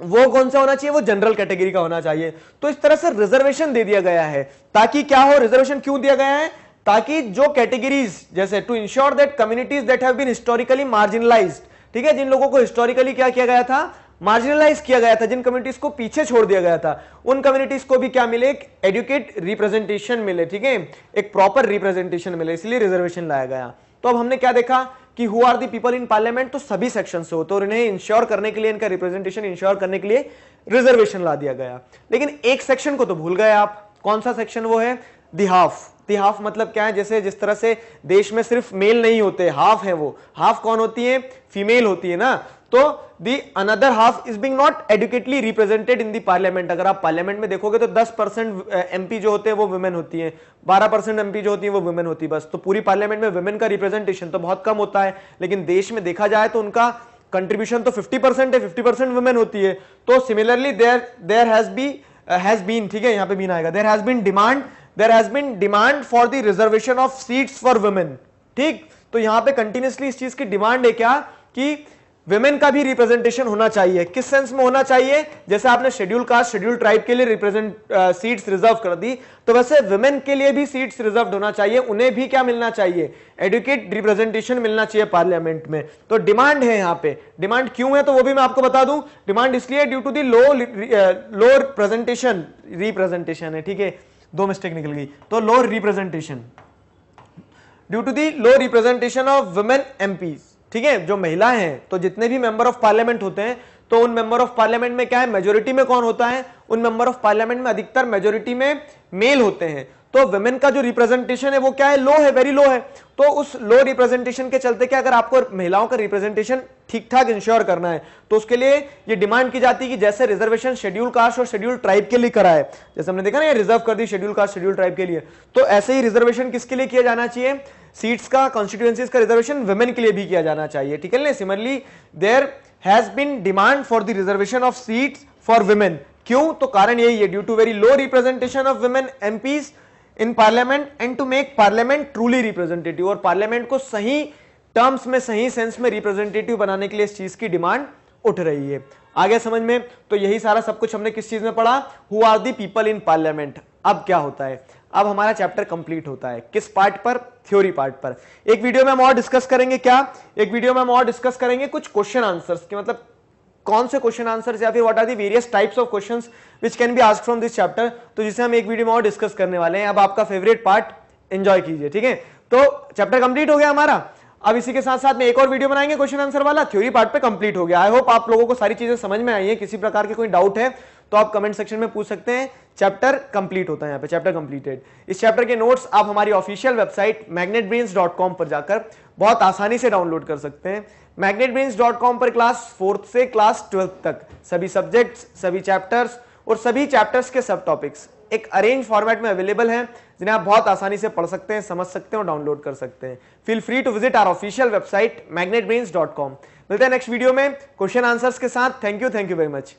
वो कौन सा होना चाहिए वो जनरल कैटेगरी का होना चाहिए तो इस तरह से रिजर्वेशन दे दिया गया है ताकि क्या हो रिजर्वेशन क्यों दिया गया है ताकि जो कैटेगरीज जैसे to ensure that communities that have been historically marginalise ठीक है जिन लोगों को हिस्टोरिकली क्या किया गया था मार्जिनलाइज किया गया था जिन कम्युनिटीज को पीछे छोड़ दिया गया था उन कम्युनिटीज को भी क्या मिले एक एडुकेट रिप्रेजेंटेशन मिले ठीक है एक प्रॉपर रिप्रेजेंटेशन मिले इसलिए रिजर्वेशन लाया गया तो अब हमने क्या देखा कि who are the people in parliament तो सभी सेक्शन से हो तो इन्हें इंश्योर करने के लिए इनका रिप्रेजेंटेशन इंश्योर करने के लिए रिजर्वेशन ला दिया गया लेकिन एक सेक्शन को तो भूल गए आप कौन सा सेक्शन वो है दी हाफ ती हाफ मतलब क्या है जैसे जिस तरह से देश में सिर्फ मेल नहीं होते हाफ है वो हाफ कौन होती है फीमेल होती है ना तो the another half is being not adequately represented in the parliament अगर आप पार्लियामेंट में देखोगे तो 10 परसेंट एमपी जो होते हैं वो वुमेन होती हैं 12 परसेंट एमपी जो होती है वो वुमेन होती है बस तो पूरी पार्लियामेंट में वुमेन का रिप्रेजेंटेशन तो बहुत कम होता है लेकिन देश में देखा जाए तो उनका कंट्रीब्यूशन तो 50 परसेंट है 50 परसेंट वुमेन होती है तो similarly there there has be has been ठीक है यहाँ पे बीन आएगा there has been demand there has been demand for the reservation of seats for women ठीक तो यहां पे कंटिन्यूसली इस चीज की डिमांड है क्या कि वेमेन का भी रिप्रेजेंटेशन होना चाहिए किस सेंस में होना चाहिए जैसे आपने शेड्यूल कास्ट शेड्यूल ट्राइब के लिए रिप्रेजेंट सीट्स रिजर्व कर दी तो वैसे वेमेन के लिए भी सीट्स रिजर्व होना चाहिए उन्हें भी क्या मिलना चाहिए एडुकेट रिप्रेजेंटेशन मिलना चाहिए पार्लियामेंट में तो डिमांड है यहाँ पे डिमांड क्यों है तो वो भी मैं आपको बता दूं डिमांड इसलिए due to the low low presentation representation है ठीक है दो मिस्टेक निकल गई तो low representation due to the low representation of women MP ठीक है जो महिलाएं हैं तो जितने भी मेंबर ऑफ पार्लियामेंट होते हैं तो उन मेंबर ऑफ पार्लियामेंट में क्या है मेजोरिटी में कौन होता है उन मेंबर ऑफ पार्लियामेंट में अधिकतर मेजोरिटी में मेल होते हैं तो वेमेन का जो रिप्रेजेंटेशन है वो क्या है लो है वेरी लो है तो उस लो रिप्रेजेंटेशन के चलते क्या अगर आपको महिलाओं का रिप्रेजेंटेशन ठीक ठाक इंश्योर करना है तो उसके लिए ये डिमांड की जाती है कि जैसे रिजर्वेशन शेड्यूल कास्ट और शेड्यूल ट्राइब के लिए कराए जैसे हमने देखा ना ये रिजर्व कर दी शेड्यूल कास्ट शेड्यूल ट्राइब के लिए तो ऐसे ही रिजर्वेशन किसके लिए किया जाना चाहिए सीट्स का कॉन्स्टिट्यूएंसीज का रिजर्वेशन वुमेन के लिए भी किया जाना चाहिए ठीक है similarly there has been demand for the reservation of seats for women क्यों तो कारण यही है due to very low representation of women MPs in parliament and to make parliament truly representative और पार्लियामेंट को सही टर्म्स में सही सेंस में रिप्रेजेंटेटिव बनाने के लिए इस चीज की डिमांड उठ रही है आगे समझ में तो यही सारा सब कुछ हमने किस चीज में पढ़ा who are the people in parliament अब क्या होता है अब हमारा चैप्टर कंप्लीट होता है किस पार्ट पर थ्योरी पार्ट पर एक वीडियो में हम और डिस्कस करेंगे क्या एक वीडियो में हम और डिस्कस करेंगे कुछ क्वेश्चन आंसर्स के मतलब कौन से क्वेश्चन आंसर्स या फिर what are the various types of questions which can be ask from this chapter तो जिसे हम एक वीडियो में और डिस्कस करने वाले हैं अब आपका फेवरेट पार्ट एंजॉय कीजिए ठीक है तो चैप्टर कंप्लीट हो गया हमारा अब इसी के साथ साथ में एक और वीडियो बनाएंगे क्वेश्चन आंसर वाला थ्योरी पार्ट पे कंप्लीट हो गया आई होप आप लोगों को सारी चीजें समझ में आई है किसी प्रकार के कोई डाउट है तो आप कमेंट सेक्शन में पूछ सकते हैं चैप्टर कंप्लीट होता है यहाँ पे चैप्टर कंप्लीटेड इस चैप्टर के नोट्स आप हमारी ऑफिशियल वेबसाइट कॉम पर जाकर बहुत आसानी से डाउनलोड कर सकते हैं मैग्नेट पर क्लास फोर्थ से क्लास ट्वेल्थ तक सभी सब्जेक्ट्स सभी चैप्टर्स और सभी चैप्टर्स के सब टॉपिक्स एक अरेंज फॉर्मेट में अवेलेबल हैं जिन्हें आप बहुत आसानी से पढ़ सकते हैं समझ सकते हैं और डाउनलोड कर सकते हैं feel free to visit our official website Magnet मिलते हैं नेक्स्ट वीडियो में क्वेश्चन आंसर्स के साथ thank you thank you very much